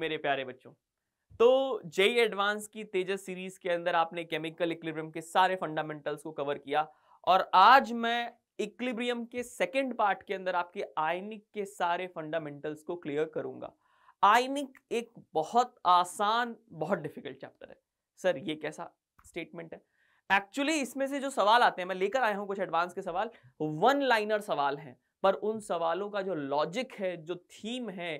मेरे प्यारे बच्चों तो जेई एडवांस e की तेजस सीरीज के अंदर आपने केमिकल इक्लिब्रियम के सारे फंडामेंटल्स को कवर किया और आज मैं इक्लिब्रियम के सेकेंड पार्ट के अंदर आपके आयनिक के सारे फंडामेंटल्स को क्लियर करूंगा आयनिक एक बहुत आसान बहुत डिफिकल्ट चैप्टर है सर ये कैसा स्टेटमेंट है एक्चुअली इसमें से जो सवाल आते हैं मैं लेकर आया हूँ कुछ एडवांस के सवाल वन लाइनर सवाल हैं पर उन सवालों का जो लॉजिक है जो थीम है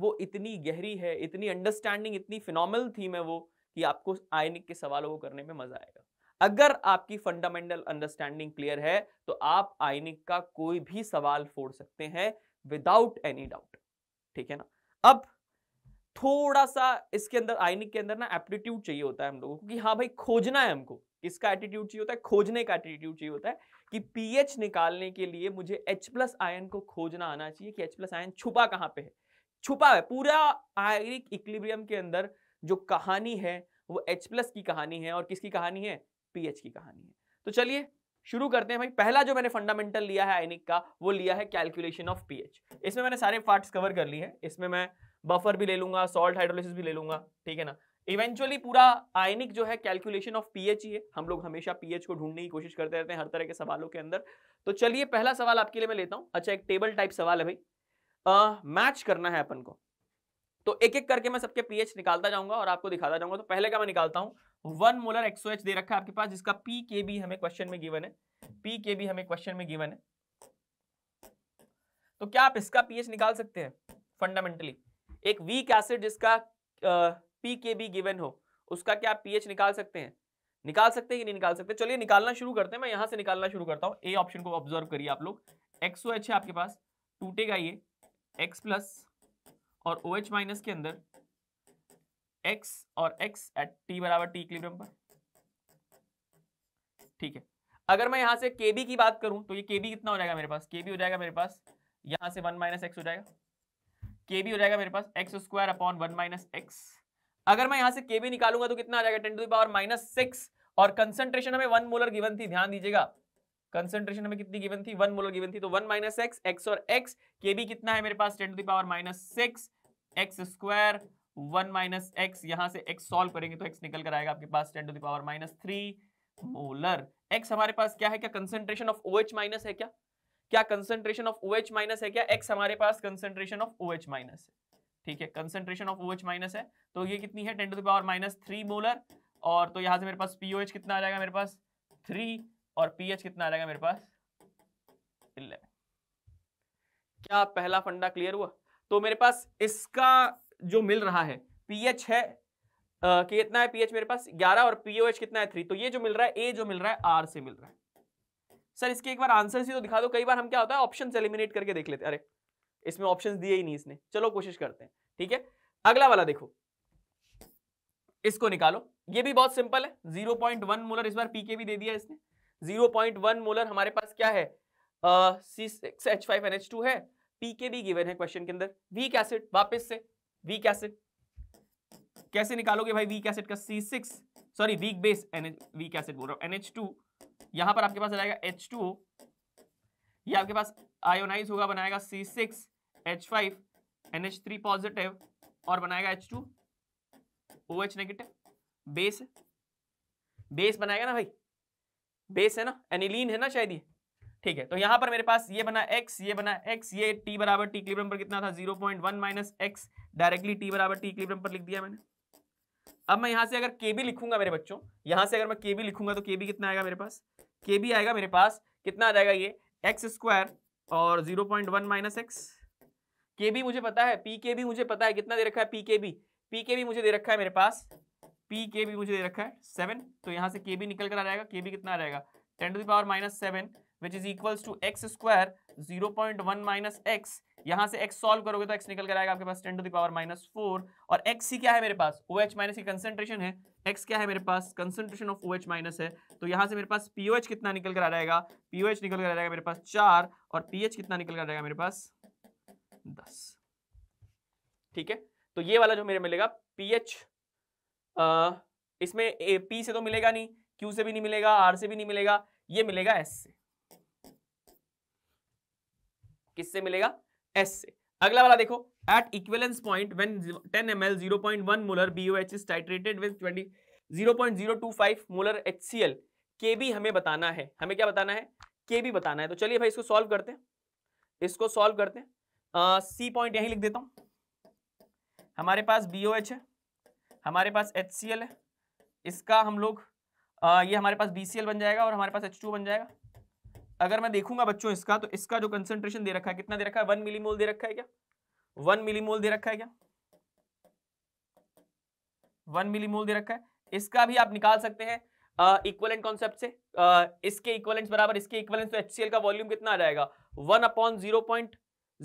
वो इतनी गहरी है इतनी अंडरस्टैंडिंग इतनी फिनॉमल थीम है वो कि आपको आयनिक के सवालों को करने में मजा आएगा अगर आपकी फंडामेंटल अंडरस्टैंडिंग क्लियर है तो आप आयनिक का कोई भी सवाल फोड़ सकते हैं विदाउट एनी डाउट ठीक है ना अब थोड़ा सा इसके अंदर आयनिक के अंदर ना एप्टीट्यूड चाहिए होता है हम लोगों को कि हाँ भाई खोजना है हमको इसका एटीट्यूड चाहिए होता है खोजने का एटीट्यूड चाहिए होता है कि पीएच निकालने के लिए मुझे एच प्लस आयन को खोजना आना चाहिए कि एच प्लस आयन छुपा कहाँ पे है छुपा है पूरा आयरिक इक्लिब्रियम के अंदर जो कहानी है वो एच प्लस की कहानी है और किसकी कहानी है पीएच की कहानी है तो चलिए शुरू करते हैं भाई पहला जो मैंने फंडामेंटल लिया है आयनिक का वो लिया है कैलकुलेशन ऑफ पीएच इसमें मैंने सारे पार्ट्स कवर कर लिए हैं इसमें मैं बफर भी ले लूंगा सॉल्ट हाइड्रोलिस भी ले लूंगा ठीक है ना इवेंचुअली पूरा आयनिक जो है कैलकुलेशन ऑफ पीएच ही है हम लोग हमेशा पीएच को ढूंढने की कोशिश करते रहते हैं हर तरह के सवालों के अंदर तो चलिए पहला सवाल आपके लिए मैं लेता हूँ अच्छा एक टेबल टाइप सवाल है भाई मैच करना है अपन को तो एक एक करके मैं सबके पीएच निकालता जाऊंगा और आपको दिखाता जाऊंगा तो पहले का मैं निकालता हूं वन मोलर एक्सोएच दे रखा है आपके पास जिसका पी के बी हमें क्वेश्चन में गिवन है पी के बी हमें क्वेश्चन में गिवन है तो क्या आप इसका पीएच निकाल सकते हैं फंडामेंटली एक वीक एसिड जिसका पी के बी गिवन हो उसका क्या आप पीएच निकाल सकते हैं निकाल सकते हैं कि नहीं निकाल सकते चलिए निकालना शुरू करते हैं मैं यहां से निकालना शुरू करता हूं ए ऑप्शन को ऑब्जर्व करिए आप लोग एक्सो है आपके पास टूटेगा ये एक्स प्लस और ओ एच माइनस के अंदर एक्स और एक्स एट टी बराबर टी इक्विलिब्रियम पर ठीक है अगर मैं यहां से के बी की बात करूं तो ये के बी कितना हो जाएगा मेरे पास के बी हो जाएगा मेरे पास यहां से वन माइनस एक्स हो जाएगा के बी हो जाएगा मेरे पास X square upon one minus X अगर मैं यहां से के बी निकालूंगा तो कितना आ जाएगा ten to the power minus six और कंसेंट्रेशन हमें वन मोलर गिवन थी ध्यान दीजिएगा कंसेंट्रेशन हमें कितनी गिवन थी वन मोलर गिवन थी तो वन माइनस एक्स एक्स और एक्स के भी कितना है मेरे पास ten to the power minus six X square one minus X यहाँ से एक्स सॉल्व करेंगे तो एक्स निकल कर आएगा आपके पास ten to the power minus three molar X हमारे पास क्या है क्या concentration of O H minus है क्या क्या concentration of O H minus है क्या एक्स हमारे पास concentration of O H minus है ठीक है concentration of O H minus है तो ये कितनी है ten to the power minus three molar और तो यहाँ से मेरे पास पीओएच कितना आ जाएगा मेरे पास थ्री और पीएच कितना आ जाएगा मेरे पास इलेवन क्या पहला फंडा क्लियर हुआ तो मेरे पास इसका जो मिल रहा है पीएच है कितना है पीएच मेरे पास 11 और पीओएच कितना है थ्री तो ये जो मिल रहा है ए जो मिल रहा है आर से मिल रहा है सर इसके एक बार आंसर से तो दिखा दो कई बार हम क्या होता है ऑप्शन एलिमिनेट करके देख लेते अरे इसमें ऑप्शन दिए ही नहीं इसने चलो कोशिश करते हैं ठीक है अगला वाला देखो इसको निकालो ये भी बहुत सिंपल है 0.1 मोलर इस बार पीके भी दे दिया इसने जीरो पॉइंट वन मोलर हमारे पास क्या है सी सिक्स है पी के भी गिवन है क्वेश्चन के अंदर वीक एसिड वापस से वीक एसिड कैसे निकालोगे भाई वीक एसिड का C six sorry weak base weak acid बोल रहा हूँ एनएच टू यहां पर आपके पास आएगा एच टू ये आपके पास आयोनाइज होगा बनाएगा C six H five N H three positive और बनाएगा H two O H negative base base बनाएगा ना भाई बेस है ना एनिलीन है ना शायद ये ठीक है तो यहां पर मेरे पास ये बना x ये बना x ये t बराबर t इक्विलिब्रियम पर कितना था 0.1 point one minus X directly t बराबर t इक्विलिब्रियम पर लिख दिया मैंने अब मैं यहां से अगर के बी लिखूंगा मेरे बच्चों यहां से अगर मैं के बी लिखूंगा तो के बी कितना आएगा मेरे पास के बी आएगा मेरे पास कितना आ जाएगा ये एक्स स्क्वायर और zero point one minus X K B मुझे पता है पी के बी मुझे पता है कितना दे रखा है P K B P K B मुझे दे रखा है मेरे पास पी के भी मुझे दे रखा है सेवन तो यहाँ से के भी निकल कर आ जाएगा के भी कितना आ जाएगा ten to the power minus seven which is equals to X square zero point one minus X यहाँ से एक्स सॉल्व करोगे तो एक्स निकल कर आएगा आपके पास ten to the power minus four और एक्स ही क्या है मेरे पास ओ एच माइनस की कंसेंट्रेशन है एक्स क्या है मेरे पास concentration of O H minus है तो यहाँ से मेरे पास पी ओ एच कितना निकल कर आ जाएगा पी ओ एच निकल कर आ जाएगा मेरे पास चार और पी एच कितना निकल कर आ जाएगा मेरे पास दस ठीक है तो ये वाला जो मेरे मिलेगा पीएच इसमें ए पी से तो मिलेगा नहीं क्यू से भी नहीं मिलेगा आर से भी नहीं मिलेगा ये मिलेगा एस से किससे मिलेगा एस से अगला वाला देखो at equivalence point when 10 point one molar is titrated with twenty zero point zero two five molar H C L K B हमें बताना है हमें क्या बताना है के बी बताना है तो चलिए भाई इसको सॉल्व करते हैं इसको सॉल्व करते हैं सी पॉइंट यहीं लिख देता हूं हमारे पास BOH है हमारे पास एच है इसका हम लोग आ, ये हमारे पास बी बन जाएगा और हमारे पास एच बन जाएगा अगर मैं देखूंगा बच्चों इसका तो इसका जो कंसेंट्रेशन दे रखा है कितना दे रखा है वन मिलीमोल दे रखा है क्या वन मिलीमोल दे रखा है क्या वन मिलीमोल दे रखा है इसका भी आप निकाल सकते हैं इक्वलेंट uh, कॉन्सेप्ट से आ, इसके इक्वलेंट्स बराबर इसके इक्वलेंट्स तो एच का वॉल्यूम कितना आ जाएगा one upon zero point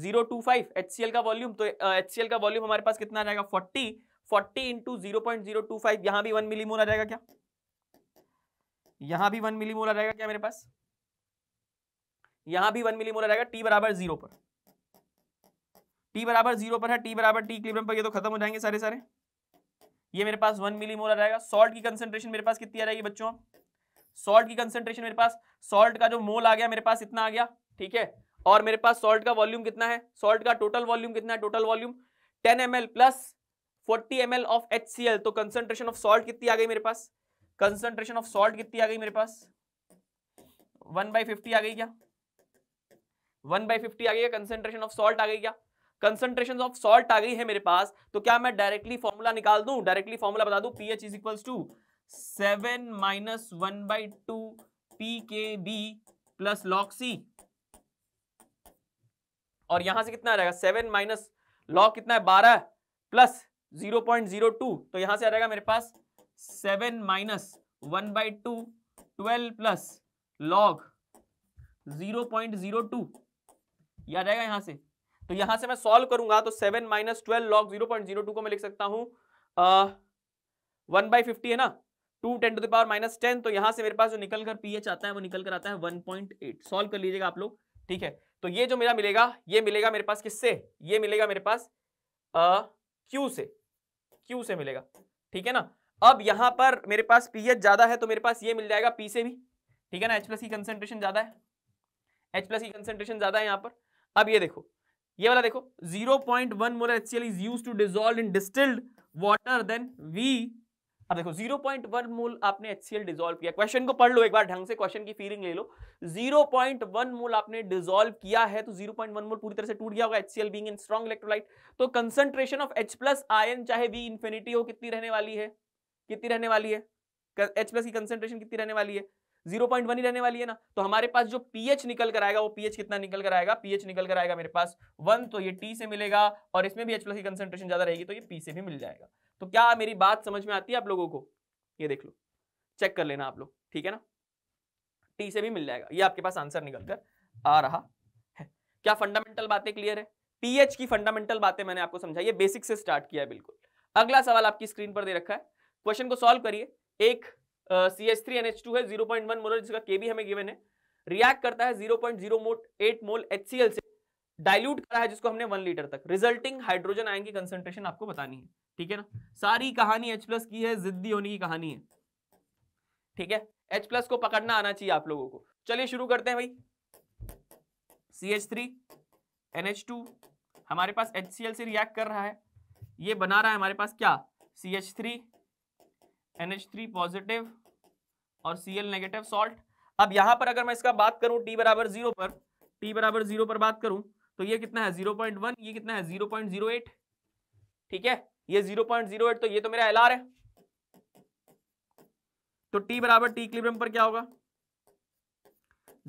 zero two five H का वॉल्यूम तो एच का वॉल्यूम हमारे पास कितना आ जाएगा forty 40 into zero point zero two five यहां भी वन मिलीमोल आ जाएगा क्या यहां भी वन मिलीमोल आ जाएगा क्या मेरे पास यहां भी वन मिलीमोल आ जाएगा टी बराबर जीरो पर टी बराबर जीरो पर है टी बराबर टी इक्विलिब्रियम पर ये तो खत्म हो जाएंगे सारे सारे ये मेरे पास वन मिलीमोल आ जाएगा सॉल्ट की कंसेंट्रेशन मेरे पास कितनी आ जाएगी बच्चों सॉल्ट की कंसेंट्रेशन मेरे पास सॉल्ट का जो मोल आ गया मेरे पास इतना आ गया ठीक है और मेरे पास सॉल्ट का वॉल्यूम कितना है सॉल्ट का टोटल वॉल्यूम कितना है total volume 10 M plus 40 ml of HCl तो कंसेंट्रेशन ऑफ सॉल्ट कितनी आ गई मेरे पास कंसेंट्रेशन ऑफ सॉल्ट कितनी आ गई मेरे पास वन बाई फिफ्टी आ गई क्या वन बाई फिफ्टी आ गई क्या कंसंट्रेशन ऑफ सॉल्ट आ गई क्या कंसेंट्रेशन ऑफ सॉल्ट आ गई है मेरे पास तो क्या मैं डायरेक्टली फॉर्मूला निकाल दू डायरेक्टली फॉर्मूला बता दू P H is equal to seven minus one by two P K B plus log C और यहां से कितना आ जाएगा सेवन माइनस लॉक कितना है बारह plus zero point zero two तो यहां से आ जाएगा मेरे पास seven minus one by two twelve plus log zero point zero two ये आ जाएगा यहां से तो यहां से मैं सॉल्व करूंगा तो seven minus twelve log zero point zero two को मैं लिख सकता हूं वन बाई फिफ्टी है ना two ten to the power minus ten तो यहां से मेरे पास जो निकल कर पीएच आता है वो निकल कर आता है वन पॉइंट एट सॉल्व कर लीजिएगा आप लोग ठीक है तो ये जो मेरा मिलेगा ये मिलेगा मेरे पास किससे ये मिलेगा मेरे पास क्यू से क्यू से मिलेगा ठीक है ना अब यहां पर मेरे पास पीएच ज्यादा है तो मेरे पास ये मिल जाएगा पी से भी ठीक है ना एच प्लस की कंसेंट्रेशन ज्यादा है एच प्लस की कंसेंट्रेशन ज्यादा है यहां पर अब ये देखो ये वाला देखो zero point 0.1 molar L is use to dissolve in distilled water then we अब देखो 0.1 मोल आपने HCl डिसॉल्व किया क्वेश्चन को पढ़ लो एक बार ढंग से क्वेश्चन की फीलिंग ले लो 0.1 मोल आपने डिसॉल्व किया है तो 0.1 मोल पूरी तरह से टूट गया होगा HCl being in strong electrolyte तो concentration of H plus ion चाहे V इंफिनिटी हो कितनी रहने वाली है कितनी रहने वाली है H प्लस की कंसेंट्रेशन कितनी रहने वाली है जीरो पॉइंट वन ही रहने वाली है ना तो हमारे पास जो पीएच निकल कर आएगा वो पीएच कितना निकल कर आएगा पीएच निकल कर आएगा मेरे पास वन तो ये टी से मिलेगा और इसमें भी एच प्लस की कंसेंट्रेशन ज्यादा रहेगी तो ये पी से भी मिल जाएगा तो क्या मेरी बात समझ में आती है आप लोगों को ये देख लो चेक कर लेना आप लोग ठीक है ना टी से भी मिल जाएगा ये आपके पास आंसर निकल कर आ रहा है क्या फंडामेंटल बातें क्लियर है पीएच की फंडामेंटल बातें मैंने आपको समझाई बेसिक से स्टार्ट किया है बिल्कुल अगला सवाल आपकी स्क्रीन पर दे रखा है क्वेश्चन को सॉल्व करिए एक C H three N H two है जीरो पॉइंट वन मोलर जिसका के भी हमें गिवन है रिएक्ट करता है zero point zero eight mole H C L से डायल्यूट करा है जिसको हमने वन लीटर तक रिजल्टिंग हाइड्रोजन आयन की कंसेंट्रेशन आपको बतानी है ठीक है ना सारी कहानी एच प्लस की है जिद्दी होने की कहानी है ठीक है एच प्लस को पकड़ना आना चाहिए आप लोगों को चलिए शुरू करते हैं भाई C H three N H two हमारे पास एच सी एल से रिएक्ट कर रहा है ये बना रहा है हमारे पास क्या C H three N H three positive और Cl नेगेटिव सॉल्ट अब यहां पर अगर मैं इसका बात करूं T बराबर जीरो पर T बराबर जीरो पर बात करूं तो ये कितना है 0.1 ये कितना है 0.08 ठीक है ये 0.08 तो ये तो मेरा एल है तो T बराबर T इक्विलिब्रियम पर क्या होगा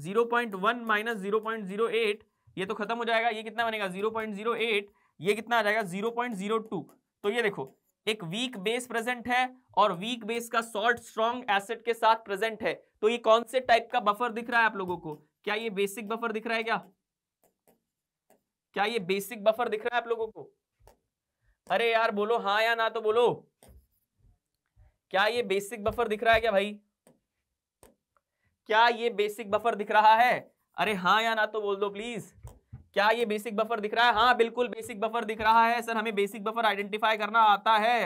0.1 माइनस 0.08 ये तो खत्म हो जाएगा ये कितना बनेगा 0.08 ये कितना आ जाएगा 0.02 तो ये देखो एक वीक बेस प्रेजेंट है और वीक बेस का सॉल्ट स्ट्रॉन्ग एसेट के साथ प्रेजेंट है तो ये कौन से टाइप का बफर दिख रहा है आप लोगों को क्या ये बेसिक बफर दिख रहा है क्या क्या ये बेसिक बफर दिख रहा है आप लोगों को अरे यार बोलो हाँ या ना तो बोलो क्या ये बेसिक बफर दिख रहा है क्या भाई क्या ये बेसिक बफर दिख रहा है अरे हाँ या ना तो बोल दो प्लीज क्या ये बेसिक बफर दिख रहा है हाँ बिल्कुल बेसिक बफर दिख रहा है सर हमें बेसिक बफर आइडेंटिफाई करना आता है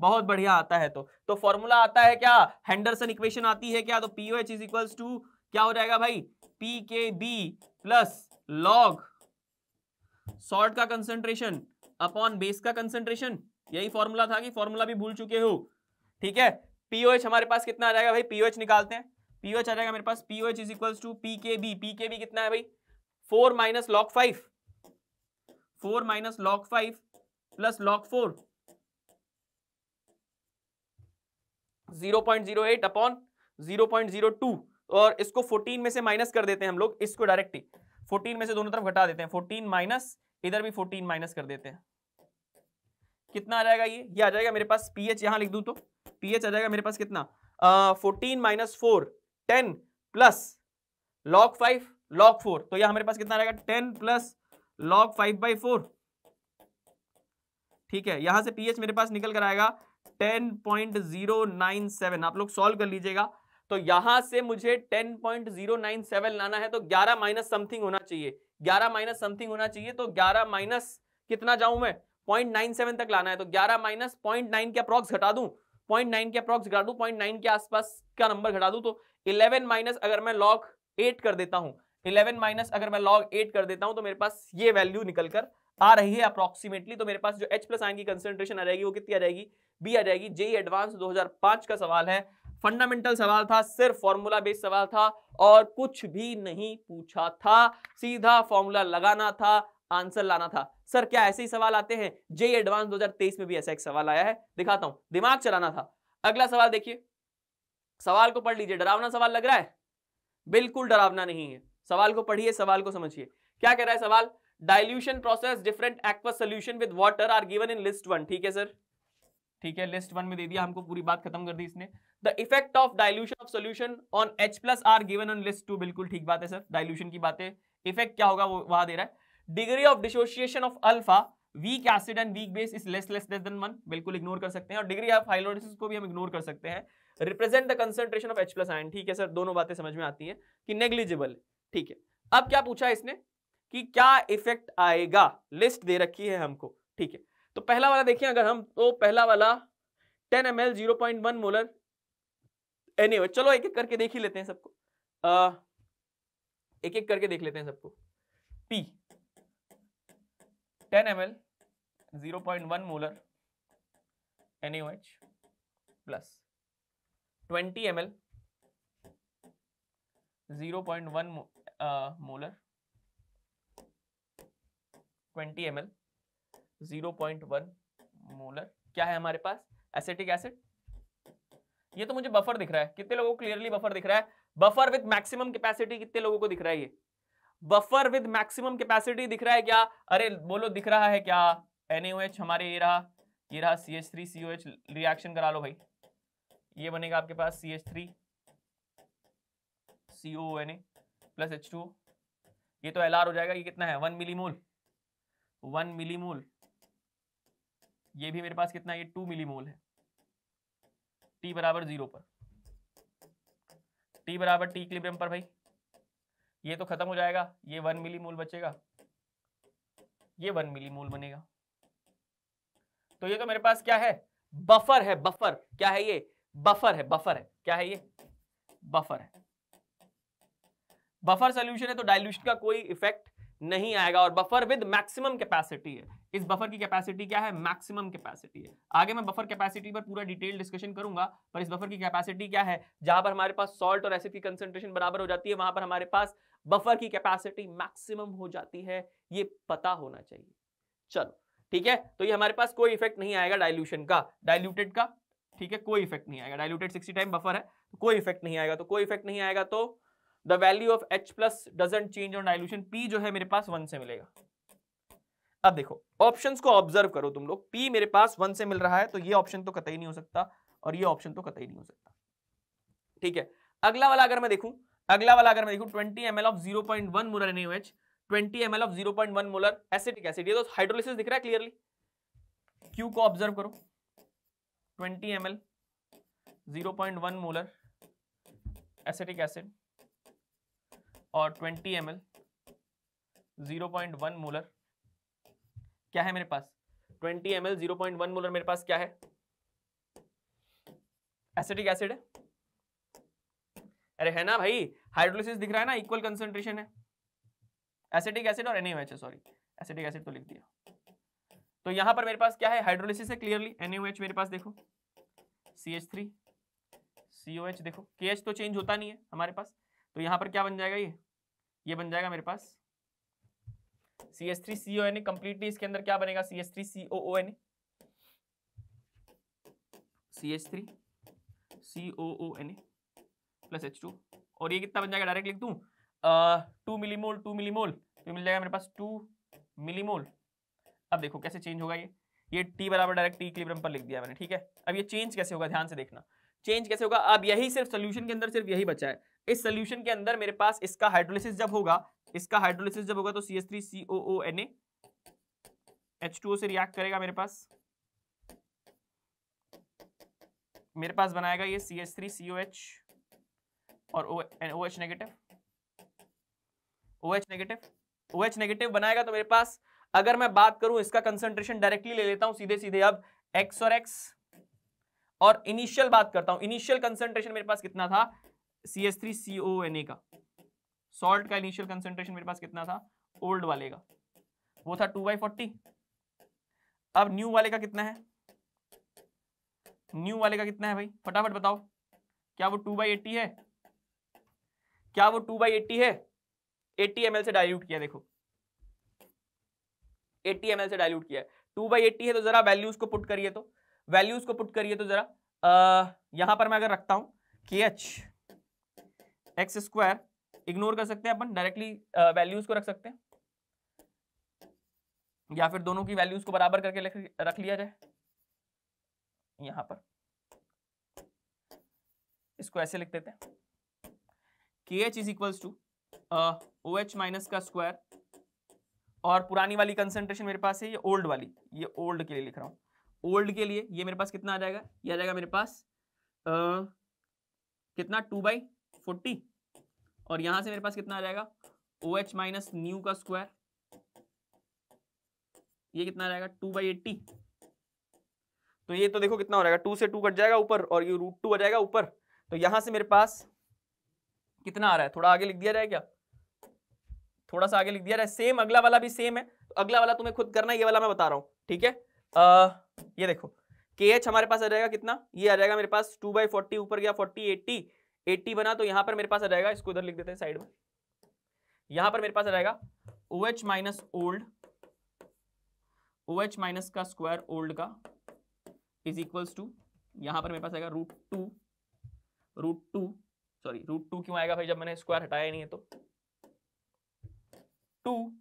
बहुत बढ़िया आता है तो तो फॉर्मूला आता है क्या हैंडरसन इक्वेशन आती है क्या तो P O H is equal to क्या हो जाएगा भाई P K B plus log salt का कंसेंट्रेशन अपॉन बेस का कंसेंट्रेशन यही फॉर्मूला था कि फॉर्मूला भी भूल चुके हो ठीक है पीओएच हमारे पास कितना आ जाएगा भाई पीओएच निकालते हैं पीओएच आ जाएगा मेरे पास H is equal to P K B P K B कितना है भाई four minus log five four minus log five plus log four zero point zero eight upon zero point zero two और इसको fourteen में से minus कर देते हैं हम लोग इसको डायरेक्टली फोर्टीन में से दोनों तरफ घटा देते हैं फोर्टीन माइनस इधर भी फोर्टीन माइनस कर देते हैं कितना आ जाएगा ये ये आ जाएगा मेरे पास पीएच यहां लिख दू तो पीएच आ जाएगा मेरे पास कितना fourteen minus four ten plus log five log four तो यह हमारे पास कितना रहेगा ten plus log five by four ठीक है यहां से पीएच मेरे पास निकल कर आएगा ten point zero nine seven आप लोग सॉल्व कर लीजिएगा तो यहां से मुझे ten point zero nine seven लाना है तो ग्यारह माइनस समथिंग होना चाहिए ग्यारह माइनस समथिंग होना चाहिए तो ग्यारह माइनस कितना जाऊं मैं पॉइंट नाइन सेवन तक लाना है तो ग्यारह माइनस पॉइंट नाइन के अप्रॉक्स घटा दू पॉइंट नाइन के अप्रॉक्स घटा दू पॉइंट नाइन के आसपास का नंबर घटा दू तो इलेवन माइनस अगर मैं लॉक एट कर देता हूं इलेवन माइनस अगर मैं लॉग एट कर देता हूं तो मेरे पास ये वैल्यू निकल कर आ रही है अप्रोक्सीमेटली तो मेरे पास जो एच प्लस आइन की कंसेंट्रेशन आ जाएगी वो कितनी आ जाएगी बी आ जाएगी जेई एडवांस 2005 का सवाल है फंडामेंटल सवाल था सिर्फ फॉर्मूला बेस्ड सवाल था और कुछ भी नहीं पूछा था सीधा फॉर्मूला लगाना था आंसर लाना था सर क्या ऐसे ही सवाल आते हैं जेई एडवांस 2023 में भी ऐसा एक सवाल आया है दिखाता हूं दिमाग चलाना था अगला सवाल देखिए सवाल को पढ़ लीजिए डरावना सवाल लग रहा है बिल्कुल डरावना नहीं है सवाल को पढ़िए सवाल को समझिए क्या कह रहा है सवाल dilution process different aqueous solution with water are given in list one ठीक है सर ठीक है लिस्ट वन में दे दिया हमको पूरी बात खत्म कर दी इसने the effect of dilution of solution on H plus are given on list two बिल्कुल ठीक बात है सर डाइल्यूशन की बात है इफेक्ट क्या होगा वो वहां दे रहा है degree of dissociation of alpha weak acid and weak base is less less than one बिल्कुल इग्नोर कर सकते हैं और डिग्री ऑफ हाइलोरिसिस को भी हम इग्नोर कर सकते हैं represent the concentration of H plus ion ठीक है सर दोनों बातें समझ में आती है कि नेग्लिजिबल ठीक है अब क्या पूछा इसने कि क्या इफेक्ट आएगा लिस्ट दे रखी है हमको ठीक है तो पहला वाला देखिए अगर हम तो पहला वाला ten M L zero point one molar any anyway, चलो एक एक करके देख ही लेते हैं सबको आ, एक एक करके देख लेते हैं सबको P ten M L zero point one molar any plus twenty M L zero point one molar twenty M L zero point one molar क्या है हमारे पास एसेटिक एसिड ये तो मुझे बफर दिख रहा है कितने लोगों को क्लियरली बफर दिख रहा है बफर विद मैक्सिमम कैपेसिटी कितने लोगों को दिख रहा है ये बफर विद मैक्सिमम कैपेसिटी दिख रहा है क्या अरे बोलो दिख रहा है क्या एनएओएच हमारे ये रहा ये रहा C H three C O H reaction करा लो भाई ये बनेगा आपके पास C H three C O N A plus H two ये तो एल आर हो जाएगा ये कितना है one milli mole one milli मोल ये भी मेरे पास कितना है ये टू मिली मोल है टी बराबर जीरो पर टी बराबर टी इक्विलिब्रियम पर भाई ये तो खत्म हो जाएगा ये वन मिली मोल बचेगा ये वन मिली मोल बनेगा तो ये तो मेरे पास क्या है बफर है बफर क्या है ये बफर है बफर है क्या है ये बफर है बफर सोल्यूशन है तो डायल्यूशन का कोई इफेक्ट नहीं आएगा और बफर विद मैक्सिमम कैपेसिटी है इस बफर की कैपेसिटी क्या है मैक्सिमम कैपेसिटी है आगे मैं बफर कैपेसिटी पर पूरा डिटेल डिस्कशन करूंगा पर इस बफर की कैपेसिटी क्या है जहां पर हमारे पास सॉल्ट और एसिड की कंसेंट्रेशन बराबर हो जाती है वहां पर हमारे पास बफर की कैपेसिटी मैक्सिमम हो जाती है ये पता होना चाहिए चलो ठीक है तो ये हमारे पास कोई इफेक्ट नहीं आएगा डायल्यूशन का डायल्यूटेड का ठीक है कोई इफेक्ट नहीं आएगा डायल्यूटेड सिक्सटी टाइम बफर है तो कोई इफेक्ट नहीं आएगा तो कोई इफेक्ट नहीं आएगा तो the value of H plus doesn't change on dilution P जो है मेरे पास वन से मिलेगा अब देखो ऑप्शंस को ऑब्जर्व करो तुम लोग पी मेरे पास वन से मिल रहा है तो ये ऑप्शन तो कतई नहीं हो सकता और ये ऑप्शन तो कतई नहीं हो सकता ठीक है अगला वाला अगर मैं देखूं अगला वाला अगर मैं देखूं 20 L of one molar twenty M L of one molar acetic acid ये तो हाइड्रोलिसिस दिख रहा है क्लियरली क्यू को ऑब्जर्व करो zero point one molar acetic acid और 20 M L zero point molar क्या है मेरे पास 20 एम एल जीरो मोलर मेरे पास क्या है एसिटिक एसिड है अरे है ना भाई हाइड्रोलिसिस दिख रहा है ना इक्वल कंसेंट्रेशन है एसिटिक एसिड और एनएच है सॉरी एसिटिक एसिड तो लिख दिया तो यहां पर मेरे पास क्या है हाइड्रोलिसिस है क्लियरली एनएच मेरे पास देखो C H three C H देखो के एच तो चेंज होता नहीं है हमारे पास तो यहां पर क्या बन जाएगा ये ये बन जाएगा मेरे पास C S three C O N completely इसके अंदर क्या बनेगा C S three C O O N C S three C O O N plus H two और ये कितना बन जाएगा डायरेक्ट लिख दू टू मिलीमोल टू मिलीमोल तो मिल जाएगा मेरे पास टू मिलीमोल अब देखो कैसे चेंज होगा ये ये टी बराबर डायरेक्ट टी इक्विलिब्रियम पर लिख दिया मैंने ठीक है अब ये चेंज कैसे होगा ध्यान से देखना चेंज कैसे होगा अब यही सिर्फ सोल्यूशन के अंदर सिर्फ यही बचा है इस सोल्यूशन के अंदर मेरे पास इसका हाइड्रोलिसिस जब होगा इसका हाइड्रोलिसिस जब होगा तो C S three C O O N H two O से रिएक्ट करेगा मेरे पास मेरे पास बनाएगा ये C S three C O H और O H negative O H negative O H negative बनाएगा तो मेरे पास अगर मैं बात करूं इसका कंसेंट्रेशन डायरेक्टली ले लेता हूं सीधे सीधे अब एक्स और एक्स और इनिशियल बात करता हूं इनिशियल कंसेंट्रेशन मेरे पास कितना था C S three C O N A का सॉल्ट का इनिशियल कंसेंट्रेशन मेरे पास कितना था ओल्ड वाले का वो था टू बाई फोर्टी अब न्यू वाले का कितना है न्यू वाले का कितना है भाई फटाफट बताओ क्या वो टू बाई एट्टी है क्या वो टू बाई एट्टी है एट्टी एम से डायल्यूट किया देखो एट्टी एम से डायल्यूट किया टू बाई एट्टी है तो जरा वैल्यूज को पुट करिए तो वैल्यूज को पुट करिए तो जरा आ, यहां पर मैं अगर रखता हूं के एच एक्स स्क्वायर इग्नोर कर सकते हैं अपन डायरेक्टली वैल्यूज uh, को रख सकते हैं या फिर दोनों की वैल्यूज को बराबर करके रख लिया जाए यहां पर इसको ऐसे लिख देते हैं K H is equals to O H minus का स्क्वायर और पुरानी वाली कंसेंट्रेशन मेरे पास है ये ओल्ड वाली ये ओल्ड के लिए लिख रहा हूं ओल्ड के लिए ये मेरे पास कितना आ जाएगा ये आ जाएगा मेरे पास आ, uh, कितना टू बाई फोर्टी और यहां से मेरे पास कितना आ जाएगा ओ एच माइनस न्यू का स्क्वायर ये कितना आ जाएगा टू बाई एट्टी तो ये तो देखो कितना हो जाएगा टू से टू कट जाएगा ऊपर और ये रूट टू आ जाएगा ऊपर तो यहां से मेरे पास कितना आ रहा है थोड़ा आगे लिख दिया जाए क्या थोड़ा सा आगे लिख दिया जाए सेम अगला वाला भी सेम है तो अगला वाला तुम्हें खुद करना ये वाला मैं बता रहा हूं ठीक है आ, ये देखो के एच हमारे पास आ जाएगा कितना ये आ जाएगा मेरे पास टू बाई फोर्टी ऊपर गया फोर्टी एट्टी एट्टी बना तो यहां पर मेरे पास आ जाएगा इसको इधर लिख देते हैं साइड में यहां पर मेरे पास आ जाएगा O H minus old O H minus का स्क्वायर ओल्ड का इज इक्वल्स टू यहां पर मेरे पास आएगा root two root two sorry root two क्यों आएगा भाई जब मैंने स्क्वायर हटाया नहीं है तो two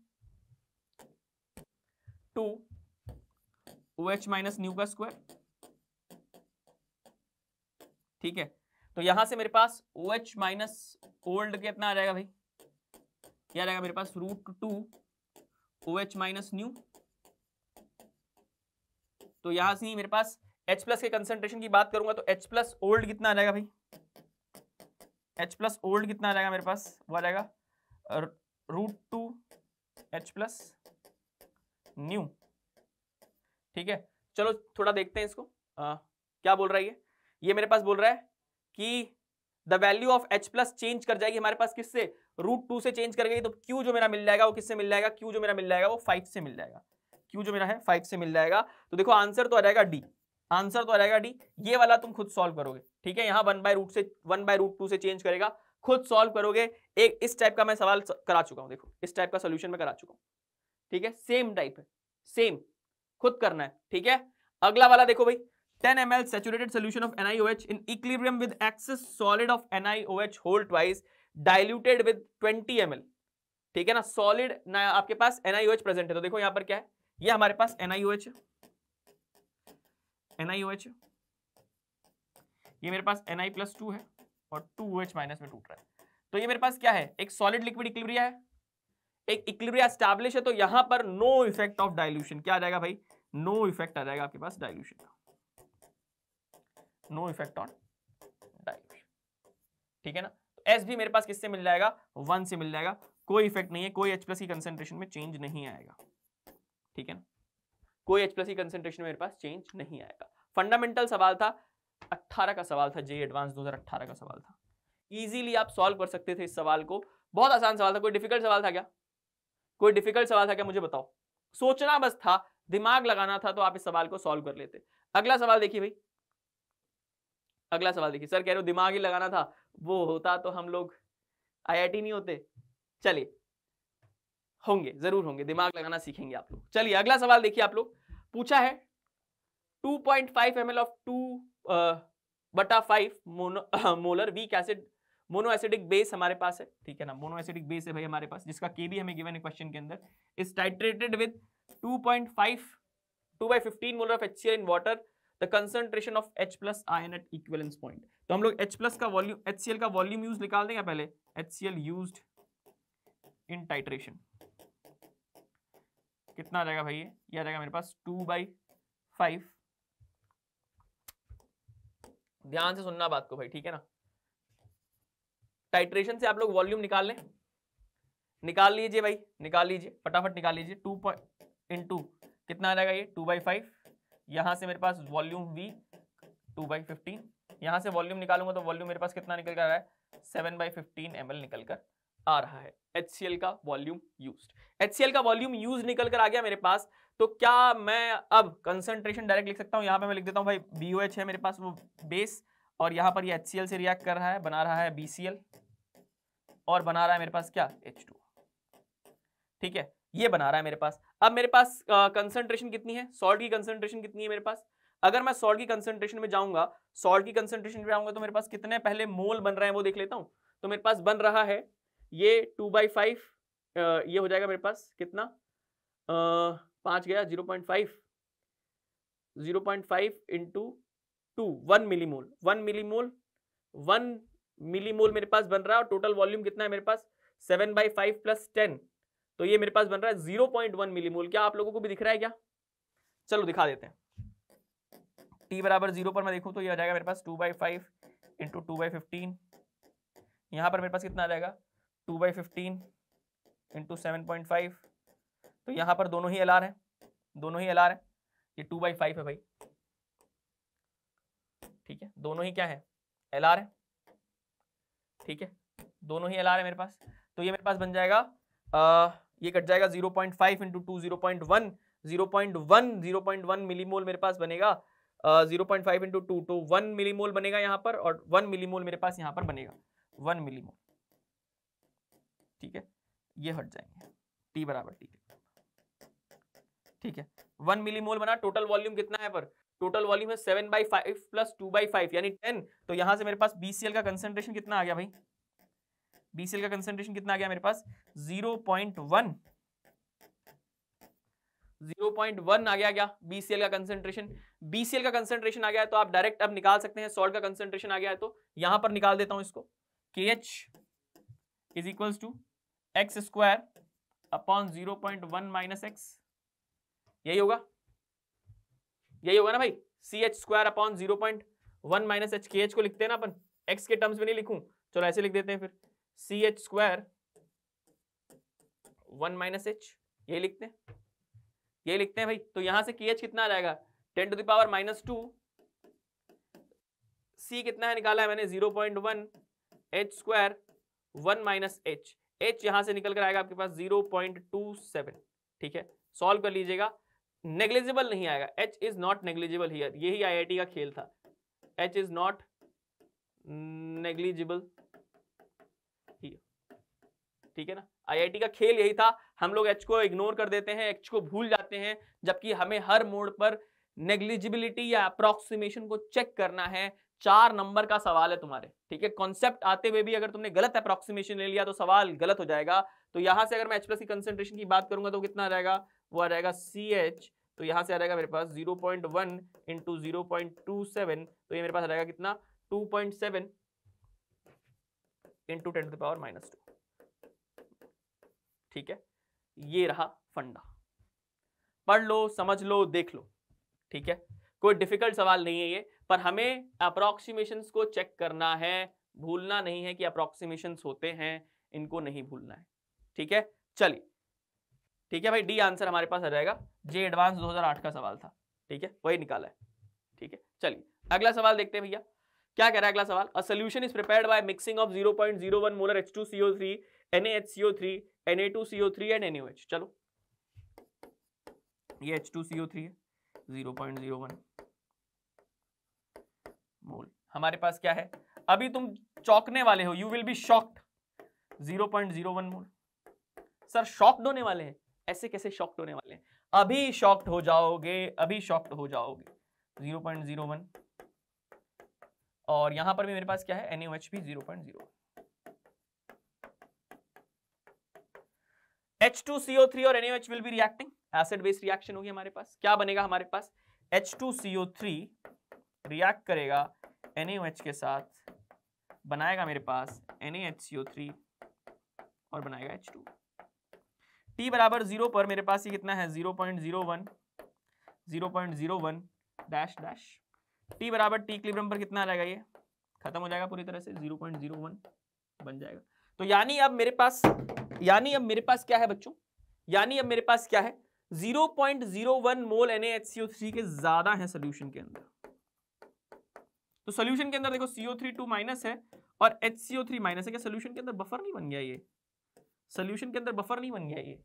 two O H minus new का स्क्वायर ठीक है तो यहां से मेरे पास ओ एच माइनस ओल्ड कितना आ जाएगा भाई क्या आ जाएगा मेरे पास root two O H minus new तो यहां से ही मेरे पास H प्लस के कंसेंट्रेशन की बात करूंगा तो H प्लस ओल्ड कितना आ जाएगा भाई H प्लस ओल्ड कितना आ जाएगा मेरे पास वो आ जाएगा root two H plus new ठीक है चलो थोड़ा देखते हैं इसको आ, क्या बोल रहा है ये ये मेरे पास बोल रहा है कि the value of H plus change कर जाएगी हमारे पास किससे रूट टू से चेंज कर गई तो क्यू जो मेरा मिल जाएगा वो किससे मिल जाएगा क्यू जो मेरा मिल जाएगा वो फाइव से मिल जाएगा क्यू जो मेरा है फाइव से मिल जाएगा तो देखो आंसर तो आ जाएगा डी आंसर तो आ जाएगा डी ये वाला तुम खुद सॉल्व करोगे ठीक है यहाँ वन बाय रूट से वन बाय रूट टू से चेंज करेगा खुद सॉल्व करोगे एक इस टाइप का मैं सवाल करा चुका हूँ देखो इस टाइप का सोल्यूशन में करा चुका हूँ ठीक है सेम टाइप है सेम खुद करना है ठीक है अगला वाला देखो भाई ten 10 ml saturated solution of NiOH in equilibrium with excess solid of NiOH whole twice diluted with 20 ml ठीक है ना सॉलिड ना आपके पास NiOH प्रेजेंट है तो देखो यहां पर क्या है ये हमारे पास NiOH NiOH ये मेरे पास एन आई प्लस टू है और टू ओ एच माइनस में टूट रहा है तो ये मेरे पास क्या है एक सॉलिड लिक्विड इक्लिब्रिया है एक इक्लिब्रिया स्टैब्लिश है तो यहां पर नो इफेक्ट ऑफ डाइल्यूशन क्या आ जाएगा भाई नो इफेक्ट आ जाएगा आपके पास डाइल्यूशन का नो इफेक्ट ऑन डाइल्यूशन ठीक है ना तो एस भी मेरे पास किससे मिल जाएगा वन से मिल जाएगा कोई इफेक्ट नहीं है कोई एच प्लस की कंसेंट्रेशन में चेंज नहीं आएगा ठीक है ना कोई एच प्लस की कंसेंट्रेशन मेरे पास चेंज नहीं आएगा फंडामेंटल सवाल था 18 का सवाल था जे एडवांस 2018 का सवाल था इजीली आप सॉल्व कर सकते थे इस सवाल को बहुत आसान सवाल था कोई डिफिकल्ट सवाल था क्या कोई डिफिकल्ट सवाल था क्या मुझे बताओ सोचना बस था दिमाग लगाना था तो आप इस सवाल को सॉल्व कर लेते अगला सवाल देखिए भाई अगला सवाल देखिए सर कह रहे हो दिमाग ही लगाना था वो होता तो हम लोग आईआईटी नहीं होते चलिए होंगे जरूर होंगे दिमाग लगाना सीखेंगे आप लोग चलिए अगला सवाल देखिए आप लोग पूछा है 2.5 पॉइंट ऑफ टू बटा five molar weak acid mono acidic base हमारे पास है ठीक है ना मोनो एसिडिक बेस है भाई हमारे पास जिसका के भी हमें गिवन है क्वेश्चन के अंदर is titrated with two point five two by fifteen molar of H in water the concentration of H plus ion at equivalence point तो हम लोग एच प्लस का वॉल्यूम एच सी एल का volume use निकाल देंगे पहले H C L use in titration कितना आ जाएगा भाई ये ये आ जाएगा मेरे पास टू बाई फाइव ध्यान से सुनना बात को भाई ठीक है ना टाइट्रेशन से आप लोग वॉल्यूम निकाल लें निकाल लीजिए भाई निकाल लीजिए फटाफट निकाल लीजिए टू पॉइंट इंटू कितना आ जाएगा ये टू बाई फाइव यहां से मेरे पास volume V two by fifteen यहां से वॉल्यूम निकालूंगा तो वॉल्यूम मेरे पास कितना निकल कर आ रहा है सेवन बाई फिफ्टीन एम निकल कर आ रहा है एच का वॉल्यूम यूज एच का वॉल्यूम यूज निकल कर आ गया मेरे पास तो क्या मैं अब कंसंट्रेशन डायरेक्ट लिख सकता हूँ यहाँ पे मैं लिख देता हूँ भाई बी है मेरे पास वो बेस और यहाँ पर ये एच से रिएक्ट कर रहा है बना रहा है बी और बना रहा है मेरे पास क्या एच ठीक है ये बना रहा है मेरे पास अब मेरे पास uh, कितनी है सॉल्ट की कंसेंट्रेशन कितनी है मेरे पास अगर मैं सॉल्ट की कंसेंट्रेशन में जाऊंगा सॉल्ट की कंसेंट्रेशन में जाऊंगा तो मेरे पास कितने पहले मोल बन रहे हैं वो देख लेता हूँ तो मेरे पास बन रहा है ये टू बाई फाइव ये हो जाएगा मेरे पास कितना पाँच गया zero point five zero point five into two one millimole one millimole one millimole मेरे पास बन रहा है और टोटल वॉल्यूम कितना है मेरे पास seven by five plus ten तो ये मेरे पास बन रहा है जीरो पॉइंट वन मिलीमोल क्या आप लोगों को भी दिख रहा है क्या चलो दिखा देते हैं टी बराबर जीरो पर मैं देखूं तो ये आ जाएगा मेरे पास two by five into two by fifteen यहाँ पर मेरे पास कितना आ जाएगा two by fifteen into seven point five तो यहाँ पर दोनों ही एल आर है दोनों ही एल आर है ये टू बाई फाइव है भाई ठीक है दोनों ही क्या है एल आर है ठीक है दोनों ही एल आर है मेरे पास तो ये मेरे पास बन जाएगा ये कट जाएगा 0.5 point five into two zero point one zero point one zero point one millimole मेरे पास बनेगा zero point five into two तो वन मिलीमोल बनेगा यहाँ पर और वन मिलीमोल मेरे पास यहाँ पर बनेगा वन मिलीमोल ठीक है ये हट जाएंगे टी बराबर टी ठीक है वन मिलीमोल बना टोटल वॉल्यूम कितना है पर टोटल वॉल्यूम है seven by five plus two by five यानी टेन तो यहाँ से मेरे पास बीसीएल का कंसेंट्रेशन कितना आ गया भाई बीसीएल का कंसेंट्रेशन कितना आ गया मेरे पास zero point one zero point one आ गया क्या बीसीएल का कंसेंट्रेशन बीसीएल का कंसेंट्रेशन आ गया है तो आप डायरेक्ट अब निकाल सकते हैं सॉल्ट का कंसेंट्रेशन आ गया है तो यहां पर निकाल देता हूं इसको K H is equal to X square upon zero point one minus X यही होगा यही होगा ना भाई C H square upon zero point one minus H K H को लिखते हैं ना अपन एक्स के टर्म्स में नहीं लिखूं चलो ऐसे लिख देते हैं फिर C H square one minus H ये लिखते हैं ये लिखते हैं भाई तो यहां से के एच कितना आ जाएगा ten to the power minus two C कितना है निकाला है मैंने zero point one H square one minus H H यहां से निकल कर आएगा आपके पास जीरो पॉइंट टू सेवन ठीक है सॉल्व कर लीजिएगा नेग्लिजिबल नहीं आएगा H is not negligible here यही आई का खेल था एच इज नॉट नेग्लिजिबल ठीक है ना आईआईटी का खेल यही था हम लोग एच को इग्नोर कर देते हैं एच को भूल जाते हैं जबकि हमें हर मोड पर नेग्लिजिबिलिटी या अप्रोक्सीमेशन को चेक करना है चार नंबर का सवाल है तुम्हारे ठीक है कॉन्सेप्ट आते हुए भी अगर तुमने गलत अप्रोक्सीमेशन ले लिया तो सवाल गलत हो जाएगा तो यहां से अगर मैं एच प्लस की कंसेंट्रेशन की बात करूंगा तो कितना आ जाएगा वो आ जाएगा सी एच तो यहां से आ जाएगा मेरे पास 0.1 पॉइंट वन इंटू जीरो तो ये मेरे पास आ जाएगा कितना 2.7 point seven into ten to power minus two ठीक है ये रहा फंडा पढ़ लो समझ लो देख लो ठीक है कोई डिफिकल्ट सवाल नहीं है ये पर हमें अप्रोक्सीमेशन को चेक करना है भूलना नहीं है कि अप्रोक्सीमेशन होते हैं इनको नहीं भूलना है ठीक है चलिए ठीक है भाई डी आंसर हमारे पास आ जाएगा जे एडवांस 2008 का सवाल था ठीक है वही निकाला है ठीक है चलिए अगला सवाल देखते हैं भैया क्या कह रहा है अगला सवाल a solution is prepared by mixing of 0.01 molar H2CO3 NaHCO3, Na2CO3 and NaOH चलो ये H2CO3 है 0.01 मोल हमारे पास क्या है अभी तुम चौंकने वाले हो you will be shocked 0.01 mole sir shocked होने वाले हैं ऐसे कैसे शॉक्ड होने वाले हैं अभी शॉक्ड हो जाओगे अभी शॉक्ड हो जाओगे 0.01 और यहां पर भी मेरे पास क्या है एनओएच भी 0.01 H2CO3 और NaOH will be reacting acid base reaction होगी हमारे पास क्या बनेगा हमारे पास H2CO3 रिएक्ट करेगा NaOH के साथ बनाएगा मेरे पास NaHCO3 और बनाएगा H2 T बराबर जीरो पर मेरे पास ये कितना है zero point zero one zero point zero one dash dash T बराबर टी क्लिब्रम पर कितना आ जाएगा ये खत्म हो जाएगा पूरी तरह से जीरो पॉइंट जीरो वन बन जाएगा तो यानी अब मेरे पास यानी अब मेरे पास क्या है बच्चों यानी अब मेरे पास क्या है 0.01 मोल NaHCO3 के ज्यादा है सोल्यूशन के अंदर तो सोल्यूशन के अंदर देखो CO3 2 माइनस है और HCO3 माइनस है क्या सोल्यूशन के अंदर बफर नहीं बन गया ये सोल्यूशन के अंदर बफर नहीं बन गया ये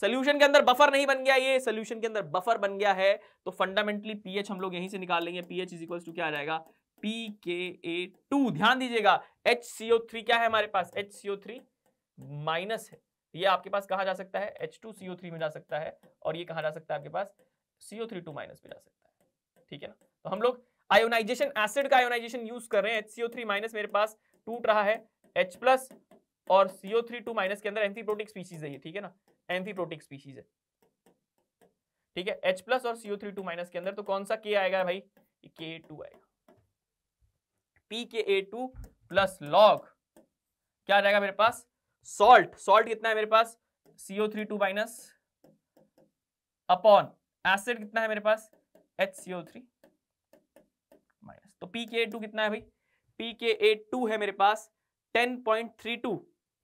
सोल्यूशन के अंदर बफर नहीं बन गया ये सोल्यूशन के अंदर बफर बन गया है तो फंडामेंटली पीएच हम लोग यहीं से निकाल लेंगे पीएच इज इक्वल टू क्या आ जाएगा पी के ए टू ध्यान दीजिएगा एच सी ओ थ्री क्या है हमारे पास H C O three minus है ये आपके पास कहा जा सकता है H two C O three में जा सकता है और ये कहा जा सकता है आपके पास C O three two minus में जा सकता है ठीक है ना तो हम लोग आयोनाइजेशन एसिड का आयोनाइजेशन यूज कर रहे हैं H C O three minus मेरे पास टूट रहा है एच प्लस और सीओ थ्री टू माइनस के अंदर एंथीप्रोटिक स्पीसीज है ये ठीक है ना एंथीप्रोटिक स्पीसीज है ठीक है एच प्लस और सीओ थ्री टू माइनस के अंदर तो कौन सा के आएगा भाई के टू आएगा P K A two plus log क्या रहेगा मेरे पास सॉल्ट सॉल्ट कितना है मेरे पास CO three two minus upon acid कितना है मेरे पास एच सीओ थ्री माइनस तो पी के ए टू कितना है भाई पी के ए टू है मेरे पास ten point three two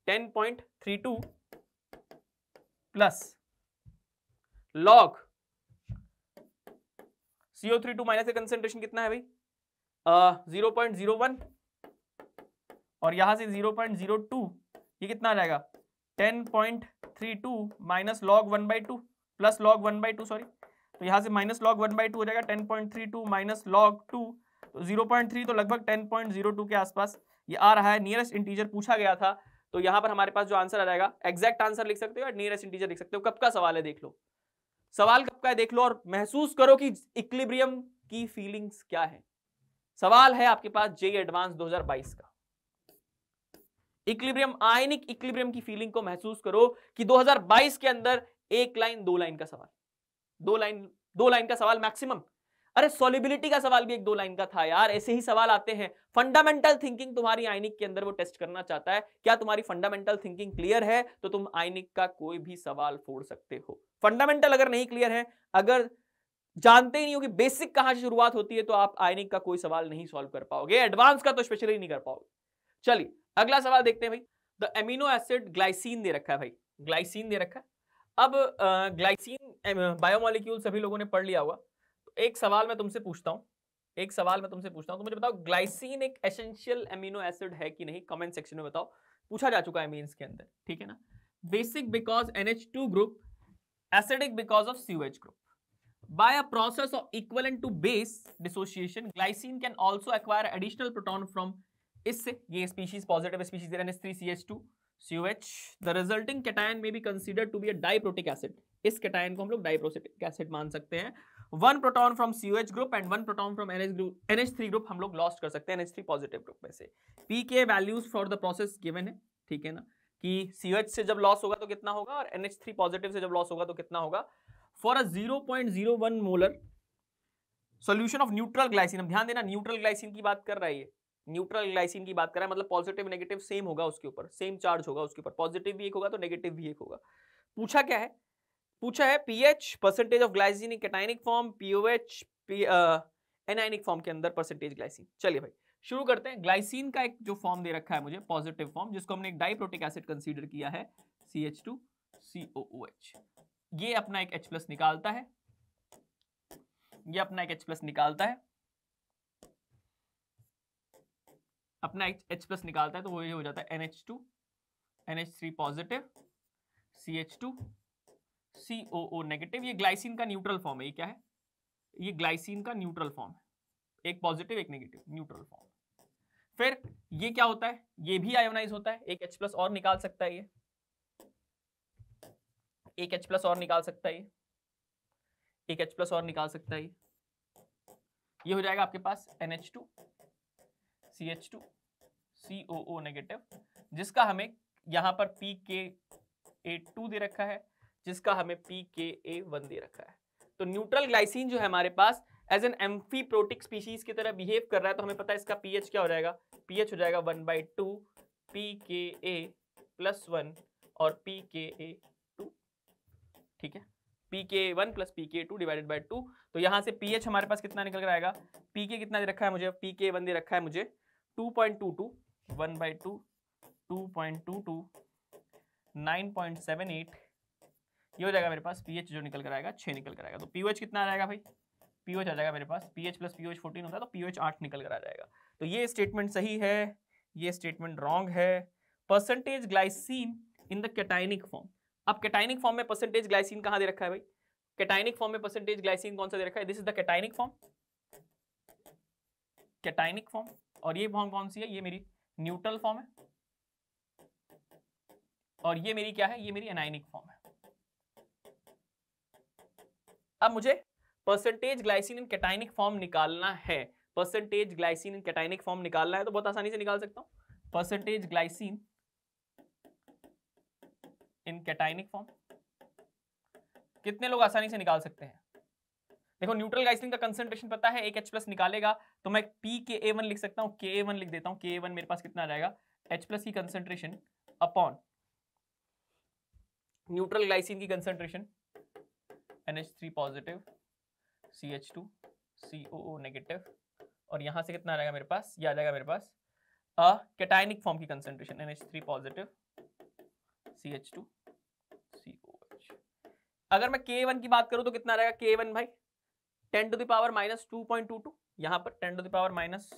ten point three two plus log CO three two minus का कंसेंट्रेशन कितना है भाई जीरो पॉइंट जीरो वन और यहां से जीरो पॉइंट जीरो टू ये कितना आ जाएगा ten point three two minus log one by two plus log one by two sorry तो यहां से minus log one by two हो जाएगा ten point three two minus log two तो जीरो पॉइंट थ्री तो लगभग टेन पॉइंट जीरो टू के आसपास ये आ रहा है नियरेस्ट इंटीजर पूछा गया था तो यहां पर हमारे पास जो आंसर आ जाएगा एग्जैक्ट आंसर लिख सकते हो या नियरेस्ट इंटीजर लिख सकते हो कब का सवाल है देख लो सवाल कब का है देख लो और महसूस करो कि इक्लिब्रियम की फीलिंग्स क्या है सवाल है आपके पास जे एडवांस 2022 का इक्लिब्रियम आयनिक इक्लिब्रियम की फीलिंग को महसूस करो कि 2022 के अंदर एक लाइन दो लाइन का सवाल दो लाइन दो लाइन का सवाल मैक्सिमम अरे सॉलिबिलिटी का सवाल भी एक दो लाइन का था यार ऐसे ही सवाल आते हैं फंडामेंटल थिंकिंग तुम्हारी आइनिक के अंदर वो टेस्ट करना चाहता है क्या तुम्हारी फंडामेंटल थिंकिंग क्लियर है तो तुम आइनिक का कोई भी सवाल फोड़ सकते हो फंडामेंटल अगर नहीं क्लियर है अगर जानते ही नहीं हो कि बेसिक कहां से शुरुआत होती है तो आप आयनिक का कोई सवाल नहीं सॉल्व कर पाओगे एडवांस का तो स्पेशली नहीं कर पाओगे चलिए अगला सवाल देखते हैं भाई द एमिनो एसिड ग्लाइसिन दे रखा है भाई ग्लाइसिन दे रखा है अब ग्लाइसिन बायोमोलिक्यूल सभी लोगों ने पढ़ लिया होगा तो एक सवाल मैं तुमसे पूछता हूँ एक सवाल मैं तुमसे पूछता हूँ तो मुझे बताओ ग्लाइसिन एक एसेंशियल एमिनो एसिड है कि नहीं कमेंट सेक्शन में बताओ पूछा जा चुका है मीन के अंदर ठीक है ना basic because N group acidic because of sewage group by a process of equivalent to base dissociation glycine can also acquire additional proton from इससे ये species positive species there NH3CH2 COH the resulting cation may be considered to be a diprotic acid इस cation को हम लोग diprotic acid मान सकते हैं one proton from C H group and one proton from NH group NH three group हम लोग lost कर सकते हैं एनएच थ्री पॉजिटिव ग्रुप में से P K values for the process given है ठीक है ना कि सी से जब लॉस होगा तो कितना होगा और एनएच थ्री पॉजिटिव से जब लॉस होगा तो कितना होगा for a 0.01 molar solution of neutral glycine हम ध्यान देना न्यूट्रल ग्लाइसिन की बात कर रहा है न्यूट्रल ग्लाइसिन की बात कर रहा है मतलब पॉजिटिव नेगेटिव सेम होगा उसके ऊपर सेम चार्ज होगा उसके ऊपर पॉजिटिव भी एक होगा तो नेगेटिव भी एक होगा पूछा क्या है पूछा है pH percentage of glycine in cationic form pOH anionic form के अंदर परसेंटेज ग्लाइसिन चलिए भाई शुरू करते हैं ग्लाइसिन का एक जो फॉर्म दे रखा है मुझे पॉजिटिव फॉर्म जिसको हमने एक डाइप्रोटिक एसिड कंसीडर किया है C H two C O O H ये अपना एक H प्लस निकालता है ये अपना एक H प्लस निकालता है अपना एक H प्लस निकालता है तो वो ये हो जाता है NH2 NH3 positive CH2 COO negative ये ग्लाइसिन का न्यूट्रल फॉर्म है ये क्या है ये ग्लाइसिन का न्यूट्रल फॉर्म है एक पॉजिटिव एक नेगेटिव न्यूट्रल फॉर्म फिर ये क्या होता है ये भी आयोनाइज होता है एक H प्लस और निकाल सकता है ये एक एच प्लस और निकाल सकता है एक एच प्लस और निकाल सकता है ये हो जाएगा आपके पास N H two C H two C O O negative जिसका हमें यहां पर पी के ए टू दे रखा है जिसका हमें पी के ए वन दे रखा है तो न्यूट्रल ग्लाइसिन जो है हमारे पास as an amphiprotic species की तरह बिहेव कर रहा है तो हमें पता है इसका पीएच क्या हो जाएगा पीएच हो जाएगा one by two P K A plus one और पी के ए ठीक है P K one plus P K two divided by two तो यहाँ से पी एच हमारे पास कितना निकल कर आएगा पी के कितना दे रखा है मुझे पी के वन दे रखा है मुझे two point two two one by two two point two two nine point seven eight ये हो जाएगा मेरे पास पी एच जो निकल कर आएगा छः निकल कर आएगा तो पी ओ एच कितना आ जाएगा भाई पी ओ एच आ जाएगा मेरे पास P H plus P O H fourteen होता है तो पी ओ एच आठ निकल कर आ जाएगा तो ये स्टेटमेंट सही है ये स्टेटमेंट रॉन्ग है percentage glycine in the cationic form अब कैटाइनिक फॉर्म में परसेंटेज ग्लाइसिन कहाँ दे रखा है भाई कैटाइनिक फॉर्म में परसेंटेज ग्लाइसिन कौन सा दे रखा है this is the cationic form cationic form और ये फॉर्म कौन सी है ये मेरी न्यूट्रल फॉर्म है और ये मेरी क्या है ये मेरी एनाइनिक फॉर्म है अब मुझे percentage glycine in cationic form निकालना है percentage glycine in cationic form निकालना है तो बहुत आसानी से निकाल सकता हूं percentage glycine in cationic form कितने लोग आसानी से निकाल सकते हैं देखो न्यूट्रल गाइसलिन का कंसेंट्रेशन पता है एक एच प्लस निकालेगा तो मैं पी के ए वन लिख सकता हूं के ए वन लिख देता हूं के ए वन मेरे पास कितना आ जाएगा एच प्लस की कंसेंट्रेशन अपॉन न्यूट्रल ग्लाइसिन की concentration N H three positive C H two C O O negative और यहां से कितना आ जाएगा मेरे पास ये आ जाएगा मेरे पास अ कैटाइनिक फॉर्म की concentration N H three positive C H two अगर मैं के वन की बात करूं तो कितना रहेगा के वन भाई ten to the power minus two point two two यहां पर ten to the power minus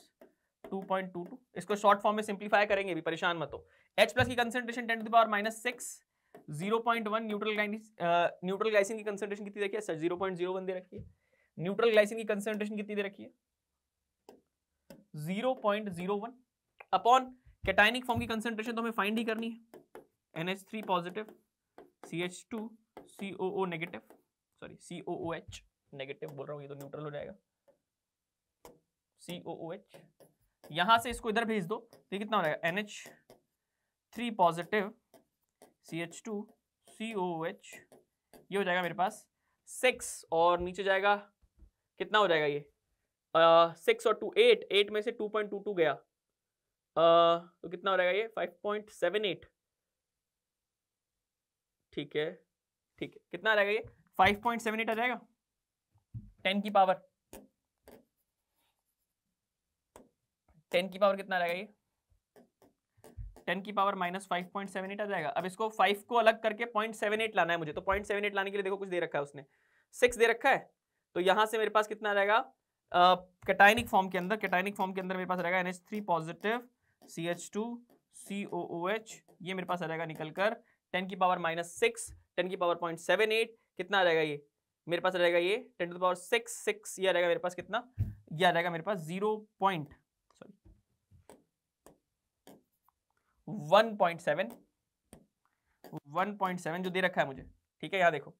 two point two two इसको शॉर्ट फॉर्म में सिंप्लीफाई करेंगे भी परेशान मत हो एच प्लस की concentration ten to the power minus six zero point one neutral neutral glycine की कंसेंट्रेशन कितनी देखिए sir zero point zero one दे रखिए न्यूट्रल ग्लाइसिन की कंसेंट्रेशन कितनी दे रखी है zero point zero one upon cationic form की कंसेंट्रेशन तो हमें फाइंड ही करनी है N H three positive C H two C O O negative sorry C O O H negative बोल रहा हूँ ये तो न्यूट्रल हो जाएगा सी ओ ओ एच यहाँ से इसको इधर भेज दो तो ये कितना हो जाएगा N H three positive C H two C O H ये हो जाएगा मेरे पास सिक्स और नीचे जाएगा कितना हो जाएगा ये सिक्स uh, और टू एट एट में से टू पॉइंट टू टू गया uh, तो कितना हो जाएगा ये फाइव पॉइंट सेवन एट ठीक है ठीक है कितना आ जाएगा ये एट आ जाएगा टेन की पावर टेन की पावर कितना आ जाएगा ये टेन की power minus five point seven eight आ जाएगा अब इसको फाइव को अलग करके पॉइंट सेवन एट लाना है मुझे तो पॉइंट सेवन एट लाने के लिए देखो कुछ दे रखा है उसने सिक्स दे रखा है तो यहां से मेरे पास कितना आ जाएगा कैटाइनिक फॉर्म के अंदर कैटाइनिक फॉर्म के अंदर मेरे पास रहेगा NH three positive C H two C O O H ये मेरे पास आ जाएगा निकलकर टेन की पावर माइनस सिक्स टेन की पावर पॉइंट सेवन एट कितना आ जाएगा ये मेरे पास रहेगा ये ten to power six six ये आ जाएगा मेरे पास कितना ये आ जाएगा मेरे पास zero point sorry one point seven one point seven जो दे रखा है मुझे ठीक है यहाँ देखो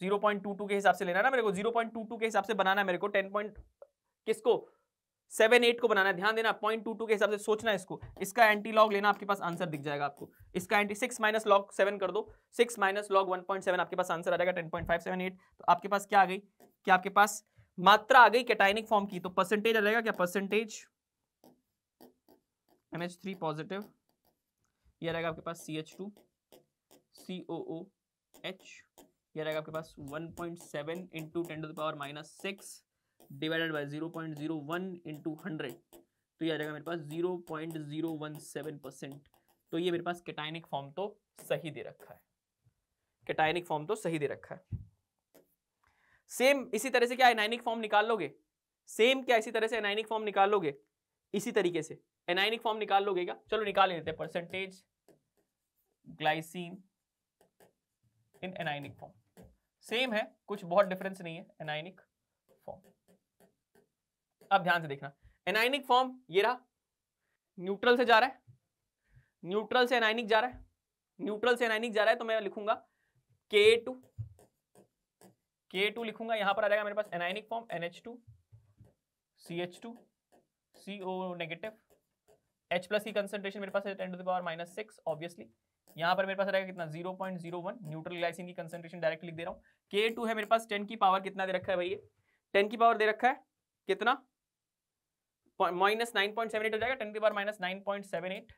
जीरो पॉइंट टू टू के हिसाब से लेना ना मेरे को जीरो पॉइंट टू टू के हिसाब से बनाना है मेरे को टेन पॉइंट किसको सेवन एट को बनाना है ध्यान देना पॉइंट टू टू के हिसाब से सोचना इसको इसका एंटी लॉग लेना आपके पास आंसर दिख जाएगा आपको इसका anti six minus log seven कर दो six minus log one point seven आपके पास आंसर आ जाएगा ten point five seven eight तो आपके पास क्या आ गई कि आपके पास मात्रा आ गई कैटाइनिक फॉर्म की तो परसेंटेज आ जाएगा क्या percentage M H three positive यह रहेगा आपके पास C H two C O O H यह रहेगा आपके पास one point seven into ten to the power minus six divided by zero point zero one into hundred तो ये आ जाएगा मेरे पास zero point zero one seven percent तो ये मेरे पास केटाइनिक फॉर्म तो सही दे रखा है केटाइनिक फॉर्म तो सही दे रखा है सेम इसी तरह से क्या एनाइनिक फॉर्म निकाल लोगे सेम क्या इसी तरह से एनाइनिक फॉर्म निकाल लोगे इसी तरीके से एनाइनिक फॉर्म निकाल लोगे क्या चलो निकाल लेते हैं percentage glycine in anionic form same है कुछ बहुत डिफरेंस नहीं है एनाइनिक अब ध्यान से देखना एनाइनिक फॉर्म ये रहा न्यूट्रल से जा रहा है न्यूट्रल से एनाइनिक जा रहा है न्यूट्रल से एनाइनिक जा रहा है तो मैं लिखूंगा के टू के टू लिखूंगा यहां पर आ जाएगा मेरे पास anionic form N H two C H two C O negative H plus की कंसेंट्रेशन मेरे पास है ten to the power minus six obviously यहाँ पर मेरे पास रहेगा कितना zero point zero one neutral glycine की कंसेंट्रेशन डायरेक्ट लिख दे रहा हूँ के टू है मेरे पास टेन की पावर कितना दे रखा है भैया टेन की पावर दे रखा है कितना minus nine point seven eight हो जाएगा ten to power minus nine point seven eight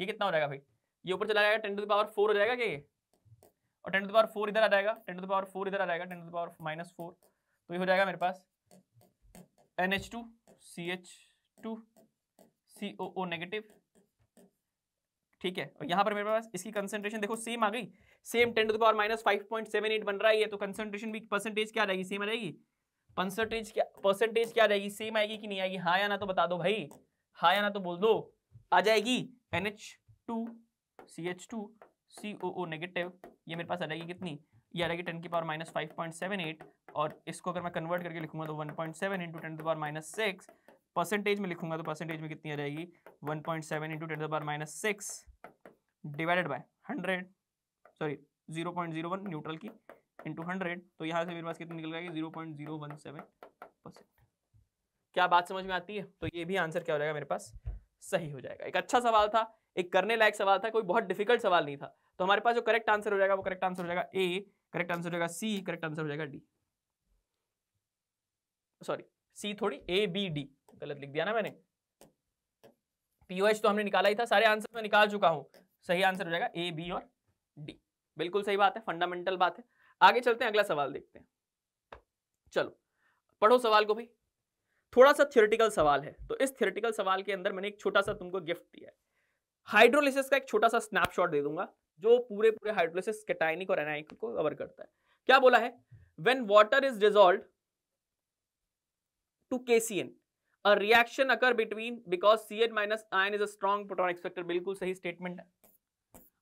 ये कितना हो जाएगा भाई ये ऊपर चला जाएगा टेन टू पावर फोर हो जाएगा क्या ये और टेन टू पावर फोर इधर आ जाएगा टेन टू पावर फोर इधर आ जाएगा ten to power minus four तो ये हो जाएगा मेरे पास N H two C H two C O O negative ठीक है और यहाँ पर मेरे पास इसकी कंसेंट्रेशन देखो सेम आ गई same ten to power minus five point seven eight बन रहा है तो कंसेंट्रेशन भी परसेंटेज क्या आ जाएगी सेम आ जाएगी परसेंटेज क्या परसेंटेज क्या रहेगी सेम आएगी कि नहीं आएगी हाँ या ना तो बता दो भाई हाँ या ना तो बोल दो आ जाएगी N H two C H two C O O negative ये मेरे पास आ जाएगी कितनी ये आ जाएगी टेन की power minus five point seven eight और इसको अगर मैं कन्वर्ट करके लिखूंगा तो one point seven into ten power minus six percentage में लिखूंगा तो परसेंटेज में कितनी आ जाएगी one point seven into ten power minus six divided by hundred sorry zero point zero one neutral की इंटू हंड्रेड तो यहाँ से मेरे पास कितनी निकल जाएगी zero point zero one seven percent क्या बात समझ में आती है तो ये भी आंसर क्या हो जाएगा मेरे पास सही हो जाएगा एक अच्छा सवाल था एक करने लायक सवाल था कोई बहुत डिफिकल्ट सवाल नहीं था तो हमारे पास जो करेक्ट आंसर हो जाएगा वो करेक्ट आंसर हो जाएगा ए करेक्ट आंसर हो जाएगा सी करेक्ट आंसर हो जाएगा डी सॉरी सी थोड़ी ए बी डी गलत लिख दिया ना मैंने पीओएच तो हमने निकाला ही था सारे आंसर मैं निकाल चुका हूं सही आंसर हो जाएगा ए बी और डी बिल्कुल सही बात है फंडामेंटल बात है आगे चलते हैं अगला सवाल देखते हैं चलो पढ़ो सवाल को भाई थोड़ा सा थियोरिटिकल सवाल है तो इस थियोरिटिकल सवाल के अंदर मैंने एक छोटा सा तुमको गिफ्ट दिया है हाइड्रोलिसिस का एक छोटा सा स्नैपशॉट दे दूंगा जो पूरे पूरे हाइड्रोलिसिस कैटाइनिक और एनाइक को कवर करता है क्या बोला है when water is dissolve to KCN a reaction occur between because C N minus ion is a strong proton acceptor बिल्कुल सही स्टेटमेंट है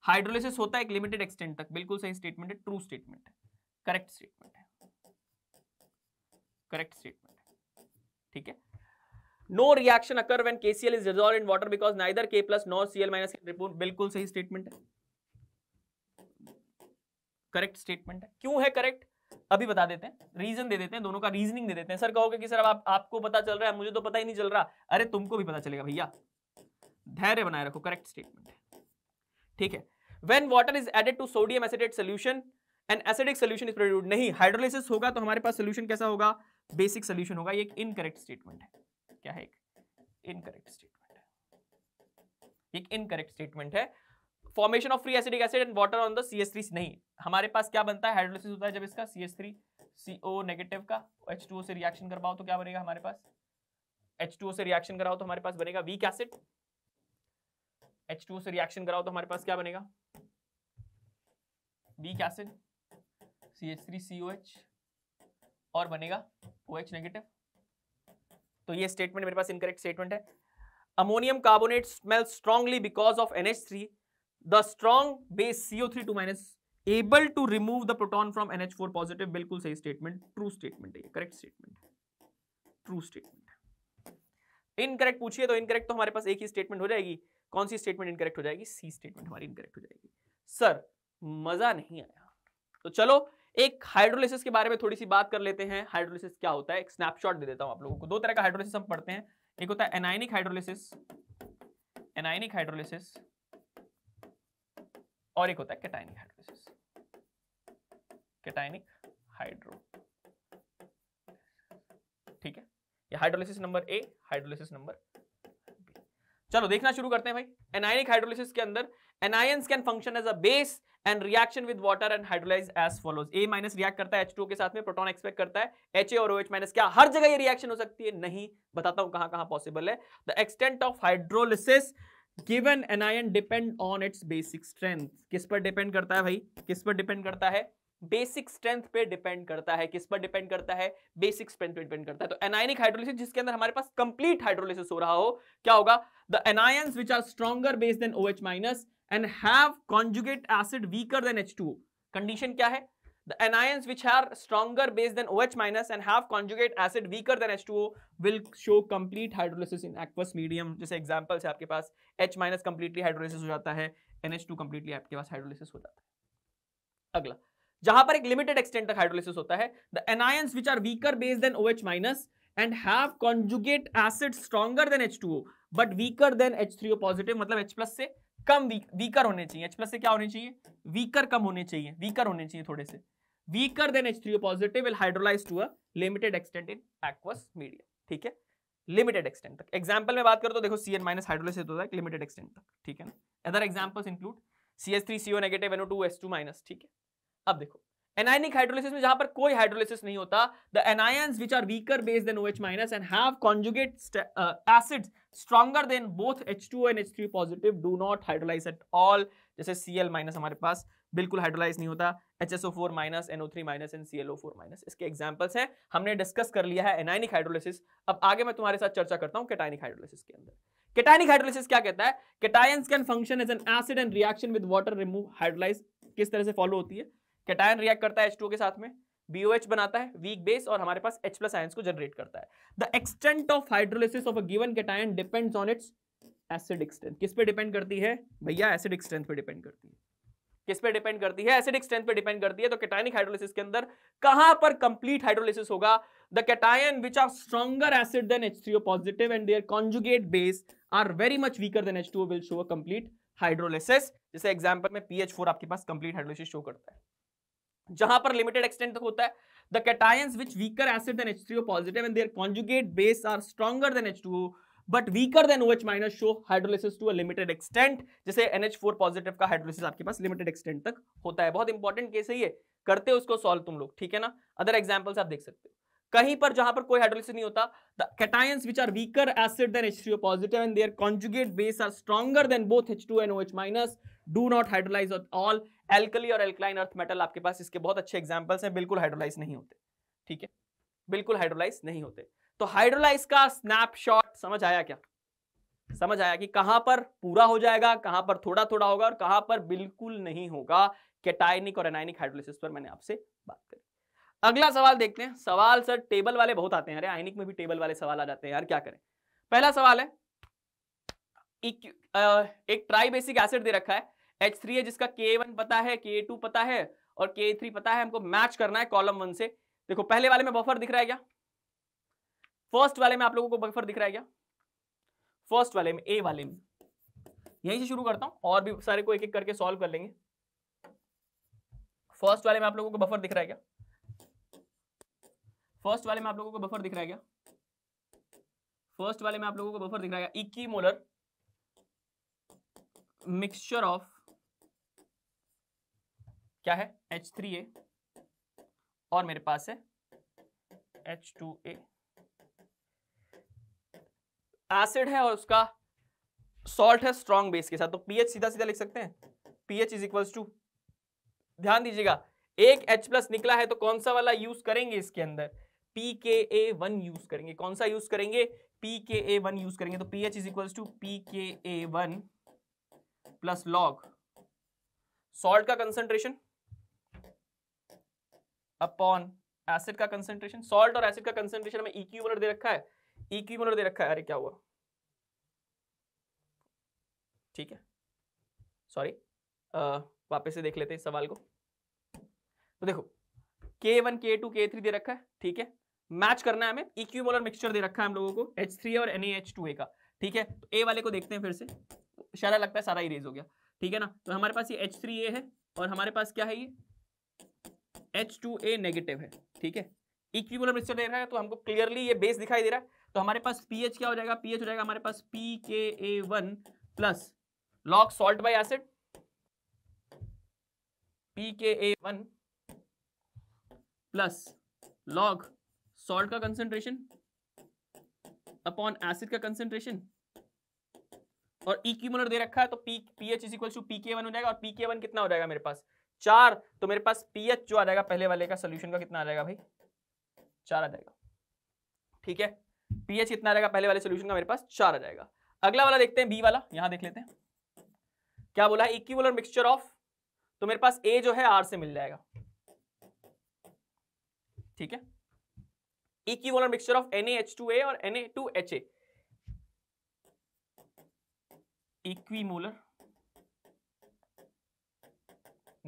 हाइड्रोलिसिस होता है एक लिमिटेड एक्सटेंट तक बिल्कुल सही स्टेटमेंट है ट्रू स्टेटमेंट है करेक्ट स्टेटमेंट है करेक्ट स्टेटमेंट है ठीक है no reaction occur when KCl is dissolve in water because neither K plus nor C L minus बिल्कुल सही स्टेटमेंट है करेक्ट स्टेटमेंट है क्यों है करेक्ट अभी बता देते हैं रीजन दे देते हैं दोनों का रीजनिंग दे देते हैं सर कहोगे कि सर अब आप, आपको पता चल रहा है मुझे तो पता ही नहीं चल रहा अरे तुमको भी पता चलेगा भैया धैर्य बनाए रखो करेक्ट स्टेटमेंट है ठीक है when water is added to sodium acetate solution and acidic solution is produced नहीं हाइड्रोलिसिस होगा तो हमारे पास सोल्यूशन कैसा होगा बेसिक सोल्यूशन होगा ये एक इनकरेक्ट स्टेटमेंट है क्या है एक इनकरेक्ट स्टेटमेंट एक इनकरेक्ट स्टेटमेंट है formation of free acetic acid and water on the C S three नहीं हमारे पास क्या बनता है हाइड्रोलिसिस होता है जब इसका C S three C O negative का एच टू ओ से रिएक्शन करवाओ तो क्या बनेगा हमारे पास एच टू ओ से रिएक्शन कराओ तो हमारे पास बनेगा weak acid H two O से रिएक्शन कराओ तो हमारे पास क्या बनेगा weak acid C H three C O H और बनेगा ओ एच नेगेटिव तो ये स्टेटमेंट मेरे पास इनकरेक्ट स्टेटमेंट है ammonium carbonate smell strongly because of N H three the strong base CO three two minus able to remove the proton from N H four positive बिल्कुल सही statement true statement है ये correct statement true statement incorrect पूछिए तो incorrect तो हमारे पास एक ही statement हो जाएगी कौन सी स्टेटमेंट इनकरेक्ट हो जाएगी सी स्टेटमेंट हमारी इनकरेक्ट हो जाएगी सर मजा नहीं आया तो चलो एक हाइड्रोलिसिस के बारे में थोड़ी सी बात कर लेते हैं हाइड्रोलिसिस क्या होता है एक स्नैपशॉट दे देता हूं आप लोगों को दो तरह का हाइड्रोलिसिस हम पढ़ते हैं एक होता है एनाइनिक हाइड्रोलिसिस एनाइनिक हाइड्रोलिसिस और एक होता है कैटाइनिक हाइड्रोलिसिस कैटाइनिक हाइड्रो ठीक है ये hydrolysis number A hydrolysis number चलो देखना शुरू करते हैं भाई एनाइनिक हाइड्रोलिसिस के अंदर anions can function as a base and reaction with water and hydrolyse as follows A minus react करता है एच के साथ में प्रोटॉन एक्सपेक्ट करता है एच और OH माइनस क्या हर जगह ये रिएक्शन हो सकती है नहीं बताता हूं कहां कहां पॉसिबल है the extent of hydrolysis given anion depend on its basic strength किस पर डिपेंड करता है भाई किस पर डिपेंड करता है बेसिक स्ट्रेंथ पे डिपेंड करता है किस पर डिपेंड करता है बेसिक स्ट्रेंथ पे डिपेंड करता है तो एनायनिक हाइड्रोलिसिस जिसके अंदर हमारे पास कंप्लीट हाइड्रोलिसिस हो रहा हो क्या होगा the anions which are stronger base than H minus and have conjugate acid weaker than H two condition क्या है anions which are stronger base than O H minus and have conjugate acid weaker than H two will show complete hydrolysis in aqueous जैसे example से आपके पास H minus completely hydrolyse हो जाता है N H to completely आपके पास hydrolysis हो जाता है अगला जहां पर एक लिमिटेड एक्सटेंट तक हाइड्रोलिस होता है the anions which are weaker base than O H minus and have conjugate acid stronger than H two O but weaker than H three O positive मतलब एच प्लस से कम weaker होने चाहिए H plus से क्या होने चाहिए weaker कम होने चाहिए वीकर होने चाहिए थोड़े से weaker than H three positive will hydrolyse to a limited extent in aqueous medium ठीक है लिमिटेड एक्सटेंट तक एग्जाम्पल में बात करो तो देखो सी एन माइनस हाइड्रोलाइज होता है लिमिटेड एक्सटेंट तक ठीक है ना other examples include C S three C O negative NO two S two minus ठीक है अब देखो एनायनिक हाइड्रोलिसिस में जहां पर कोई हाइड्रोलिसिस नहीं होता the anions which are weaker base than OH minus and have conjugate acids stronger than both H two and H three positive do not hydrolyse at all जैसे सी एल माइनस हमारे पास बिल्कुल hydrolyse नहीं होता H S O four minus NO three minus and C L O four minus इसके examples हैं हमने discuss कर लिया है एनाइनिक हाइड्रोलिसिस अब आगे मैं तुम्हारे साथ चर्चा करता हूँ केटाइनिक हाइड्रोलिसिस के अंदर केटाइनिक हाइड्रोलिसिस क्या कहता है cations can function as an acid and reaction with water remove hydrolyse किस तरह से फॉलो होती है केटायन रिएक्ट करता है एच के साथ में BOH बनाता है वीक बेस और हमारे पास H प्लस आयंस को जनरेट करता है the extent of hydrolysis of a given cation depends on its acid extent किस पे डिपेंड करती है भैया एसिड एक्सटेंट पे डिपेंड करती है किस पे डिपेंड करती है एसिड स्ट्रेंथ पे डिपेंड करती है तो कैटायनिक हाइड्रोलिसिस के अंदर कहां पर कंप्लीट हाइड्रोलिसिस होगा the cation which are stronger acid than H3O positive and their conjugate base are very much weaker than H2O will show a complete hydrolysis जैसे एग्जांपल में PH4 आपके पास कंप्लीट हाइड्रोलिसिस शो करता है जहां पर limited extent तक होता है the cations which weaker acid than H3O positive and their conjugate base are stronger than H2O but weaker than OH minus show hydrolysis to a limited extent जैसे NH4 positive का hydrolysis आपके पास limited extent तक होता है बहुत important case है ये करते हो उसको सॉल्व तुम लोग ठीक है ना अदर एग्जांपल्स आप देख सकते हो कहीं पर जहां पर कोई हाइड्रोलिसिस नहीं होता the cations which are weaker acid than H3O positive and their conjugate base are stronger than both H2 and OH minus do not hydrolyze at all alkali और एल्कलाइन अर्थ मेटल आपके पास इसके बहुत अच्छे examples हैं बिल्कुल hydrolyse नहीं होते ठीक है बिल्कुल हाइड्रोलाइज नहीं होते तो हाइड्रोलाइज का स्नैपशॉट समझ आया क्या समझ आया कि कहां पर पूरा हो जाएगा कहां पर थोड़ा थोड़ा होगा और कहां पर बिल्कुल नहीं होगा कैटाइनिक और एनाइनिक हाइड्रोलिसिस पर मैंने आपसे बात करी अगला सवाल देखते हैं सवाल सर टेबल वाले बहुत आते हैं अरे आइनिक में भी टेबल वाले सवाल आ जाते हैं यार क्या करें पहला सवाल है एक, एक ट्राई बेसिक एसिड दे रखा है एच थ्री है जिसका के वन पता है के टू पता है और के थ्री पता है हमको मैच करना है कॉलम वन से देखो पहले वाले में बफर दिख रहा है क्या फर्स्ट वाले में आप लोगों को बफर दिख रहा है क्या फर्स्ट वाले में ए वाले में यहीं से शुरू करता हूं और भी सारे को एक एक करके सॉल्व कर लेंगे फर्स्ट वाले में आप लोगों को बफर दिख रहा है क्या फर्स्ट वाले में आप लोगों को बफर दिख रहा है क्या फर्स्ट वाले में आप लोगों को बफर दिख रहा है इक्की मोलर मिक्सचर ऑफ क्या है एच थ्री ए और मेरे पास है एच टू ए एसिड है और उसका सॉल्ट है स्ट्रॉन्ग बेस के साथ तो पीएच सीधा सीधा लिख सकते हैं पीएच इज इक्वल्स टू ध्यान दीजिएगा एक एच प्लस निकला है तो कौन सा वाला यूज करेंगे इसके अंदर P K A one use करेंगे कौन सा यूज करेंगे P K A one use करेंगे तो P H is equal to P K A one plus log salt का कंसेंट्रेशन अपॉन एसिड का कंसेंट्रेशन सॉल्ट और एसिड का कंसेंट्रेशन हमें इक्यूमुलर e दे रखा है इक्यूमुलर e दे रखा है अरे क्या हुआ ठीक है सॉरी वापस से देख लेते हैं सवाल को तो देखो K1, K2, K3 दे रखा है ठीक है मैच करना है हमें इक्यूमोलर e मिक्सचर दे रखा है हम लोगों को एच थ्री और NaH2a का ठीक है तो ए वाले को देखते हैं फिर से शायद लगता है सारा इरेज हो गया ठीक है ना तो हमारे पास ये एच थ्री ए है और हमारे पास क्या है ये एच टू ए नेगेटिव है ठीक है इक्विपोलर मिक्सचर दे रहा है तो हमको क्लियरली ये बेस दिखाई दे रहा है तो हमारे पास पीएच क्या हो जाएगा पीएच हो जाएगा हमारे पास P K A one plus log salt by acid P K A one plus log salt का कंसेंट्रेशन अपॉन एसिड का कंसेंट्रेशन और इक्विपोलर दे रखा है तो P pH is equal to P K one हो जाएगा और पी के वन कितना हो जाएगा मेरे पास चार तो मेरे पास पीएच जो आ जाएगा पहले वाले का सोल्यूशन का कितना आ जाएगा भाई चार आ जाएगा ठीक है पीएच कितना आ जाएगा पहले वाले सोल्यूशन का मेरे पास चार आ जाएगा अगला वाला देखते हैं बी वाला यहां देख लेते हैं क्या बोला है इक्वलर मिक्सचर ऑफ तो मेरे पास ए जो है आर से मिल जाएगा ठीक है equimolar mixture of N A H two और N A two H molar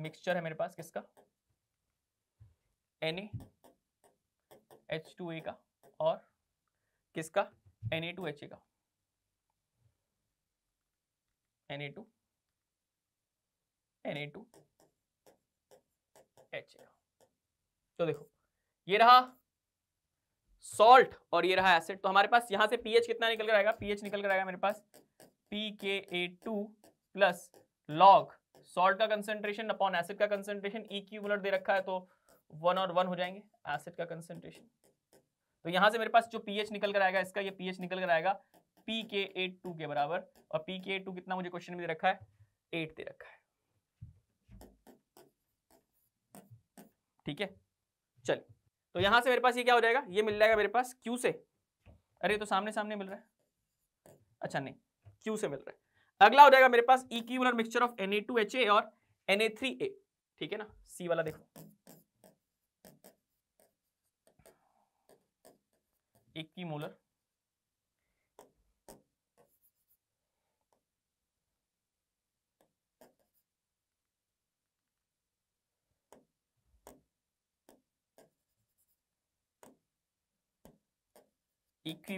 mixture है मेरे पास किसका एन एच टू ए का और किसका N A two H A का N A two N A two H A तो देखो ये रहा सॉल्ट और ये रहा एसिड तो हमारे पास यहां से पीएच कितना निकल कर आएगा पीएच निकल कर आएगा मेरे पास P K A two plus log salt का कंसेंट्रेशन अपॉन एसिड का कंसेंट्रेशन ई क्यूमुलर दे रखा है तो वन और वन हो जाएंगे एसिड का कंसेंट्रेशन तो यहां से मेरे पास जो पीएच निकल कर आएगा इसका ये पीएच निकल कर आएगा पी के एट टू के बराबर और पी के एट टू कितना मुझे क्वेश्चन में दे रखा है एट दे रखा है ठीक है चल तो यहां से मेरे पास ये क्या हो जाएगा ये मिल जाएगा मेरे पास क्यू से अरे तो सामने सामने मिल रहा है अच्छा नहीं क्यू से मिल रहा है अगला हो जाएगा मेरे पास इक्यूलर मिक्सचर ऑफ ए और ए ठीक है ना सी वाला देखो इक्वी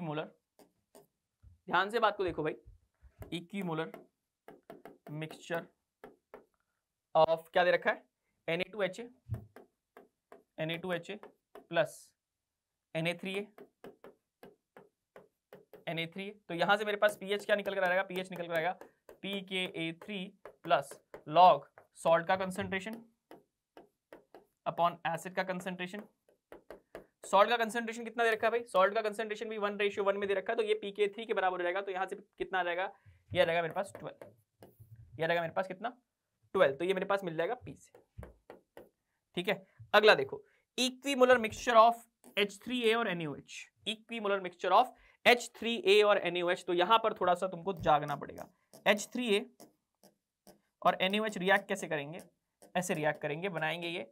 मोलर ध्यान से बात को देखो भाई इक्वीमोलर मिक्सचर ऑफ क्या दे रखा है N A two H N A two H A plus N A three N A three तो यहां से मेरे पास पीएच क्या निकल कर आएगा पीएच निकल कर आएगा P K A three plus log salt का कंसेंट्रेशन अपॉन एसिड का कंसेंट्रेशन सॉल्ट का कंसेंट्रेशन कितना दे रखा है भाई सॉल्ट का कंसेंट्रेशन भी वन रेशियो वन में दे रखा है तो ये पीके थ्री के बराबर हो जाएगा तो यहाँ से कितना आ जाएगा ये रहेगा मेरे पास ट्वेल्व ये रहेगा मेरे पास कितना ट्वेल्व तो ये मेरे पास मिल जाएगा पी से ठीक है अगला देखो equimolar mixture of H three A और NaOH equimolar mixture of H three A और NaOH तो यहां पर थोड़ा सा तुमको जागना पड़ेगा एच थ्री ए और NaOH रिएक्ट कैसे करेंगे ऐसे रिएक्ट करेंगे बनाएंगे ये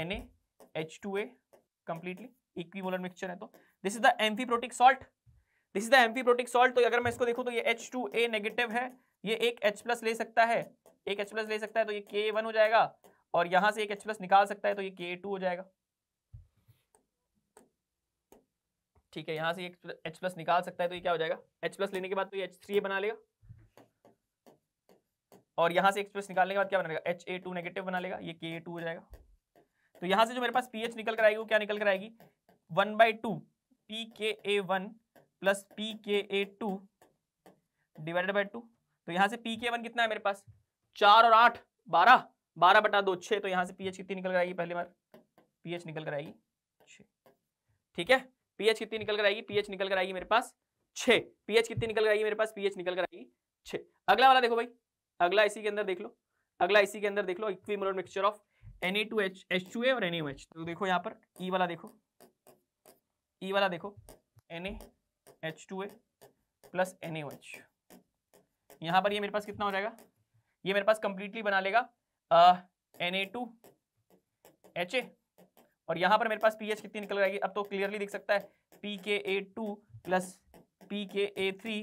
N A H two A completely equimolar mixture है तो this is the amphiprotic salt this is the amphiprotic salt तो अगर मैं इसको देखूँ तो ये एच टू ए नेगेटिव है ये एक एच प्लस ले सकता है एक एच प्लस ले सकता है तो ये के वन हो जाएगा और यहाँ से एक एच प्लस निकाल सकता है तो ये के टू हो जाएगा ठीक है यहाँ से एक एच प्लस निकाल सकता है तो ये क्या हो जाएगा एच प्लस लेने के बाद तो ये एच थ्री बना लेगा और यहाँ से प्लस निकालने के बाद क्या बनेगा एच ए टू नेगेटिव बना लेगा ये के टू हो जाएगा तो यहाँ से जो मेरे पास पी एच निकल कर आएगी वो क्या निकल कर आएगी one by two P K A one plus P K A two divided by two तो यहाँ से पी के वन कितना है मेरे पास चार और आठ बारह बारह बटा दो छह तो यहाँ से पीएच कितनी निकल कर आएगी पहली बार पीएच निकल कर आएगी छ ठीक है पीएच कितनी निकल कर आएगी पीएच निकल कर आएगी मेरे पास छः पीएच कितनी निकल कर आएगी मेरे पास पीएच निकल कर आएगी छ अगला वाला देखो भाई अगला इसी के अंदर देख लो अगला इसी के अंदर देख लो equimolar mixture of N two H H two A और एच तो देखो यहाँ पर ई e वाला देखो ई e वाला देखो N A H two A plus N H यहाँ पर ये मेरे पास कितना हो जाएगा ये मेरे पास कंप्लीटली बना लेगा N A two H A और यहाँ पर मेरे पास पी एच कितनी निकल जाएगी अब तो क्लियरली दिख सकता है P K A two plus P K A three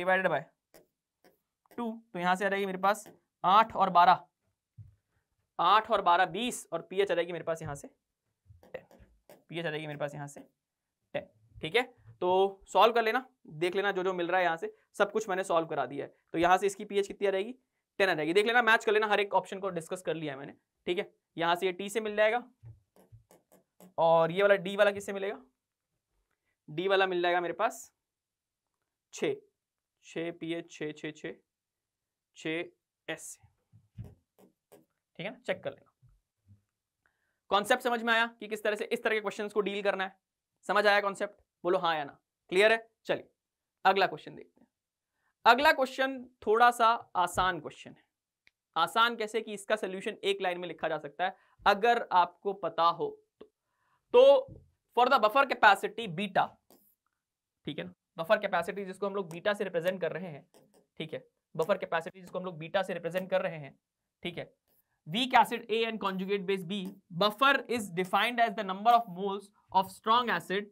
divided by two तो यहाँ से आ जाएगी मेरे पास आठ और बारह आठ और बारह बीस और पी एच आ जाएगी मेरे पास यहाँ से टेन पी एच आ जाएगी मेरे पास यहाँ से टेन ठीक है तो सॉल्व कर लेना देख लेना जो जो मिल रहा है यहाँ से सब कुछ मैंने सॉल्व करा दिया है तो यहाँ से इसकी पीएच कितनी आ रहेगी टेन आ जाएगी देख लेना मैच कर लेना हर एक ऑप्शन को डिस्कस कर लिया है मैंने ठीक है यहाँ से ये टी से मिल जाएगा और ये वाला डी वाला किससे मिलेगा डी वाला मिल जाएगा मेरे पास छ छ पी एच छ छ छ छ एस ठीक है ना चेक कर लेना कॉन्सेप्ट समझ में आया कि किस तरह से इस तरह के क्वेश्चंस को डील करना है समझ आया कॉन्सेप्ट बोलो हाँ या ना क्लियर है चलिए अगला क्वेश्चन देखते हैं अगला क्वेश्चन थोड़ा सा आसान क्वेश्चन है आसान कैसे कि इसका सोल्यूशन एक लाइन में लिखा जा सकता है अगर आपको पता हो तो for the buffer capacity beta ठीक है ना बफर कैपेसिटी जिसको हम लोग बीटा से रिप्रेजेंट कर रहे हैं ठीक है बफर कैपेसिटी जिसको हम लोग बीटा से रिप्रेजेंट कर रहे हैं ठीक है weak acid A and conjugate base B buffer is defined as the number of moles of strong acid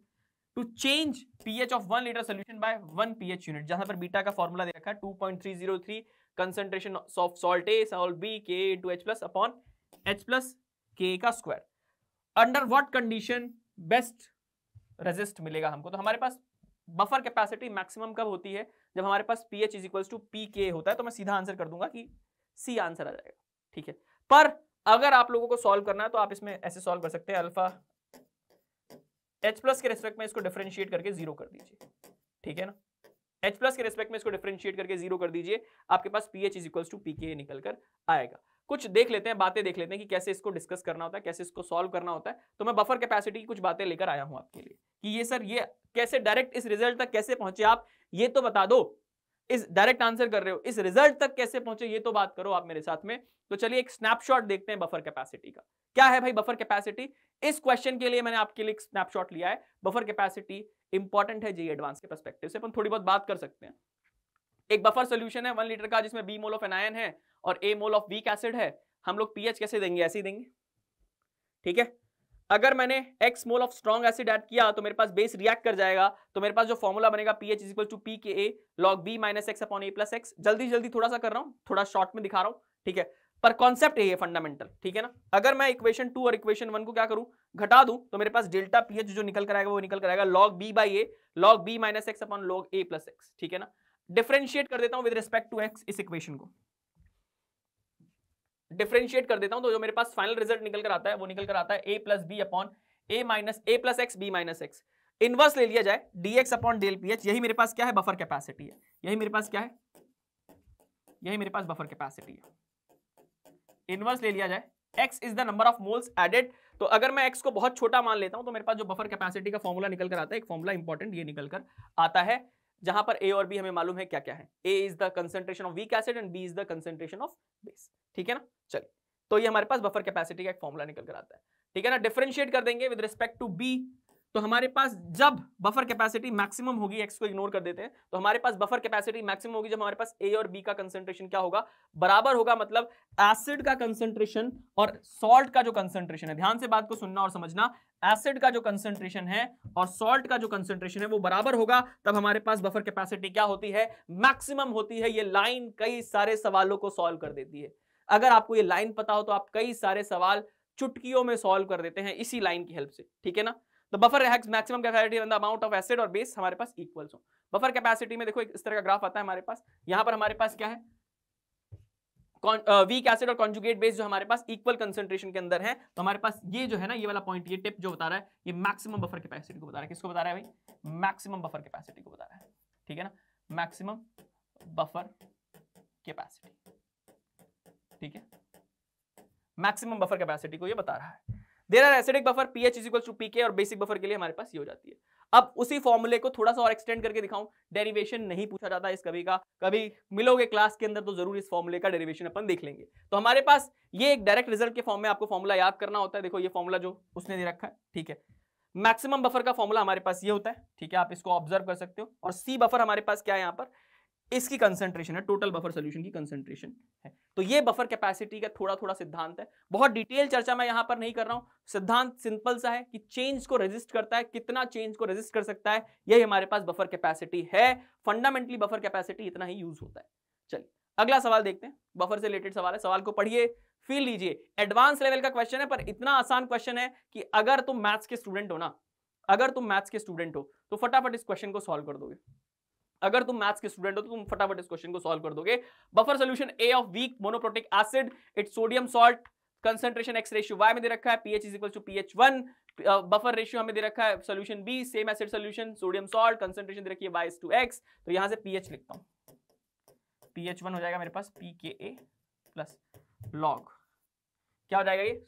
to change pH of one litre solution by one pH unit जहां पर beta का formula दे रखा है two point three zero three concentration of salt A salt B K two H plus upon H plus K का square under what condition best resist मिलेगा हमको तो हमारे पास बफर कैपेसिटी मैक्सिमम कब होती है जब हमारे पास P H is equal to P K होता है तो मैं सीधा आंसर कर दूंगा कि सी आंसर आ जाएगा ठीक है पर अगर आप लोगों को सॉल्व करना है तो आप इसमें ऐसे सॉल्व कर सकते हैं alpha H plus K respect में इसको डिफ्रेंशिएट करके जीरो कर दीजिए ठीक है ना एच प्लस के रेस्पेक्ट में इसको डिफ्रेंशिएट करके जीरो कर दीजिए आपके पास P H is equal to P K निकल कर आएगा कुछ देख लेते हैं बातें देख लेते हैं कि कैसे इसको डिस्कस करना होता है कैसे इसको सॉल्व करना होता है तो मैं बफर कैपेसिटी की कुछ बातें लेकर आया हूं आपके लिए कि ये सर ये कैसे डायरेक्ट इस रिजल्ट तक कैसे पहुंचे आप ये तो बता दो इस डायरेक्ट आंसर कर रहे हो इस रिजल्ट तक कैसे पहुंचे ये तो बात करो आप मेरे साथ में तो चलिए एक स्नैपशॉट देखते हैं बफर कैपेसिटी का क्या है भाई बफर कैपेसिटी इस क्वेश्चन के लिए मैंने आपके लिए स्नैपशॉट लिया है बफर कैपेसिटी इंपॉर्टेंट है जी एडवांस के परस्पेक्टिव से अपन थोड़ी बहुत बात कर सकते हैं एक बफर सोल्यूशन है वन लीटर का जिसमें बी मोल ऑफ एनायन है और A mole of weak acid है हम लोग पीएच कैसे देंगे ऐसे ही देंगे ठीक है अगर मैंने x mole of strong acid add किया तो मेरे पास बेस रिएक्ट कर जाएगा तो मेरे पास जो फॉर्मूला बनेगा P H equal to P K A log B minus X upon A plus X जल्दी जल्दी थोड़ा सा कर रहा हूँ थोड़ा शॉर्ट में दिखा रहा हूँ ठीक है पर कॉन्सेप्ट यही है फंडामेंटल ठीक है ना अगर मैं इक्वेशन टू और इक्वेशन वन को क्या करूं घटा दूं तो मेरे पास डेल्टा पीएच जो निकल कर आएगा वो निकल कर आएगा log B by A log B minus X upon log A plus X ठीक है ना डिफ्रेंशिएट कर देता हूं विद रिस्पेक्ट टू एक्स इस इक्वेशन को डिफ्रेंशिएट कर देता हूं तो जो मेरे पास फाइनल रिजल्ट निकल कर आता है वो निकल कर आता है A plus B upon A minus A plus X B minus X inverse ले लिया जाए dx upon del P H यही मेरे पास क्या है बफर कैपेसिटी है यही मेरे पास क्या है यही मेरे पास बफर कैपेसिटी है इनवर्स ले लिया जाए X is the number of moles added तो अगर मैं एक्स को बहुत छोटा मान लेता हूं तो मेरे पास जो बफर कैपेसिटी का फॉर्मूला निकल कर आता है एक फॉर्मूला इंपॉर्टेंट ये निकल कर आता है जहां पर ए और बी हमें मालूम है क्या क्या है A is the concentration of weak acid and B is the concentration of base ठीक है ना चलिए तो ये हमारे पास बफर कैपेसिटी का एक फॉर्मूला निकल कर आता है ठीक है ना डिफ्रेंशिएट कर देंगे विद रिस्पेक्ट टू बी तो हमारे पास जब बफर कैपेसिटी मैक्सिमम होगी एक्स को इग्नोर कर देते हैं तो हमारे पास बफर कैपेसिटी मैक्सिमम होगी जब हमारे पास ए और बी का कंसेंट्रेशन क्या होगा बराबर होगा मतलब एसिड का कंसेंट्रेशन और सॉल्ट का जो कंसेंट्रेशन है ध्यान से बात को सुनना और समझना एसिड का जो कंसेंट्रेशन है और सॉल्ट का जो कंसेंट्रेशन है वो बराबर होगा तब हमारे पास बफर कैपेसिटी क्या होती है मैक्सिमम होती है ये लाइन कई सारे सवालों को सॉल्व कर देती है अगर आपको ये लाइन पता हो तो आप कई सारे सवाल चुटकियों में सॉल्व कर देते हैं इसी लाइन की हेल्प से ठीक है ना तो buffer has maximum capacity the amount of acid और बेस हमारे पास इक्वल्स हो बफर कैपेसिटी में देखो इस तरह का ग्राफ आता है हमारे पास यहां पर हमारे पास क्या है वीक एसिड और कॉन्जुगेट बेस जो हमारे पास इक्वल कंसेंट्रेशन के अंदर है तो हमारे पास ये जो है ना ये वाला पॉइंट ये टिप जो बता रहा है ये मैक्सिमम बफर कैपेसिटी को बता रहा है किसको बता रहा है भाई मैक्सिमम बफर कैपेसिटी को बता रहा है ठीक है ना मैक्सिमम बफर कैपेसिटी ठीक है मैक्सिमम बफर कैपेसिटी को ये बता रहा है there are acidic buffer P H is equal to K और बेसिक बफर के लिए हमारे पास ये हो जाती है अब उसी फॉर्मूले को थोड़ा सा और एक्सटेंड करके दिखाऊं डेरिवेशन नहीं पूछा जाता इस कभी का कभी मिलोगे क्लास के अंदर तो जरूर इस फॉर्मूले का डेरिवेशन अपन देख लेंगे तो हमारे पास ये एक डायरेक्ट रिजल्ट के फॉर्म में आपको फॉर्मूला याद करना होता है देखो ये फॉर्मूला जो उसने दे रखा है ठीक है मैक्सिमम बफर का फॉर्मूला हमारे पास ये होता है ठीक है आप इसको ऑब्जर्व कर सकते हो और सी बफर हमारे पास क्या है यहाँ पर इसकी कंसंट्रेशन है टोटल बफर सोल्यूशन की कंसंट्रेशन है तो ये बफर कैपेसिटी का थोड़ा थोड़ा सिद्धांत है बहुत डिटेल चर्चा मैं यहां पर नहीं कर रहा हूं सिद्धांत सिंपल सा है कि चेंज को रेजिस्ट करता है कितना चेंज को रेजिस्ट कर सकता है यही हमारे पास बफर कैपेसिटी है फंडामेंटली बफर कैपेसिटी इतना ही यूज होता है चलिए अगला सवाल देखते हैं बफर से रिलेटेड सवाल है सवाल को पढ़िए फील लीजिए एडवांस लेवल का क्वेश्चन है पर इतना आसान क्वेश्चन है कि अगर तुम मैथ्स के स्टूडेंट हो ना अगर तुम मैथ्स के स्टूडेंट हो तो फटाफट इस क्वेश्चन को सॉल्व कर दोगे अगर तुम मैथ्स के स्टूडेंट हो तो तुम फटाफट इस क्वेश्चन को सॉल्व कर दोगे buffer solution A of weak monoprotic acid its sodium salt concentration X ratio Y में दे रखा है pH is equal to pH one buffer ratio हमें दे रखा है solution B same acid solution sodium salt concentration दे रखी है वाई इज टू एक्स तो यहां से पीएच लिखता हूं पीएच वन हो जाएगा मेरे पास P K A plus log क्या हो जाएगा ये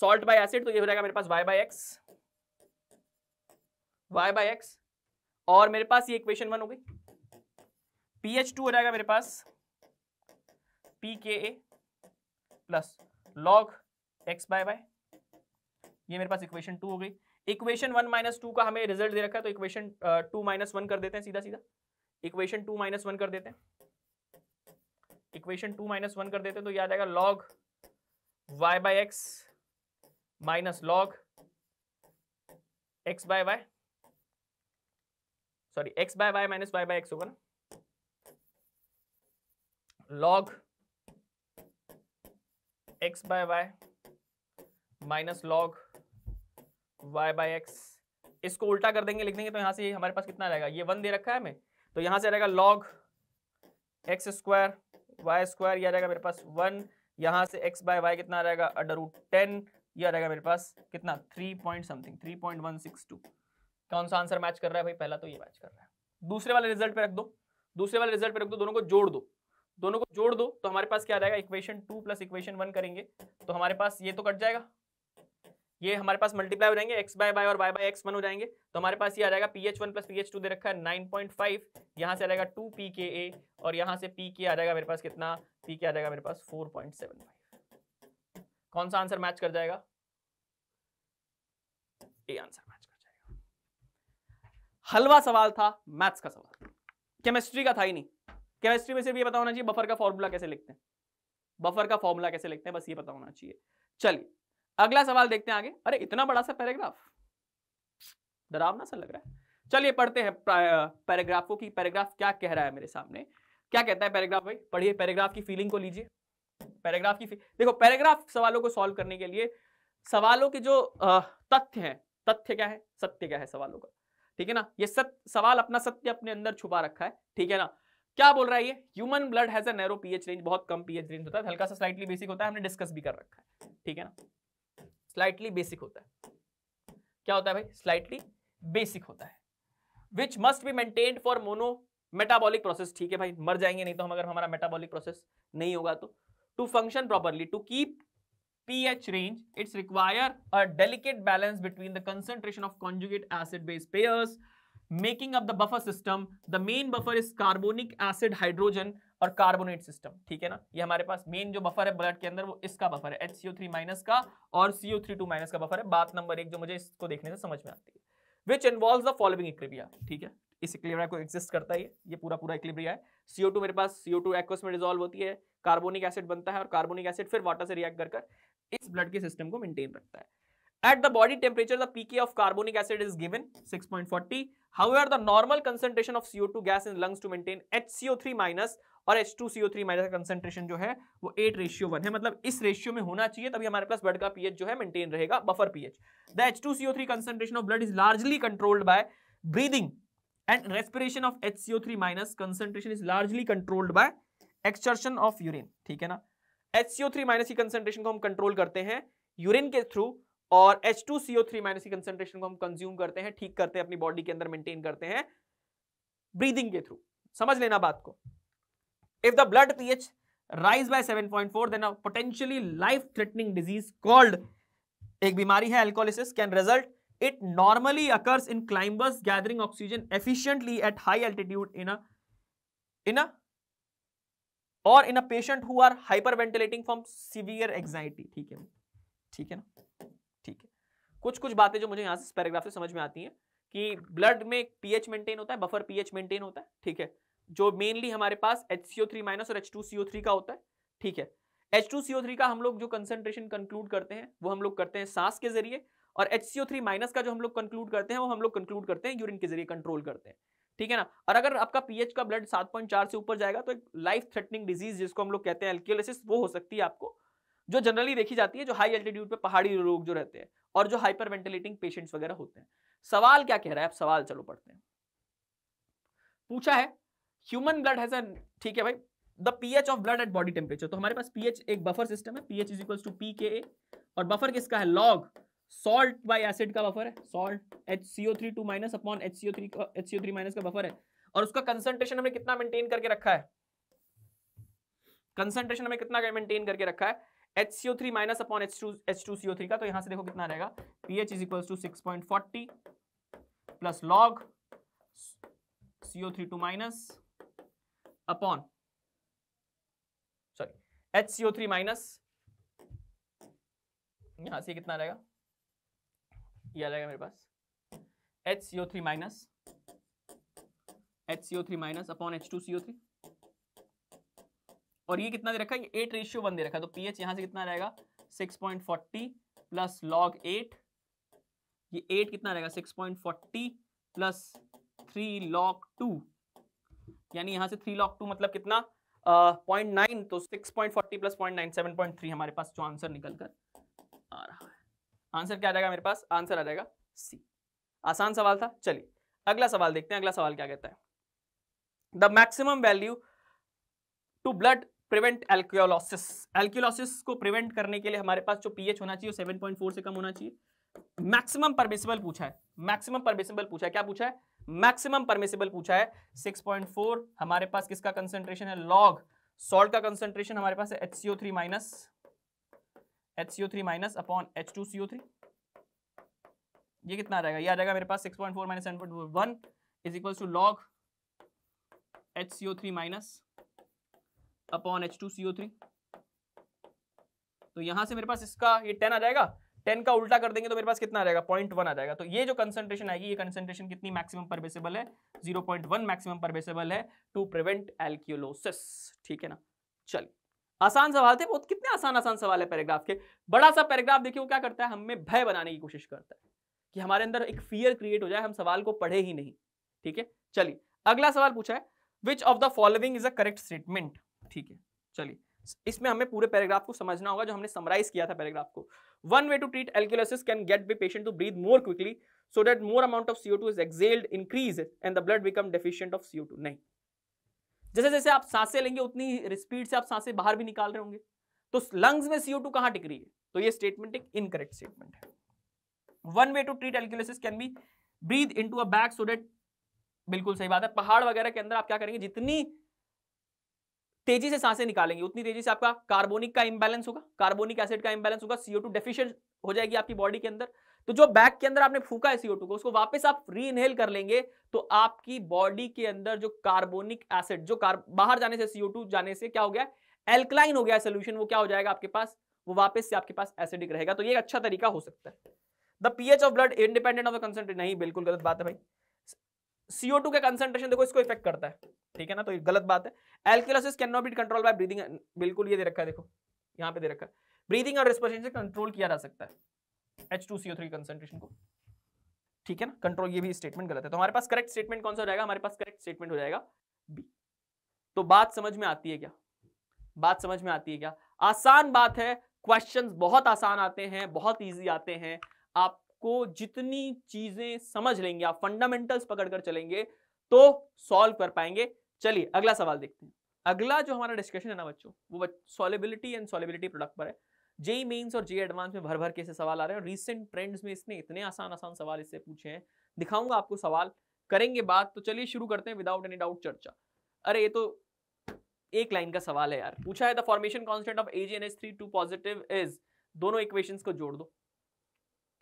सॉल्ट बाय एसिड तो ये हो जाएगा मेरे पास Y by X y by X और मेरे पास ये इक्वेशन वन हो गई पी एच टू हो जाएगा मेरे पास P K A plus log X by by ये मेरे पास इक्वेशन टू हो गई इक्वेशन वन माइनस टू का हमें रिजल्ट दे रखा है तो इक्वेशन टू माइनस वन कर देते हैं सीधा सीधा इक्वेशन टू माइनस वन कर देते हैं इक्वेशन टू माइनस वन कर देते हैं तो आ जाएगा log Y by X minus log X by Y sorry X by Y minus Y by X होगा ना log X by Y minus log Y by X इसको उल्टा कर देंगे लिख देंगे तो यहां से हमारे पास कितना रहेगा ये वन दे रखा है हमें तो यहाँ से रहेगा log X square Y square यह रहेगा मेरे पास वन यहां से एक्स बाय वाई कितना रहेगा अंडर रूट टेन यह रहेगा मेरे पास कितना three point something three point one six two कौन सा आंसर मैच कर रहा है भाई पहला तो ये मैच कर रहा है दूसरे वाले रिजल्ट पे रख दो दूसरे वाले रिजल्ट पे रख दो दोनों को जोड़ दो दोनों को जोड़ दो तो हमारे पास क्या जाएगा equation two plus equation one करेंगे तो हमारे पास ये तो कट जाएगा ये हमारे पास मल्टीप्लाई हो जाएंगे एक्स बाय बाय और बाय बाय एक्स वन हो जाएंगे तो हमारे पास ये आ जाएगा P H one plus P H two दे रखा है नाइन पॉइंट फाइव यहाँ से आ जाएगा टू पी के ए और यहाँ से पी के आ जाएगा मेरे पास कितना पी के आ जाएगा मेरे पास फोर पॉइंट सेवन फाइव कौन सा आंसर मैच कर जाएगा ए आंसर हलवा सवाल था मैथ्स का सवाल केमिस्ट्री का था ही नहीं केमिस्ट्री में सिर्फ ये पता होना चाहिए बफर का फॉर्मूला कैसे लिखते हैं बफर का फॉर्मूला कैसे लिखते हैं बस ये पता होना चाहिए चलिए अगला सवाल देखते हैं आगे अरे इतना बड़ा सा पैराग्राफ डरावना सा लग रहा है चलिए पढ़ते हैं पैराग्राफ को कि पैराग्राफ क्या कह रहा है मेरे सामने क्या कहता है पैराग्राफ भाई पढ़िए पैराग्राफ की फीलिंग को लीजिए पैराग्राफ की देखो पैराग्राफ सवालों को सॉल्व करने के लिए सवालों के जो तथ्य हैं तथ्य क्या है सत्य क्या है सवालों का ठीक है ना ये सत्य सवाल अपना सत्य अपने अंदर छुपा रखा है ठीक है ना क्या बोल रहा है ये human blood has narrow pH range बहुत कम पीएच रेंज होता है हल्का सा स्लाइटली बेसिक होता है हमने डिस्कस भी कर रखा है ठीक है ना स्लाइटली बेसिक होता है क्या होता है भाई स्लाइटली बेसिक होता है which must be maintained for mono metabolic process ठीक है भाई मर जाएंगे नहीं तो हम अगर हमारा मेटाबॉलिक प्रोसेस नहीं होगा तो to function properly to keep pH range, it's require a delicate balance between the concentration of conjugate acid-base pairs, making up the buffer system. The main buffer is carbonic acid hydrogen और carbonate system ठीक है ना ये हमारे पास main जो buffer है blood के अंदर वो इसका बफर है HCO3- थ्री का और CO32- थ्री का बफर है बात नंबर एक जो मुझे इसको देखने से समझ में आती है which involve the following equilibria ठीक है इस इक्लिब्रिया को एग्जिस्ट करता है ये पूरा पूरा इक्लिब्रिया है CO2 मेरे पास CO2 टू एक्वस में डिजोल्व होती है कार्बोनिक एसिड बनता है और कार्बोनिक एसिड फिर वाटर से रिएक्ट कर इस ब्लड के सिस्टम को मेंटेन रखता है at the body temperature the pK of carbonic acid is given 6.40. However, the normal concentration of CO2 gas in lungs to maintain HCO3 और H2CO3 का कंसंट्रेशन जो है वो 8 रेशियो वन है मतलब इस रेशियो में होना चाहिए तभी हमारे पास ब्लड का पीएच जो है मेंटेन रहेगा buffer pH the H2CO3 concentration of blood is largely controlled by breathing and respiration of HCO3 concentration is largely controlled by excretion of urine ठीक है ना एच सी थ्री माइनस की concentration को हम control करते हैं urine के through और H two C three minus की कंसेंट्रेशन को हम कंज्यूम करते हैं ठीक करते हैं अपनी बॉडी के अंदर मेंटेन करते हैं ब्रीदिंग के थ्रू समझ लेना बात को if the blood pH rise by 7.4 then potentially life threatening disease called एक बीमारी है alkalosis can result it normally occurs in climbers gathering oxygen efficiently at high altitude in a in a और in a patient who are hyperventilating from severe anxiety ठीक है ठीक है ना ठीक है कुछ कुछ बातें जो मुझे यहाँ से पैराग्राफ से समझ में आती हैं कि ब्लड में पीएच मेंटेन होता है बफर पीएच मेंटेन होता है ठीक है जो मेनली हमारे पास H C O three minus और H two C O three का होता है ठीक है H two C O three का हम लोग जो कंसेंट्रेशन कंक्लूड करते हैं वो हम लोग करते हैं सांस के जरिए और H C O three minus का जो हम लोग कंक्लूड करते हैं वो हम लोग कंक्लूड करते हैं यूरिन के जरिए कंट्रोल करते हैं ठीक है ना और अगर आपका पीएच का ब्लड 7.4 से ऊपर जाएगा तो एक लाइफ थ्रेटनिंग डिजीज जिसको हम लोग कहते हैं एल्कियोलिस वो हो सकती है आपको जो जनरली देखी जाती है जो हाई एल्टीट्यूड पे पहाड़ी रोग जो रहते हैं और जो हाइपर वेंटिलेटिंग पेशेंट्स वगैरह होते हैं सवाल क्या कह रहा है आप सवाल चलो पढ़ते हैं पूछा है ह्यूमन ब्लड हैज ठीक है भाई the pH of blood at body temperature तो हमारे पास पीएच एक बफर सिस्टम है pH is equal to P K A और बफर किसका है लॉग सॉल्ट बाई एसिड का बफर है salt H C O three two minus upon H C O three H C O three minus का buffer है और उसका concentration हमने कितना मेंटेन करके रखा है कंसंट्रेशन हमें कितना मेंटेन करके रखा है H C O three minus upon H two H two C O three का तो यहां से देखो कितना रहेगा P H is equal to six point forty plus log C O three two minus upon sorry H C O three minus यहां से कितना रहेगा ये आ जाएगा मेरे पास H C O three minus H C O three minus upon H two C O three और ये कितना दे रखा है एट रेशियो वन दे रखा है तो पीएच यहां से कितना रहेगा six point forty plus log eight ये एट कितना रहेगा six point forty plus three log two यानी यहां से थ्री लॉग टू मतलब कितना पॉइंट uh, नाइन तो six point forty plus point nine seven point three हमारे पास जो आंसर निकलकर आ रहा है आंसर क्या आ जाएगा मेरे पास आंसर आ जाएगा सी आसान सवाल था चलिए अगला सवाल देखते हैं अगला सवाल क्या कहता है the maximum value to blood prevent alkalosis alkalosis को प्रिवेंट करने के लिए हमारे पास जो पीएच होना चाहिए सेवन पॉइंट फोर से कम होना चाहिए मैक्सिमम परमिसिबल पूछा है मैक्सिमम परमिसिबल पूछा है क्या पूछा है मैक्सिमम परमिसिबल पूछा है 6.4 हमारे पास किसका कंसेंट्रेशन है लॉग सॉल्ट का कंसेंट्रेशन हमारे पास है HCO3 minus H C O three minus upon H two C O three ये कितना आ जाएगा ये आ जाएगा मेरे पास six point four minus seven point one is equal to log H C O three minus upon H two C O three तो यहां से मेरे पास इसका ये टेन आ जाएगा टेन का उल्टा कर देंगे तो मेरे पास कितना आ जाएगा पॉइंट वन आ जाएगा तो ये जो कंसंट्रेशन आएगी ये कंसंट्रेशन कितनी मैक्सिमम परमिसेबल है zero point one maximum permissible है टू प्रिवेंट एल्क्यूलोसिस ठीक है ना चलिए आसान सवाल थे बहुत कितने आसान आसान सवाल है पैराग्राफ के बड़ा सा पैराग्राफ देखिए वो क्या करता है हमें भय बनाने की कोशिश करता है कि हमारे अंदर एक फियर क्रिएट हो जाए हम सवाल को पढ़े ही नहीं ठीक है चलिए अगला सवाल पूछा है which of the following is a correct statement ठीक है चलिए इसमें हमें पूरे पैराग्राफ को समझना होगा जो हमने समराइज किया था पैराग्राफ को one way to treat alkalosis can get be patient to breathe more quickly so that more amount of CO two is excelled increase and the blood become deficient of CO two नहीं जैसे जैसे आप सांसें लेंगे उतनी speed से आप सांसें बाहर भी निकाल रहे होंगे तो लंग्स में सीओ टू कहां टिक रही है तो ये स्टेटमेंट एक इनकरेक्ट स्टेटमेंट है one way to treat alkalosis can be breathe into a bag so that बिल्कुल सही बात है पहाड़ वगैरह के अंदर आप क्या करेंगे जितनी तेजी से सांसें निकालेंगे उतनी तेजी से आपका कार्बोनिक का इंबैलेंस होगा कार्बोनिक एसिड का इंबैलेंस होगा सीओ टू डेफिशिएंट हो जाएगी आपकी बॉडी के अंदर तो जो बैक के अंदर आपने फूका है सीओ को उसको वापस आप री इनहेल कर लेंगे तो आपकी बॉडी के अंदर जो कार्बोनिक एसिड जो कार, बाहर जाने से सीओ जाने से क्या हो गया एल्कलाइन हो गया सोल्यूशन वो क्या हो जाएगा आपके पास वो वापस से आपके पास एसिडिक रहेगा तो ये अच्छा तरीका हो सकता है the pH of blood independent of concentrate नहीं बिल्कुल गलत बात है भाई सीओ टू का कंसेंट्रेशन देखो इसको इफेक्ट करता है ठीक है ना तो ये गलत बात है alkalosis can not be control by breathing बिल्कुल ये दे रखा है देखो यहाँ पे दे रखा है ब्रीदिंग और रेस्पिरेशन से कंट्रोल किया जा सकता है H two CO three concentration को ठीक है ना कंट्रोल ये भी स्टेटमेंट गलत है तो हमारे पास करेक्ट स्टेटमेंट कौन सा हो जाएगा हमारे पास करेक्ट स्टेटमेंट हो जाएगा बी तो बात समझ में आती है क्या बात समझ में आती है क्या आसान बात है क्वेश्चंस बहुत आसान आते हैं बहुत इजी आते हैं आपको जितनी चीजें समझ लेंगे आप फंडामेंटल्स पकड़कर चलेंगे तो सॉल्व कर पाएंगे चलिए अगला सवाल देखते हैं अगला जो हमारा डिस्कशन है ना बच्चों वो सॉलिबिलिटी एंड सॉलिबिलिटी प्रोडक्ट पर है जेई मेन्स और जे एडवांस में भर भर के से सवाल आ रहे हैं रिसेंट ट्रेंड्स में इसने इतने आसान आसान सवाल इससे पूछे हैं दिखाऊंगा आपको सवाल करेंगे बात तो चलिए शुरू करते हैं विदाउट एनी डाउट चर्चा अरे ये तो एक लाइन का सवाल है यार पूछा है the formation constant of Ag N S three two positive is दोनों इक्वेशन को जोड़ दो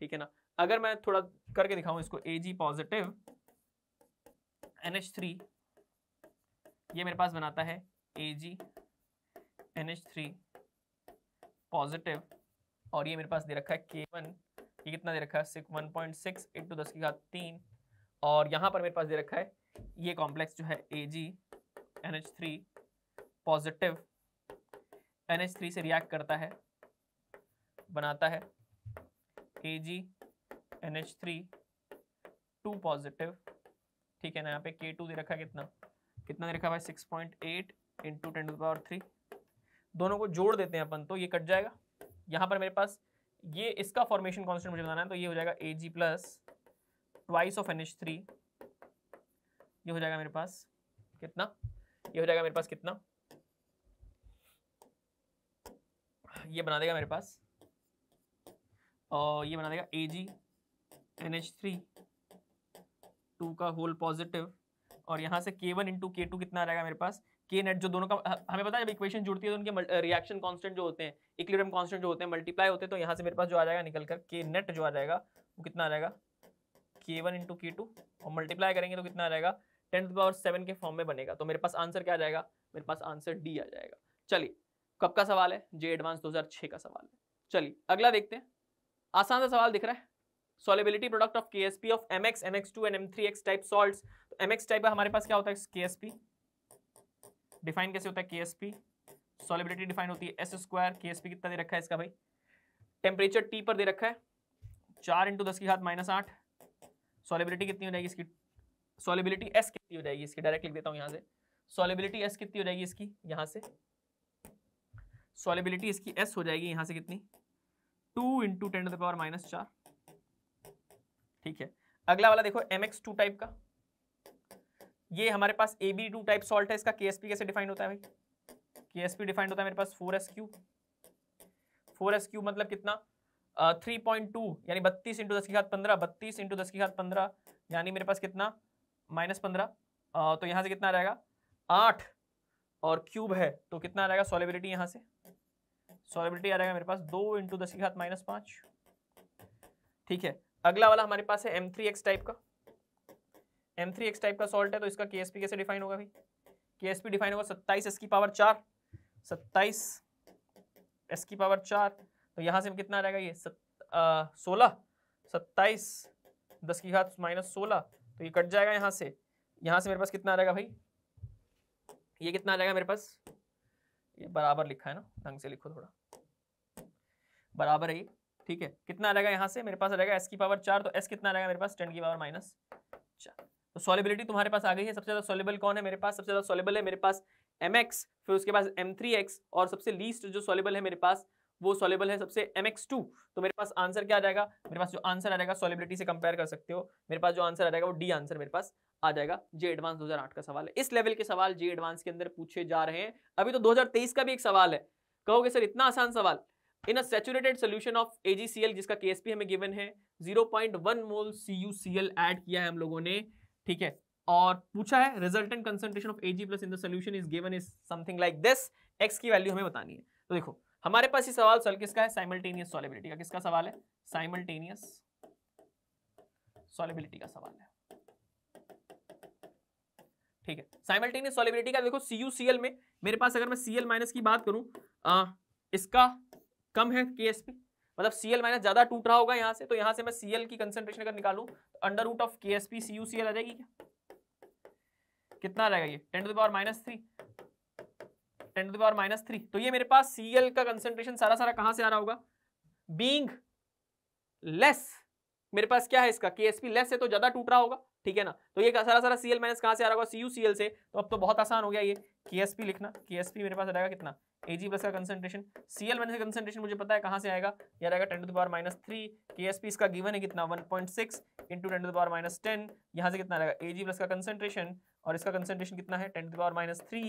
ठीक है ना अगर मैं थोड़ा करके दिखाऊं इसको A G positive N H three ये मेरे पास बनाता है A G N H three positive और ये मेरे पास दे रखा है के वन ये कितना दे रखा है six one point six two दस की घात तीन और यहाँ पर मेरे पास दे रखा है ये कॉम्प्लेक्स जो है A G N H three positive N H three से रिएक्ट करता है बनाता है A G N H three two positive ठीक है ना यहाँ पे के टू दे रखा है कितना कितना दे रखा भाई six point eight into ten to power three दोनों को जोड़ देते हैं अपन तो ये कट जाएगा यहाँ पर मेरे पास ये इसका फॉर्मेशन कॉन्स्टेंट मुझे बताना है तो ये हो जाएगा A G plus twice of N H three ये हो जाएगा मेरे पास कितना ये हो जाएगा मेरे पास कितना ये बना देगा मेरे पास और ये बना देगा A G N H three two का होल पॉजिटिव और यहाँ से के वन इंटू के टू कितना आ जाएगा मेरे पास के नेट जो दोनों का हमें पता है जब इक्वेशन जुड़ती है तो उनके रिएक्शन कांस्टेंट जो होते हैं इक्विलिब्रियम कांस्टेंट जो होते हैं मल्टीप्लाई होते हैं तो यहाँ से मेरे पास जो आ जाएगा निकल कर के नेट जो आ जाएगा वो कितना आ जाएगा K one into K two और मल्टीप्लाई करेंगे तो कितना आ जाएगा टेन टू पावर सेवन के फॉर्म में बनेगा तो मेरे पास आंसर क्या आ जाएगा मेरे पास आंसर डी आ जाएगा चलिए कब का सवाल है जे एडवांस 2006 का सवाल है चलिए अगला देखते हैं आसान सा सवाल दिख रहा है solubility product of K S P of M X M X two and M three X type salt तो एम एक्स टाइप का हमारे पास क्या होता है के एस पी डिफाइन कैसे होता है K S P solubility define होती है S square K S P कितना दे रखा है इसका भाई टेम्परेचर टी पर दे रखा है चार इंटू दस की घात माइनस आठ सॉलिबिलिटी कितनी हो जाएगी इसकी सॉलिबिलिटी एस कितनी हो जाएगी इसकी डायरेक्ट लिख देता हूँ यहाँ से सॉलिबिलिटी एस कितनी हो जाएगी इसकी यहाँ से सॉलिबिलिटी इसकी एस हो जाएगी यहाँ से कितनी two into ten the power minus चार ठीक है अगला वाला देखो एम एक्स टू टाइप का ये हमारे पास A B two type salt है इसका के कैसे डिफाइंड होता है भाई के डिफाइंड होता है मेरे पास four S cube four S cube मतलब कितना थ्री पॉइंट टू यानी बत्तीस इंटू दस की घात पंद्रह बत्तीस इंटू दस की घात पंद्रह यानी मेरे पास कितना माइनस पंद्रह तो यहाँ से कितना रहेगा आठ और क्यूब है तो कितना रहेगा सॉलिबिलिटी यहाँ से सॉलिबिलिटी आ जाएगा मेरे पास दो इंटू दस की घात माइनस पाँच ठीक है अगला वाला हमारे पास है एम थ्री एक्स टाइप का एम थ्री एक्स टाइप का सॉल्ट है तो इसका के कैसे डिफाइन होगा भाई के डिफाइन होगा सत्ताईस एस की पावर चार सत्ताईस एस की पावर चार तो यहाँ से कितना आ जाएगा ये सोलह सत्ताईस दस की घात माइनस सोलह तो ये कट जाएगा यहाँ से यहाँ से मेरे पास कितना जाएगा भाई ये कितना जाएगा मेरे पास ये बराबर लिखा है ना ढंग से लिखो थोड़ा बराबर है ये ठीक है कितना जाएगा यहाँ से मेरे पास रहेगा एस की पावर चार तो एस कितना जाएगा मेरे पास टेन की पावर माइनस चार तो सॉलिबिलिटी तुम्हारे पास आ गई है सबसे ज़्यादा सॉलेबल कौन है मेरे पास सबसे ज़्यादा सॉलेबल है मेरे पास एम एक्स फिर उसके पास एम थ्री एक्स और सबसे लीस्ट जो सॉलेबल है मेरे पास वो सॉलेबल है सबसे एम एक्स टू तो मेरे पास आंसर क्या आ जाएगा मेरे पास जो आंसर आ जाएगा सॉलेबिलिटी से कंपेयर कर सकते हो मेरे पास जो आंसर आ जाएगा वो डी आंसर मेरे पास आ जाएगा जे एडवांस 2008 का सवाल है इस लेवल के सवाल जे एडवांस के अंदर पूछे जा रहे हैं अभी तो 2023 का भी एक सवाल है कहोगे सर इतना आसान सवाल in a solution of AGCL जिसका केएसपी हमें गिवन है 0.1 मोल सीयूसीएल ऐड किया है हम लोगों ने ठीक है और पूछा है resultant concentration of A G plus in the solution is given is something like this X की वैल्यू हमें बतानी है तो देखो हमारे पास ये सवाल सॉल्व किसका है साइमल्टेनियस सॉलेबिलिटी का किसका सवाल है साइमल्टेनियस सॉलेबिलिटी का सवाल है ठीक है साइमल्टेनियस सॉलिबिलिटी का देखो सी सी यू एल में मेरे पास अगर मैं सी एल माइनस की बात करूं आ, इसका कम है के एस पी मतलब सी माइनस ज्यादा टूट रहा होगा यहाँ से तो यहाँ से मैं सी की कंसेंट्रेशन अगर निकालू तो under root of K S P C U C L आ जाएगी क्या कितना आ जाएगा ये ten to the power minus three ten to the power minus three तो ये मेरे पास सी का कंसेंट्रेशन सारा सारा कहाँ से आ रहा होगा बींग लेस मेरे पास क्या है इसका के एस पी लेस है तो ज्यादा टूट रहा होगा ठीक है ना तो ये सारा सारा सीएल माइनस कहाँ से आ रहा होगा सी यू से तो अब तो बहुत आसान हो गया ये के एस पी लिखना के एस पी मेरे पास रहेगा कितना ए जी प्लस का concentration C L minus concentration मुझे पता है कहाँ से आएगा यह रहेगा ten to the power minus three K S P इसका गिवन है कितना one point six into ten to the power minus ten यहाँ से कितना रहेगा ए जी प्लस का कंसेंट्रेशन और इसका कंसेंट्रेशन कितना है ten to the power minus three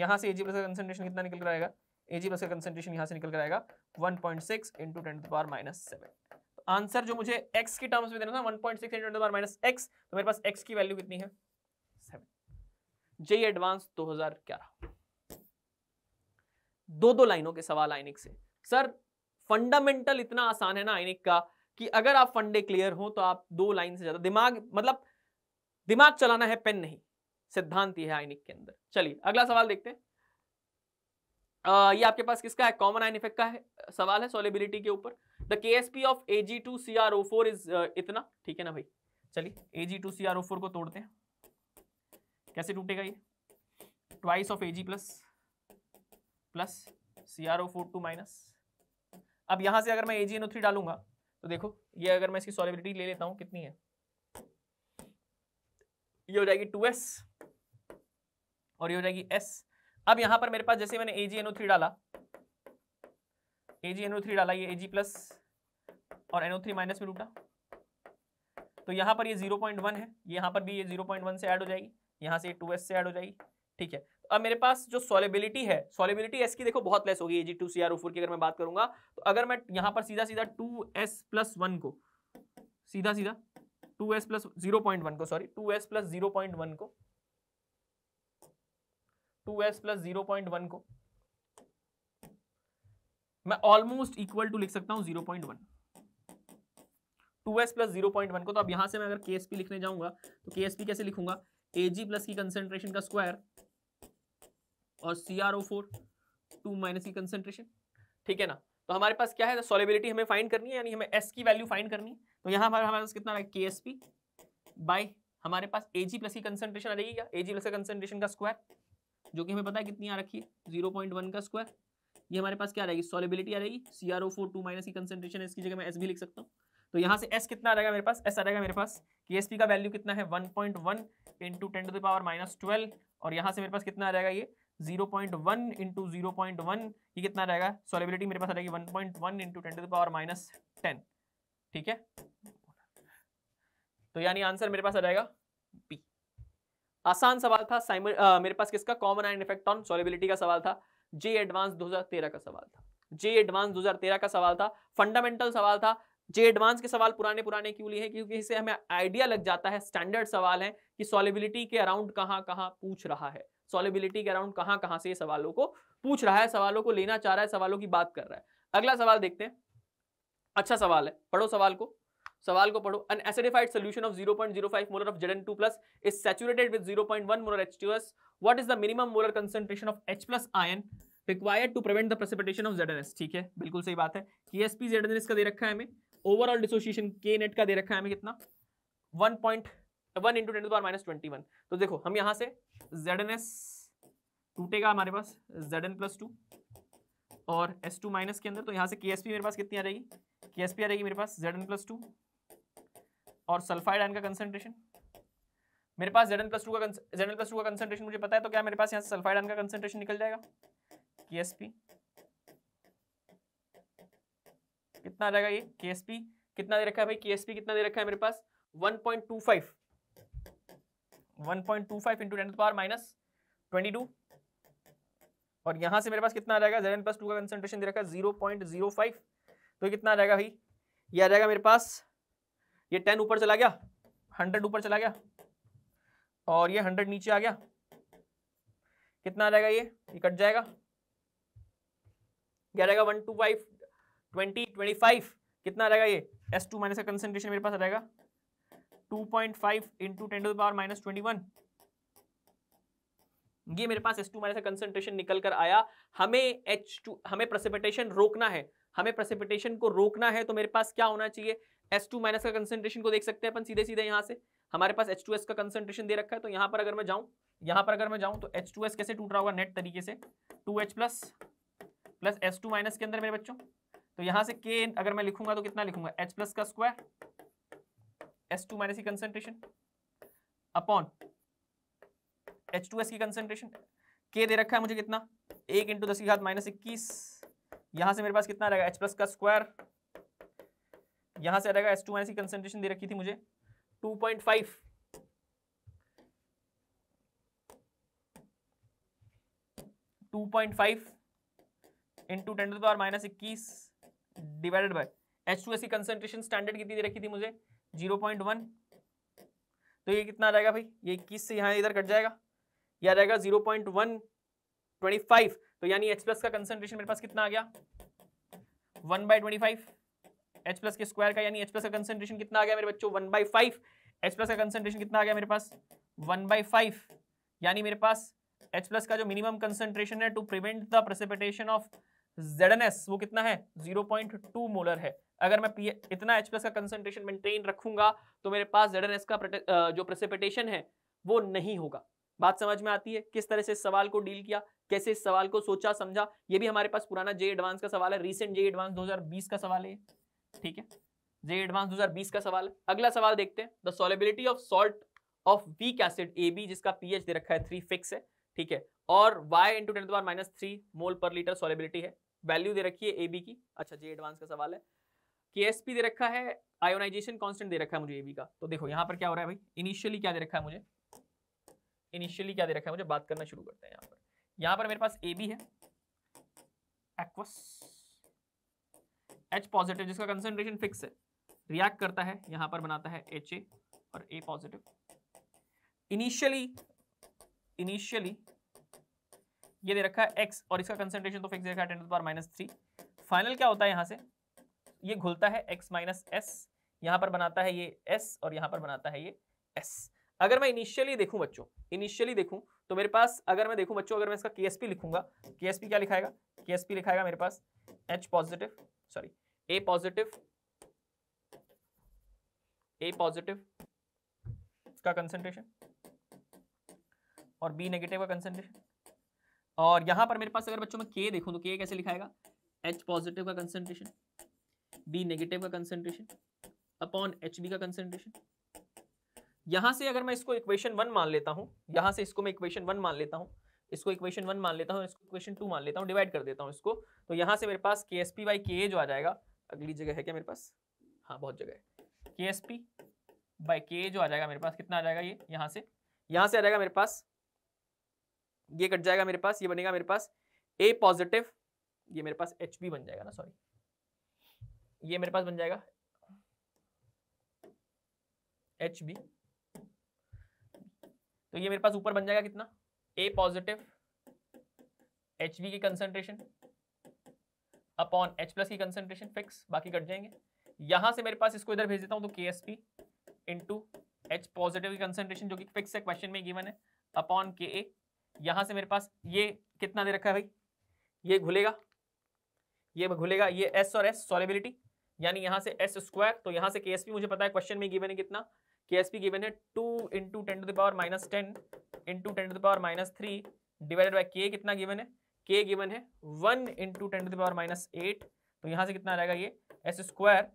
यहाँ से ए जी प्लस का कंसेंट्रेशन कितना निकल कर आएगा ए जी प्लस का कंसेंट्रेशन यहाँ से निकल कर आएगा one point six into ten to the power minus seven answer जो मुझे एक्स की टर्म्स में देना था वन माइनस एक्स तो मेरे पास एक्स की वैल्यू कितनी है सेवन जे एडवांस दो हजार ग्यारह दो दो लाइनों के सवाल आइनिक से सर फंडामेंटल इतना आसान है ना आइनिक का कि अगर आप फंडे क्लियर हो तो आप दो लाइन से ज्यादा दिमाग मतलब दिमाग चलाना है पेन नहीं सिद्धांत है आइनिक के अंदर चलिए अगला सवाल देखते हैं आ, ये आपके पास किसका है कॉमन आइन इफेक्ट का है सवाल है सोलिबिलिटी के ऊपर the K S P of A G two C R O four is इतना ठीक है ना भाई चलिए A G two C R O four को तोड़ते हैं कैसे टूटेगा ये twice of A G plus plus C R O four two minus अब यहां से अगर मैं ए जी एन ओ थ्री डालूंगा तो देखो ये अगर मैं इसकी सॉलिबिलिटी ले लेता हूँ कितनी है ये हो जाएगी टू एस और ये हो जाएगी एस अब यहां पर मेरे पास जैसे मैंने ए जी एन ओ थ्री डाला ए जी एनओ थ्री डाला ये ए जी प्लस और एनओ थ्री माइनस में टूटा तो यहाँ पर ये जीरो पॉइंट वन है यहाँ पर भी ये जीरो पॉइंट वन से ऐड हो जाएगी यहाँ से टू एस से ऐड हो जाएगी ठीक है अब मेरे पास जो सॉलेबिलिटी है सॉलेबिलिटी एस की देखो बहुत लेस होगी A G two C R O four की अगर मैं बात करूंगा तो अगर मैं यहाँ पर सीधा सीधा टू एस प्लस वन को सीधा सीधा two S plus zero point one को sorry two S plus zero point one को two S plus zero point one को मैं ऑलमोस्ट इक्वल टू लिख सकता हूं zero point one two S plus zero point one को तो अब यहां से मैं अगर के एस पी लिखने जाऊंगा तो के एस पी कैसे लिखूंगा ए जी प्लस की कंसेंट्रेशन का स्क्वायर और C R O four two minus की कंसेंट्रेशन ठीक है ना तो हमारे पास क्या है सॉलिबिलिटी हमें फाइंड करनी है यानी हमें एस की वैल्यू फाइंड करनी है तो यहाँ पर हमारे पास कितना रहा के एस पी बाई हमारे पास ए जी प्लस की कंसेंट्रेशन आ जाएगी क्या ए जी प्लस कंसेंट्रेशन का स्क्वायर जो कि हमें पता है कितनी आ रखी है जीरो पॉइंट वन का स्क्वायर ये हमारे पास क्या रहेगी सॉलिबिलिटी आ रहेगी C R O four two minus की कंसेंट्रेशन इसकी जगह मैं एस भी लिख सकता हूँ तो यहाँ से एस कितना आ रहेगा मेरे पास एस आ रहेगा मेरे पास कि एस पी का वैल्यू कितना है one point one into ten to the power minus twelve और यहाँ से मेरे पास कितना आ जाएगा ये zero point one into zero point one ये कितना रहेगा सॉलिबिलिटी मेरे पास आ रहेगी one point one into ten to the power minus ten ठीक है तो यानी आंसर मेरे पास आ जाएगा बी आसान सवाल था साइमर मेरे पास किसका common ion effect on solubility का सवाल था जे एडवांस 2013 का सवाल था जे एडवांस 2013 का सवाल था फंडामेंटल सवाल था जे एडवांस के सवाल पुराने पुराने क्यों लिए हैं क्योंकि इससे हमें आइडिया लग जाता है स्टैंडर्ड सवाल है कि सॉलिबिलिटी के अराउंड कहाँ कहाँ पूछ रहा है सॉलिबिलिटी के अराउंड कहाँ कहाँ से सवालों को पूछ रहा है सवालों को लेना चाह रहा है सवालों की बात कर रहा है अगला सवाल देखते हैं अच्छा सवाल है पढ़ो सवाल को सवाल को पढ़ो an acidified solution of 0.05 molar of Zn2+ is saturated with 0.1 molar H2S. What is the minimum molar concentration of H+ ion required to prevent the precipitation of ZnS? ठीक है बिल्कुल सही बात है KSP ZnS का दे रखा है हमें ओवरऑल डिसोसिएशन के नेट का दे रखा है हमें कितना 1. One into ten minus twenty one तो देखो हम यहाँ से जेड एन एस टूटेगा हमारे पास जेड एन प्लस टू और एस टू माइनस के अंदर तो यहाँ से के एस पी मेरे पास कितनी आ जाएगी के एस पी आ जाएगी मेरे पास जेड एन प्लस टू और सल्फाइड आयन का कंसेंट्रेशन मेरे पास जेड एन प्लस टू का जेड एन प्लस टू का कंसेंट्रेशन मुझे पता है तो क्या मेरे पास यहाँ से सल्फाइड आयन का कंसेंट्रेशन निकल जाएगा के एस पी कितना आ जाएगा ये के एस पी कितना दे रखा है भाई के एस पी कितना दे रखा है मेरे पास one point two five one point two five into ten power minus twenty two और यहां से मेरे पास कितना आ जाएगा जेड एन प्लस टू का कंसेंट्रेशन दे रखा है जीरो पॉइंट जीरो फाइव तो कितना आ जाएगा भाई ये आ जाएगा मेरे पास ये टेन ऊपर चला गया हंड्रेड ऊपर चला गया और ये हंड्रेड नीचे आ गया कितना आ जाएगा ये ये कट जाएगा क्या रहेगा one two five twenty twenty five कितना आ जाएगा ये एस टू माइनस का कंसेंट्रेशन मेरे पास आ जाएगा two point five into ten to power minus twenty one ये मेरे पास एस टू माइनस का कंसेंट्रेशन निकल कर आया हमें एच टू हमें प्रसिपिटेशन रोकना है हमें प्रेसिपिटेशन को रोकना है तो मेरे पास क्या होना चाहिए एस टू माइनस का कंसेंट्रेशन को देख सकते हैं अपन सीधे सीधे यहाँ से हमारे पास एच टू एस का कंसेंट्रेशन दे रखा है तो यहाँ पर अगर मैं जाऊँ यहाँ पर अगर मैं जाऊँ तो एच टू एस कैसे टूट रहा होगा नेट तरीके से two H plus plus S two minus के अंदर मेरे बच्चों तो यहाँ से के अगर मैं लिखूंगा तो कितना लिखूंगा एच प्लस का स्क्वायर एस टू माइनस की concentration upon H two S की कंसेंट्रेशन के दे रखा है मुझे कितना एक इंटू दस की घात माइनस इक्कीस यहाँ से मेरे पास कितना रहेगा एच प्लस का स्क्वायर यहां से आ जाएगा एस टू माइनस की कंसेंट्रेशन दे रखी थी मुझे 2.5 2.5 into ten to power minus इक्कीस divided by H two S की कंसेंट्रेशन स्टैंडर्ड कितनी दे रखी थी मुझे 0.1 तो ये कितना आ जाएगा भाई ये इक्कीस से यहां इधर कट जाएगा यह आ जाएगा 0.125 तो यानी एच प्लस का कंसेंट्रेशन मेरे पास कितना आ गया one by twenty five H plus के स्क्वायर का यानी एच प्लस का कंसेंट्रेशन कितना आ गया मेरे बच्चों one by five H plus का कंसेंट्रेशन कितना आ गया मेरे पास वन बाई फाइव यानी मेरे पास एच प्लस का जो मिनिमम कंसेंट्रेशन है to prevent the precipitation of ZNS वो कितना है 0.2 मोलर है अगर मैं इतना एच प्लस का कंसेंट्रेशन मेंटेन रखूंगा तो मेरे पास जेडनएस का जो प्रेसिपिटेशन है वो नहीं होगा बात समझ में आती है किस तरह से इस सवाल को डील किया कैसे इस सवाल को सोचा समझा ये भी हमारे पास पुराना जे एडवांस का सवाल है रीसेंट जे एडवांस 2020 का सवाल है ठीक है जे एडवांस 2020 का सवाल है अगला सवाल देखते हैं the solubility of salt of weak acid A B जिसका पीएच दे रखा है थ्री फिक्स है ठीक है और Y into ten minus three mole per litre solubility है वैल्यू दे रखी है ए बी की अच्छा जे एडवांस का सवाल है के एस पी दे रखा है आयोनाइजेशन कॉन्स्टेंट दे रखा है मुझे ए बी का तो देखो यहाँ पर क्या हो रहा है भाई इनिशियली क्या दे रखा है मुझे इनिशियली क्या दे रखा है मुझे बात करना शुरू करते हैं यहाँ पर यहाँ पर मेरे पास ए बी है एक्वस एच पॉजिटिव जिसका कंसेंट्रेशन फिक्स है रिएक्ट करता है यहां पर बनाता है एच ए और ए पॉजिटिव इनिशियली इनिशियली ये दे रखा है एक्स और इसका कंसेंट्रेशन तो फिक्स रखा है ten power minus three final क्या होता है यहां से ये घुलता है एक्स माइनस एस यहां पर बनाता है ये एस और यहां पर बनाता है ये एस अगर मैं इनिशियली देखूं बच्चों इनिशियली देखूं तो मेरे पास अगर मैं देखूं बच्चों अगर मैं इसका के लिखूंगा के क्या लिखाएगा के लिखाएगा मेरे पास H positive sorry A positive A positive का कंसेंट्रेशन और बी नेगेटिव का कंसेंट्रेशन और यहां पर मेरे पास अगर बच्चों में के देखूं तो के कैसे लिखाएगा एच पॉजिटिव का कंसेंट्रेशन बी नेगेटिव का कंसेंट्रेशन अपॉन एच बी का कंसेंट्रेशन यहां से अगर मैं इसको इक्वेशन वन मान लेता हूं यहां से इसको मैं इक्वेशन वन मान लेता हूं इसको इक्वेशन वन मान लेता हूँ इसको इक्वेशन टू मान लेता हूँ डिवाइड कर देता हूँ इसको तो यहाँ से मेरे पास K S P by K ए जो आ जाएगा अगली जगह है क्या मेरे पास हाँ बहुत जगह है के एस पी बाई के जो आ जाएगा मेरे पास कितना आ जाएगा ये यहाँ से यहाँ से आ जाएगा मेरे पास ये कट जाएगा मेरे पास ये बनेगा मेरे पास ए पॉजिटिव ये मेरे पास एच बी बन जाएगा ना सॉरी ये मेरे पास बन जाएगा एच बी तो ये मेरे पास ऊपर बन जाएगा कितना ए पॉजिटिव एच बी की कंसेंट्रेशन अपॉन एच प्लस की कंसेंट्रेशन फिक्स बाकी कट जाएंगे यहां से मेरे पास इसको इधर भेज देता हूं तो K S P into H positive की कंसेंट्रेशन जो कि फिक्स है क्वेश्चन में गिवन है अपॉन के ए यहां से मेरे पास ये कितना दे रखा है भाई ये घुलेगा ये घुलेगा ये एस और एस सॉलेबिलिटी यानी यहां से एस स्क्वायर तो यहां से के एस पी मुझे पता है क्वेश्चन में गिवन है कितना के एस पी गिवन है two into ten to the power minus ten into ten to the power minus three divided by K कितना गिवन है के गिवन है one into ten to the power minus eight तो यहाँ से कितना आ जाएगा ये एस स्क्वायर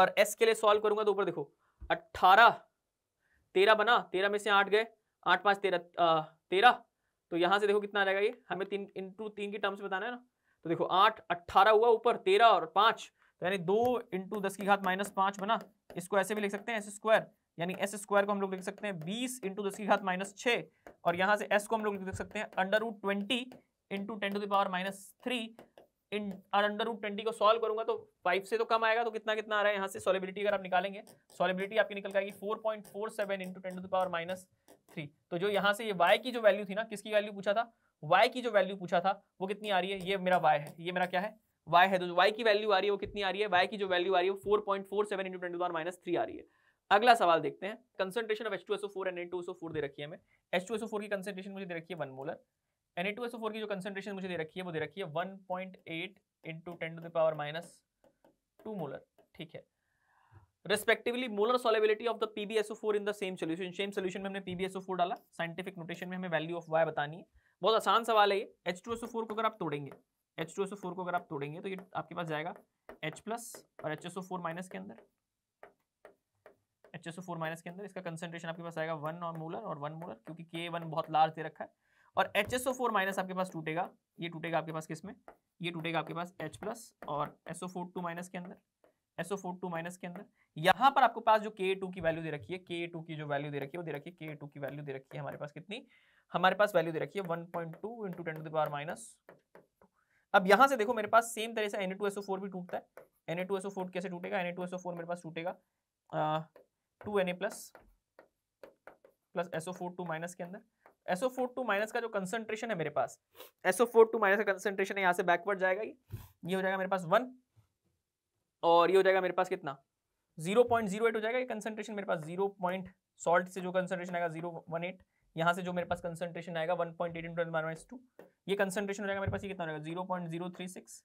और एस के लिए सॉल्व करूंगा तो ऊपर देखो अट्ठारह तेरह बना तेरह में से आठ गए आठ पाँच तेरह तेरह तो यहाँ से देखो कितना आ जाएगा ये हमें तीन इंटू तीन की टर्म्स बताना है ना तो देखो आठ अट्ठारह हुआ ऊपर तेरह और पाँच तो यानी दो इंटू दस की घात माइनस पाँच बना इसको ऐसे भी लिख सकते हैं एस स्क्वायर यानी एस स्क्वायर को हम लोग लिख सकते हैं बीस इंटू दस की घात माइनस छः और यहाँ से एस को हम लोग लिख सकते हैं under root twenty into ten to the power minus three इन अंडर रूट ट्वेंटी को सॉल्व करूंगा तो फाइव से तो कम आएगा तो कितना कितना आ रहा है यहाँ से सॉलिबिलिटी अगर आप निकालेंगे सॉलिबिलिटी आपकी निकल के आएगी four point four seven into ten to the power minus three तो जो यहाँ से ये वाई की जो वैल्यू थी ना किसकी वैल्यू पूछा था वाई की जो वैल्यू पूछा था वो कितनी आ रही है ये मेरा वाई है ये मेरा क्या है वाई है तो वाई की वैल्यू आ रही है वो कितनी आ रही है वाई की जो वैल्यू आ रही है वो four point four seven into ten to the power minus three आ रही है अगला सवाल देखते हैं concentration of H two SO four N A two SO four दे रखी है हमें एच टू एसओ फोर की कंसेंट्रेशन मुझे दे रखी है one molar N A two SO four की जो कंसेंट्रेशन मुझे दे रखी है वो दे रखी है one point eight into ten to the power minus two molar ठीक है respectively molar solubility of the four in the same solution same solution में हमने फोर डाला साइंटिफिक नोटेशन में हमें वैल्यू ऑफ वाई बतानी है बहुत आसान सवाल है ये फोर को अगर आप तोड़ेंगे एच टू फोर को अगर आप तोड़ेंगे तो ये आपके पास जाएगा एच प्लस और एच फोर माइनस के अंदर एच एस फोर माइनस के अंदर इसका कंसेंट्रेशन आपके पास आएगा वन और मोलर और वन मोलर क्योंकि के वन बहुत लार्ज दे रखा है और H S O four minus आपके पास टूटेगा ये टूटेगा आपके पास किस में ये टूटेगा आपके पास एच प्लस और S O four two minus के अंदर S O four two minus के अंदर यहाँ पर आपके पास जो के टू की वैल्यू दे रखी है के टू की जो वैल्यू दे रखी है वो दे रखी है के टू की वैल्यू दे रखी है हमारे पास कितनी हमारे पास वैल्यू दे रखी है one point two into ten to the power minus अब यहाँ से देखो मेरे पास सेम तरह से N A two S O four भी टूटता है N A two S O four कैसे टूटेगा N A two S O four मेरे पास टूटेगा two N A plus plus SO four two minus के अंदर एसओ फोर टू माइनस का जो कंसेंट्रेशन है मेरे पास एसओ फोर टू माइनस का कंसेंट्रेशन है यहाँ से बैकवर्ड जाएगा ये ये हो जाएगा मेरे पास वन और ये हो जाएगा मेरे पास कितना जीरो पॉइंट जीरो एट हो जाएगा ये कंसेंट्रेशन मेरे पास जीरो पॉइंट सॉल्ट से जो कंसेंट्रेशन आएगा जीरो वन एट यहाँ से जो मेरे पास कंसेंट्रेशन आएगा one point eight into minus two ये कंसेंट्रेशन हो जाएगा मेरे पास ये कितना हो जाएगा zero point zero three six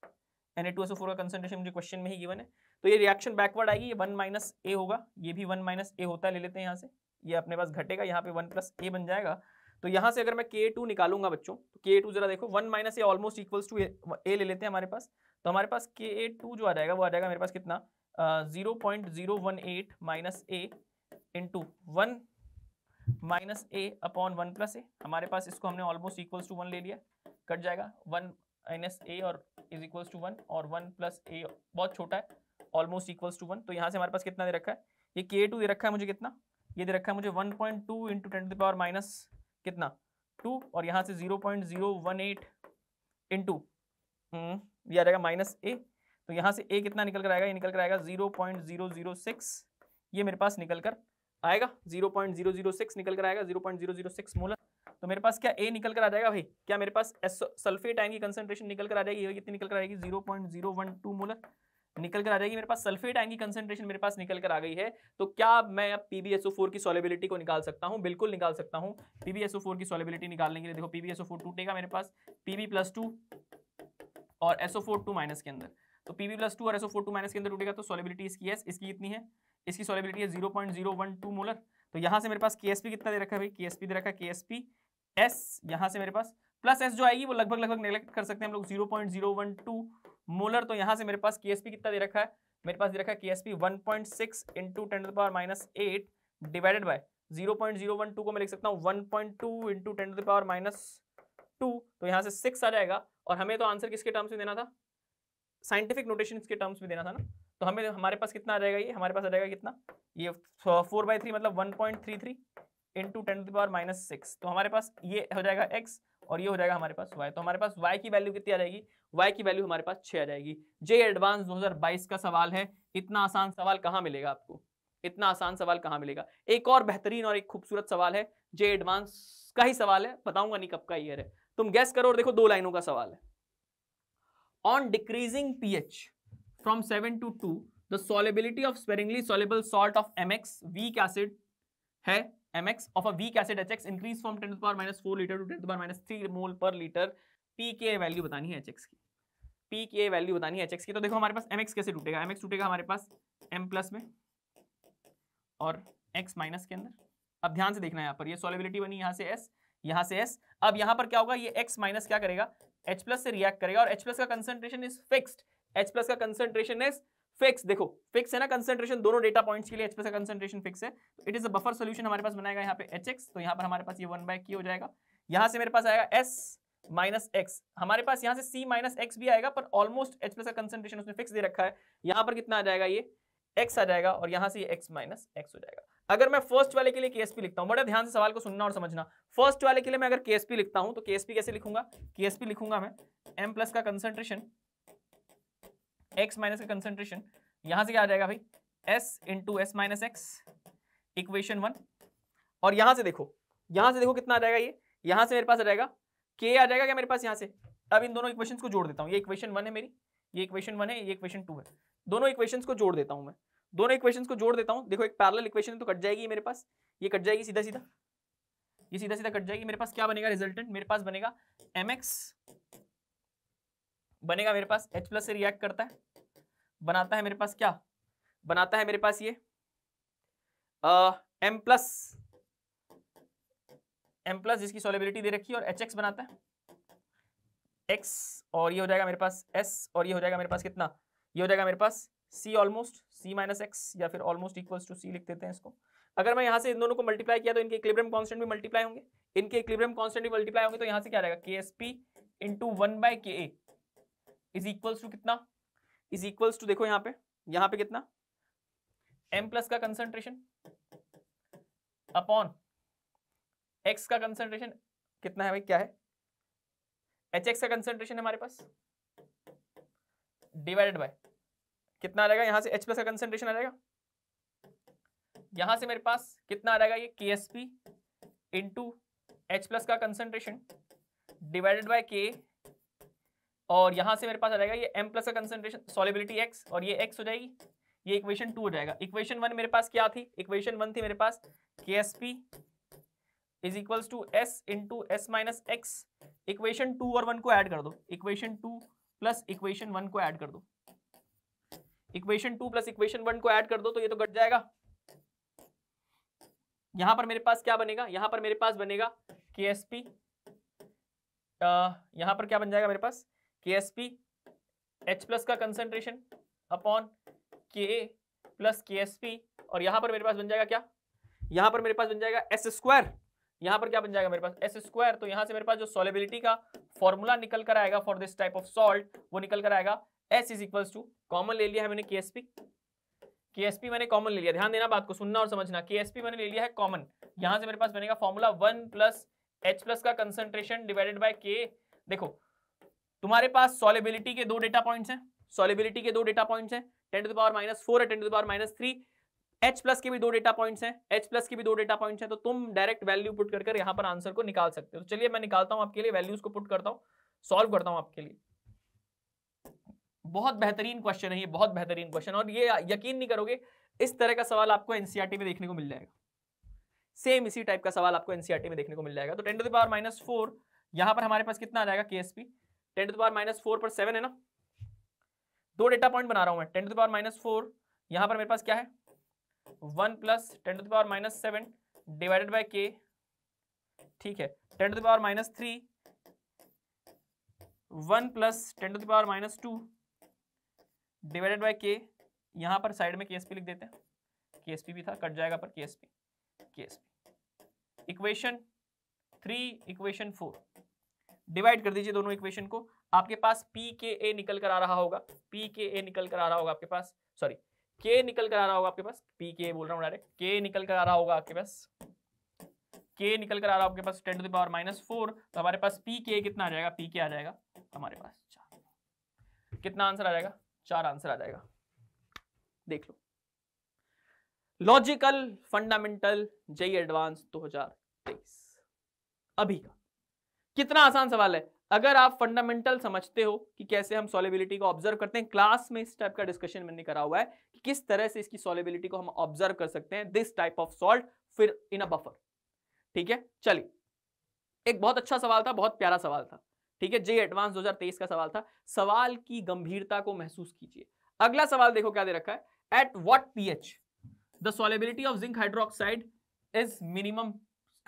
N A two S O four का कंसेंट्रेशन मुझे क्वेश्चन में ही गिवन है तो ये रिएक्शन बैकवर्ड आएगी ये वन माइनस ए होगा ये भी वन माइनस ए होता है ले लेते हैं यहाँ से ये अपने पास घटेगा यहाँ पे वन प्लस ए बन जाएगा तो यहाँ से अगर मैं के टू निकालूंगा बच्चों तो के टू जरा देखो one minus A almost equals to A ले लेते हैं हमारे पास तो हमारे पास के ए टू जो आ जाएगा वो आ जाएगा मेरे पास कितना zero point zero one eight minus A into one minus A upon one plus A हमारे पास इसको हमने ऑलमोस्ट इक्वल्स टू वन ले लिया कट जाएगा वन माइनस ए और इज इक्वल टू वन और वन प्लस ए बहुत छोटा है ऑलमोस्ट इक्वल्स टू वन तो यहाँ से हमारे पास कितना दे रखा है ये के टू दे रखा है मुझे कितना ये दे रखा है मुझे one point two into ten power minus कितना टू और यहाँ से zero point zero one eight into ये आ जाएगा माइनस ए तो यहाँ से ए कितना निकल कर आएगा ये निकल कर आएगा zero point zero zero six ये मेरे पास निकल कर आएगा zero point zero zero six निकल कर आएगा zero point zero zero six molar तो मेरे पास क्या ए निकल कर आ जाएगा भाई क्या मेरे पास एस सल्फेट आयन की कंसेंट्रेशन निकल कर आ जाएगी ये कितनी निकल कर आएगी zero point zero one two mole निकल कर आ जाएगी मेरे पास सल्फेट आयन की कंसेंट्रेशन मेरे पास निकल कर आ गई है तो क्या मैं अब फोर की सॉलेबिलिटी को निकाल सकता हूँ बिल्कुल निकाल सकता हूँ फोर की सॉलेबिलिटी निकालने के लिए देखो PbSO4 टूटेगा मेरे पास पीबी प्लस टू और SO4 टू माइनस के अंदर तो पीबी प्लस टू और SO4 टू माइनस के अंदर टूटेगा तो सॉलेबिलिटी इसकी एस इसकी कितनी है इसकी सॉलेबिलिटी है zero point zero one two molar तो यहाँ से मेरे पास के कितना दे रखा है भाई के दे रखा है के एस यहां से मेरे पास प्लस एस जो आएगी वो लगभग लगभग नेग्लेक्ट कर सकते हैं हम लोग zero point zero one two molar तो यहां से मेरे पास के कितना दे रखा है मेरे पास दे रखा है K S P one point six into ten power minus eight divided by zero point zero one two को मैं लिख सकता हूँ one point two into ten the power minus two तो यहाँ से सिक्स आ जाएगा और हमें तो आंसर किसके टर्म्स में देना था साइंटिफिक नोटेशन के टर्म्स में देना था ना तो हमें हमारे पास कितना आ जाएगा ये हमारे पास आ जाएगा कितना ये फोर बाई थ्री मतलब one point three three into ten to power minus six तो हमारे पास ये हो जाएगा x और ये हो जाएगा हमारे पास y तो हमारे पास y की वैल्यू कितनी आ जाएगी y की वैल्यू हमारे पास छः आ जाएगी जे एडवांस 2022 का सवाल है इतना आसान सवाल कहाँ मिलेगा आपको इतना आसान सवाल कहाँ मिलेगा एक और बेहतरीन और एक खूबसूरत सवाल है जे एडवांस का ही सवाल है बताऊंगा नहीं कब का ईयर है तुम गैस करो और देखो दो लाइनों का सवाल है on decreasing P H from seven to two the solubility of sparingly soluble salt of M X weak acid है mx of a weak acid hx increase from 10 to the power minus 4 liter to 10 to the power minus 3 mole per liter pka value बतानी है hx की pka value बतानी है hx की तो देखो हमारे पास mx कैसे टूटेगा mx टूटेगा हमारे पास m प्लस में और x माइनस के अंदर अब ध्यान से देखना यहाँ पर ये सॉलेबिलिटी बनी यहाँ से s यहाँ से s अब यहाँ पर क्या होगा ये x माइनस क्या करेगा H प्लस से रिएक्ट करेगा और H प्लस का concentration is fixed H plus का कंसंट्रेशन इज फिक्स देखो फिक्स है ना कंसेंट्रेशन दोनों डेटा पॉइंट्स के लिए एच कंसेंट्रेशन फिक्स है it is a buffer solution हमारे पास बनाएगा यहाँ पे एच एक्स तो यहाँ पर हमारे पास ये वन बाय की हो जाएगा यहाँ से मेरे पास आएगा एस माइनस एक्स हमारे पास यहाँ से सी माइनस एक्स भी आएगा पर ऑलमोस्ट एच प्लस का कंसेंट्रेशन उसने फिक्स दे रखा है यहाँ पर कितना आ जाएगा ये एक्स आ जाएगा और यहाँ से ये एक्स माइनस एक्स हो जाएगा अगर मैं फर्स्ट वाले के लिए केएसपी लिखता हूँ बड़े ध्यान से सवाल को सुनना और समझना फर्स्ट वाले के लिए मैं अगर केएसपी लिखता हूँ तो केएसपी कैसे लिखूंगा केएसपी लिखूंगा मैं एम प्लस का कंसेंट्रेशन एक्स माइनस का कंसेंट्रेशन यहां से क्या आ जाएगा भाई S into S minus X equation one और यहां से देखो यहां से देखो कितना आ जाएगा ये यहां से मेरे पास आ जाएगा के आ जाएगा क्या मेरे पास यहां से अब इन दोनों इक्वेशन को जोड़ देता हूँ ये इक्वेशन वन है मेरी ये इक्वेशन वन है ये इक्वेशन टू है दोनों इक्वेशन को जोड़ देता हूँ मैं दोनों इक्वेशन को जोड़ देता हूँ देखो एक पैरल इक्वेशन तो कट जाएगी मेरे पास ये कट जाएगी सीधा सीधा ये सीधा सीधा कट जाएगी मेरे पास क्या बनेगा रिजल्टेंट मेरे पास बनेगा एम एक्स बनेगा मेरे पास H प्लस से रिएक्ट करता है बनाता है मेरे पास क्या बनाता है मेरे पास ये एम प्लस एम प्लस जिसकी सोलिबिलिटी दे रखी है और एच एक्स बनाता है X और ये हो जाएगा मेरे पास S और ये हो जाएगा मेरे पास कितना ये हो जाएगा मेरे पास C almost C minus X या फिर ऑलमोस्ट इक्वल्स टू C लिख देते हैं इसको अगर मैं यहाँ से इन दोनों को मल्टीप्लाई किया तो इनके इक्लिब्रियम कांस्टेंट भी मल्टीप्लाई होंगे इनके इक्लिब्रियम कांस्टेंट भी मल्टीप्लाई होंगे तो यहाँ से क्या रहेगा K S P into one by K A is equals to कितना इज इक्वल्स टू देखो यहां पे यहां पे कितना एम प्लस का कंसंट्रेशन अपॉन एक्स का कंसंट्रेशन कितना है भाई क्या है एच एक्स का कंसंट्रेशन हमारे पास डिवाइडेड बाय कितना आ जाएगा यहां से एच प्लस का कंसंट्रेशन आ जाएगा यहां से मेरे पास कितना आ जाएगा ये K S P into H plus का कंसंट्रेशन डिवाइडेड बाय के और यहां से मेरे पास आ जाएगा ये एम प्लस का कंसेंट्रेशन सॉलिबिलिटी एक्स और ये एक्स हो जाएगी ये इक्वेशन टू हो जाएगा इक्वेशन वन मेरे पास क्या थी इक्वेशन वन थी मेरे पास K S P is equal to S into S minus X equation two और वन को ऐड कर दो equation two plus equation one को ऐड कर दो equation two plus equation one को ऐड कर दो तो ये तो घट जाएगा यहां पर मेरे पास क्या बनेगा यहां पर मेरे पास बनेगा के एस पी यहां पर क्या बन जाएगा मेरे पास K S P H plus का concentration upon K plus K S P और यहां पर मेरे पास बन जाएगा क्या यहां पर मेरे पास बन जाएगा एस स्क्वायर यहां पर क्या बन जाएगा मेरे पास एस स्क्वायर तो यहां से मेरे पास जो सोलेबिलिटी का फॉर्मूला निकल कर आएगा for this type of salt वो निकल कर आएगा S is equal to common ले लिया है मैंने K S P K S P मैंने कॉमन ले लिया ध्यान देना बात को सुनना और समझना के एस पी मैंने ले लिया है कॉमन यहां से मेरे पास बनेगा formula one plus H plus का कंसेंट्रेशन डिवाइडेड बाय के देखो तुम्हारे पास सॉलिबिलिटी के दो डेटा पॉइंट्स हैं सॉलेबिलिटी के दो डेटा पॉइंट्स हैं ten to the power minus four है ten to the power minus three H plus के भी दो डेटा पॉइंट्स हैं एच प्लस के भी दो डेटा पॉइंट्स हैं तो तुम डायरेक्ट वैल्यू पुट कर यहाँ पर आंसर को निकाल सकते हो तो चलिए मैं निकालता हूँ आपके लिए वैल्यूज को पुट करता हूँ सॉल्व करता हूँ आपके लिए बहुत बेहतरीन क्वेश्चन है ये बहुत बेहतरीन क्वेश्चन और ये यकीन नहीं करोगे इस तरह का सवाल आपको एनसीआरटी e में देखने को मिल जाएगा सेम इसी टाइप का सवाल आपको एनसीआरटी e में देखने को मिल जाएगा तो ten to the power minus four यहां पर हमारे पास कितना आ जाएगा K S P ten to the power minus four पर सेवन है ना दो डेटा पॉइंट बना रहा हूं मैं ten to the power minus four यहां पर मेरे पास क्या है one plus ten to the power minus seven divided by K ठीक है ten to the power minus three one plus ten to the power minus to divided by K यहां पर साइड में के लिख देते हैं के भी था कट जाएगा पर K S P equation three equation four divide कर दीजिए दोनों इक्वेशन को आपके पास पी के ए निकल कर आ रहा होगा पी के ए निकल कर आ रहा होगा आपके पास सॉरी के निकल कर आ रहा होगा आपके पास पी के बोल रहा हूँ डायरेक्ट के निकल कर आ रहा होगा आपके पास के निकल कर आ रहा होगा आपके पास ten to the power minus four तो हमारे पास पी के कितना आ जाएगा पी के आ जाएगा हमारे पास चार कितना आंसर आ जाएगा चार आंसर आ जाएगा देख लो लॉजिकल फंडामेंटल जय एडवांस दो अभी का कितना आसान सवाल है अगर आप फंडामेंटल समझते हो कि कैसे हम सॉलेबिलिटी को ऑब्जर्व करते हैं क्लास में इस टाइप का डिस्कशन मैंने करा हुआ है कि किस तरह से इसकी सॉलेबिलिटी को हम ऑब्जर्व कर सकते हैं दिस टाइप ऑफ सॉल्ट फिर इन अ बफर ठीक है चलिए एक बहुत अच्छा सवाल था बहुत प्यारा सवाल था ठीक है जे एडवांस 2023 का सवाल था सवाल की गंभीरता को महसूस कीजिए अगला सवाल देखो क्या दे रखा है at what P H the solubility of zinc hydroxide is minimum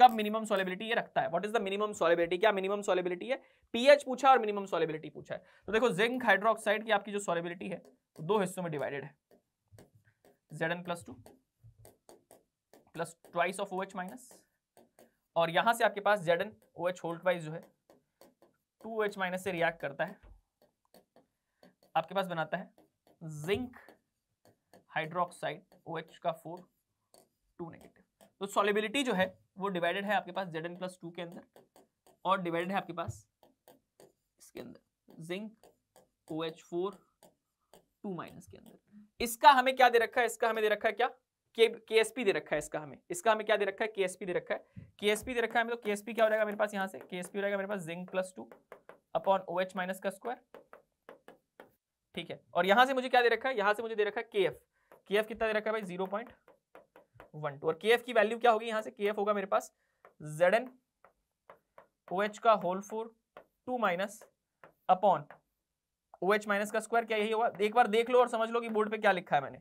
कब मिनिमम सोलेबिलिटी ये रखता है what is the minimum solubility क्या मिनिमम सोलेबिलिटी है पीएच पूछा और मिनिमम सोलेबिलिटी पूछा है तो देखो जिंक हाइड्रोक्साइड की आपकी जो सोलेबिलिटी है तो दो हिस्सों में डिवाइडेड है Z N plus twice of O H minus और यहां से आपके पास Z N O H hold twice जो है टू ओ एच माइनस से रिएक्ट करता है आपके पास बनाता है जिंक हाइड्रोक्साइड ओ एच का फोर टू नेगेटिव तो सॉलिबिलिटी जो है वो डिवाइडेड है आपके पास जेड एन प्लस टू के अंदर और डिवाइडेड है आपके पास इसके अंदर zinc O H four two minus के अंदर इसका हमें क्या दे रखा है इसका हमें दे रखा है क्या के के दे रखा है इसका हमें इसका हमें क्या दे रखा है के दे रखा है के दे रखा है हमें तो के क्या हो जाएगा मेरे पास यहाँ से के हो जाएगा मेरे पास zinc plus two upon O H minus का स्क्वायर ठीक है और यहां से मुझे क्या दे रखा है यहां से मुझे दे रखा है के एफ के एफ कितना दे रखा है भाई जीरो पॉइंट वन टू और के की वैल्यू क्या होगी यहां से के होगा मेरे पास जेड एन ओ का whole four two minus upon O H minus का स्क्वायर क्या यही होगा एक बार देख लो और समझ लो कि बोर्ड पे क्या लिखा है मैंने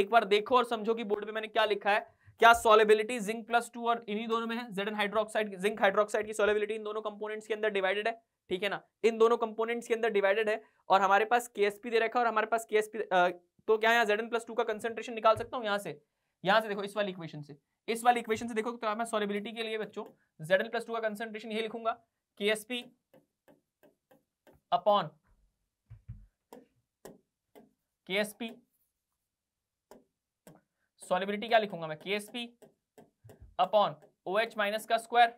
एक बार देखो और समझो कि बोर्ड पे मैंने क्या लिखा है क्या सॉलेबिलिटी जिंक प्लस टू और इन्हीं दोनों में है Z N hydroxide zinc hydroxide की सॉलेबिलिटी इन दोनों कंपोनेंट्स के अंदर डिवाइडेड है ठीक है ना इन दोनों कंपोनेंट्स के अंदर डिवाइडेड है और हमारे पास के दे रखा है और हमारे पास के तो क्या यहाँ जेड एन प्लस का कंसेंट्रेशन निकाल सकता हूँ यहाँ से यहां से देखो इस वाली इक्वेशन से इस वाली इक्वेशन से देखो तो मैं सॉलिबिलिटी के लिए बच्चों जेड एल प्लस टू का कंसेंट्रेशन ये लिखूंगा K S P upon K S P solubility क्या लिखूंगा मैं K S P upon O H minus का स्क्वायर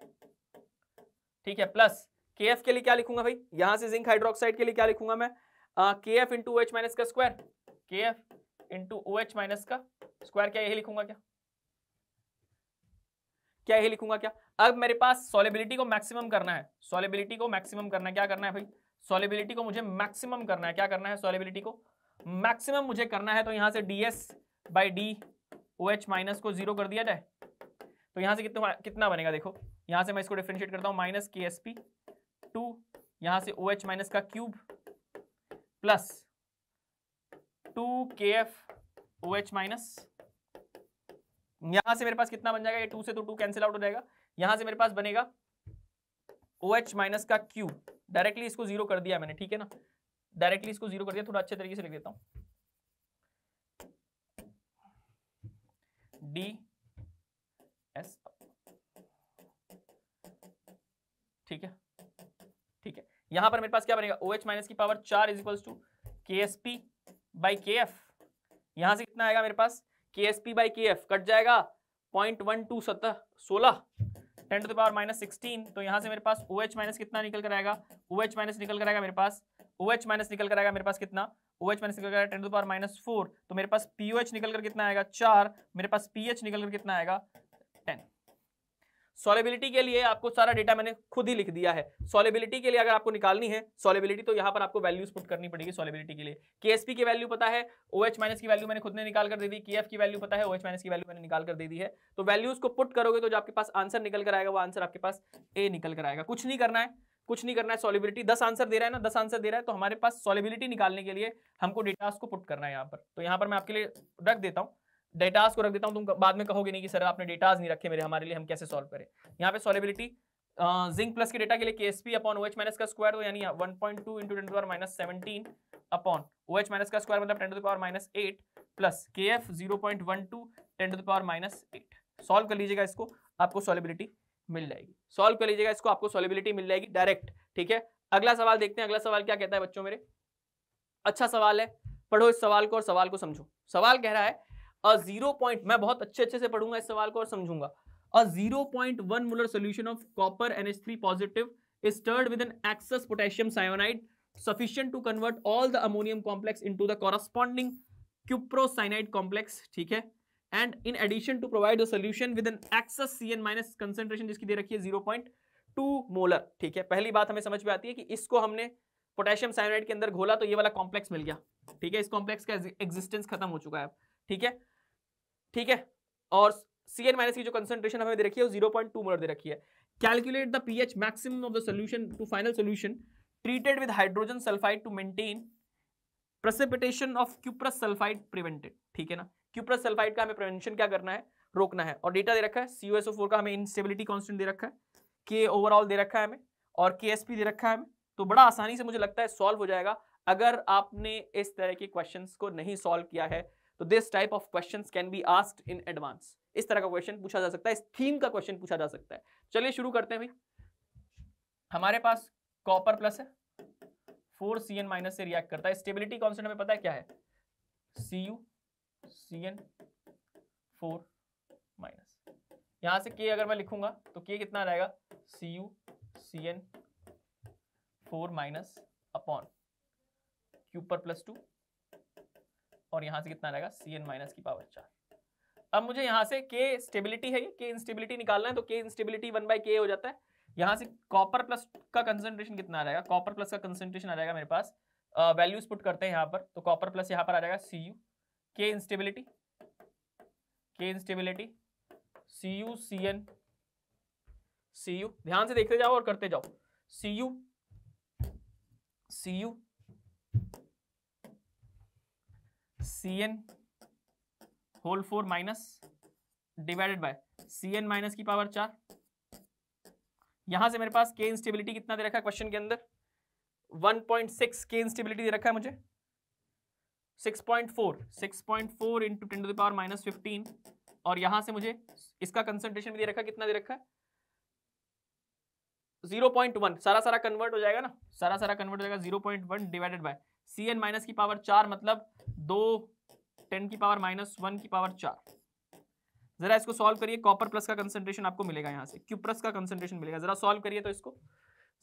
ठीक है प्लस के एफ के लिए क्या लिखूंगा भाई यहां से जिंक हाइड्रोक्साइड के लिए क्या लिखूंगा मैं K F into O H minus का square K F into O H minus का स्क्वायर क्या यही लिखूंगा क्या क्या यही लिखूंगा क्या अब मेरे पास सॉलेबिलिटी को मैक्सिमम करना है सॉलेबिलिटी को मैक्सिमम करना है क्या करना है भाई सॉलेबिलिटी को मुझे मैक्सिमम करना है क्या करना है सॉलेबिलिटी को मैक्सिमम मुझे करना है तो यहां से D S by D O H minus को जीरो कर दिया जाए तो यहां से कितना कितना बनेगा देखो यहां से मैं इसको डिफ्रेंशिएट करता हूँ माइनस के एस पी टू यहां से ओ एच माइनस का cube plus two K F O H minus यहां से मेरे पास कितना बन जाएगा ये टू से तो टू कैंसिल आउट हो जाएगा यहां से मेरे पास बनेगा ओ एच माइनस का क्यू डायरेक्टली इसको जीरो कर दिया मैंने ठीक है ना डायरेक्टली इसको जीरो कर दिया थोड़ा अच्छे तरीके से लिख देता हूं डी एस ठीक है ठीक है यहां पर मेरे पास क्या बनेगा ओ एच माइनस की पावर चार is equal to K S P by K F यहां से कितना आएगा मेरे पास K S P by K F cut जाएगा पॉइंट वन टू सत्रह सोलह ten to the power minus sixteen तो यहाँ से मेरे पास ओ एच माइनस कितना निकल कर आएगा ओ एच माइनस निकल कर आएगा मेरे पास ओ एच माइनस निकल कर आएगा मेरे पास कितना ओ एच माइनस निकल कर ten to power minus four तो मेरे पास पी ओ एच निकल कर कितना आएगा चार मेरे पास पी एच निकल कर कितना आएगा टेन सॉलेबिलिटी के लिए आपको सारा डेटा मैंने खुद ही लिख दिया है सॉलेबिलिटी के लिए अगर आपको निकालनी है सॉलेबिलिटी तो यहाँ पर आपको वैल्यूज पुट करनी पड़ेगी सॉलेबिलिटी के लिए पी की वैल्यू पता है ओ एच माइनस की वैल्यू मैंने खुद ने निकाल कर दे दी के की वैल्यू पता है ओ एच माइनस की वैल्यू मैंने निकाल कर दे दी है तो वैल्यूज को पुट करोगे तो जो आपके पास आंसर निकल कर आएगा वो आंसर आपके पास ए निकल कर आएगा कुछ नहीं करना है कुछ नहीं करना है सॉलिबिलिटी दस आंसर दे रहा है ना दस आंसर दे रहा है तो हमारे पास सॉलिबिलिटी निकालने के लिए हमको डेटा को पुट करना है यहाँ पर तो यहाँ पर मैं आपके लिए रख देता हूँ डेटास को रख देता हूँ तुम बाद में कहोगे नहीं कि सर आपने डेटाज नहीं रखे मेरे हमारे लिए हम कैसे सॉल्व करें यहाँ पे सॉलेबिलिटी जिंक प्लस के डेटा के लिए K S P upon O H minus का स्क्वायर तो यानी one point two into ten power minus seventeen upon O H minus का स्क्वायर मतलब ten to power minus eight plus K F zero point one two ten to power minus eight solve कर लीजिएगा इसको आपको solubility मिल जाएगी solve कर लीजिएगा इसको आपको सॉलेबिलिटी मिल जाएगी डायरेक्ट ठीक है अगला सवाल देखते हैं अगला सवाल क्या कहता है बच्चों मेरे अच्छा सवाल है पढ़ो इस सवाल को और सवाल को समझो सवाल कह रहा है जीरो पॉइंट मैं बहुत अच्छे अच्छे से पढ़ूंगा इस सवाल को और समझूंगा a zero point one molar solution of copper N H three positive stirred with an excess potassium cyanide sufficient to convert all the ammonium complex into the corresponding cuprocyanide complex ठीक है and in addition to provide the solution with an excess C N minus concentration जिसकी दे रखी है zero point two molar ठीक है पहली बात हमें समझ में आती है कि इसको हमने पोटेशियम साइनाइड के अंदर घोला तो ये वाला कॉम्प्लेक्स मिल गया ठीक है इस कॉम्प्लेक्स का एग्जिस्टेंस खत्म हो चुका है ठीक है ठीक है और सी एन माइनस की जो कंसेंट्रेशन हमें दे रखी है जीरो पॉइंट टू मोलर दे रखी है calculate the P H maximum of the solution to final solution treated with hydrogen sulphide to maintain precipitation of cuprous sulphide prevented ठीक है ना क्यूप्रस सल्फाइड का हमें प्रिवेंशन क्या करना है रोकना है और डेटा दे रखा है फोर का हमें इनस्टेबिलिटी कॉन्स्टेंट दे रखा है के ओवरऑल दे रखा है हमें और के एस पी दे रखा है हमें तो बड़ा आसानी से मुझे लगता है सॉल्व हो जाएगा अगर आपने इस तरह के क्वेश्चन को नहीं सॉल्व किया है तो this type of question can be asked in advance इस तरह का क्वेश्चन पूछा जा सकता है इस थीम का क्वेश्चन पूछा जा सकता है चलिए शुरू करते हैं भाई हमारे पास कॉपर प्लस है फोर सी एन माइनस से रिएक्ट करता है स्टेबिलिटी कॉन्सेंट हमें पता है क्या है C U C N four minus यहां से के अगर मैं लिखूंगा तो के कितना आ जाएगा C U C N four minus upon copper plus two और यहाँ से कितना रहेगा सी एन माइनस की पावर चार अब मुझे यहाँ से के स्टेबिलिटी है ये के इंस्टेबिलिटी निकालना है तो के इंस्टेबिलिटी वन बाई के हो जाता है यहाँ से कॉपर प्लस का कंसेंट्रेशन कितना आ जाएगा कॉपर प्लस का कंसेंट्रेशन आ जाएगा मेरे पास वैल्यूज पुट करते हैं यहाँ पर तो कॉपर प्लस यहाँ पर आ जाएगा C U K instability K instability C U C N C U ध्यान से देखते जाओ और करते जाओ C U C U C N whole four minus divided by C N minus की पावर चार यहां से मेरे पास के इंस्टेबिलिटी कितना दे रखा है क्वेश्चन के अंदर 1.6 के इंस्टेबिलिटी दे रखा है मुझे 6.4 6.4 into ten to the power minus fifteen और यहां से मुझे इसका कंसंट्रेशन भी दे रखा कितना दे रखा है जीरो पॉइंट वन सारा सारा कन्वर्ट हो जाएगा ना सारा सारा कन्वर्ट हो जाएगा zero point one divided by C N minus की पावर चार मतलब दो टेन की पावर माइनस वन की पावर चार जरा इसको सॉल्व करिए कॉपर प्लस का कंसेंट्रेशन आपको मिलेगा यहाँ से क्यू प्लस का कंसेंट्रेशन मिलेगा जरा सॉल्व करिए तो इसको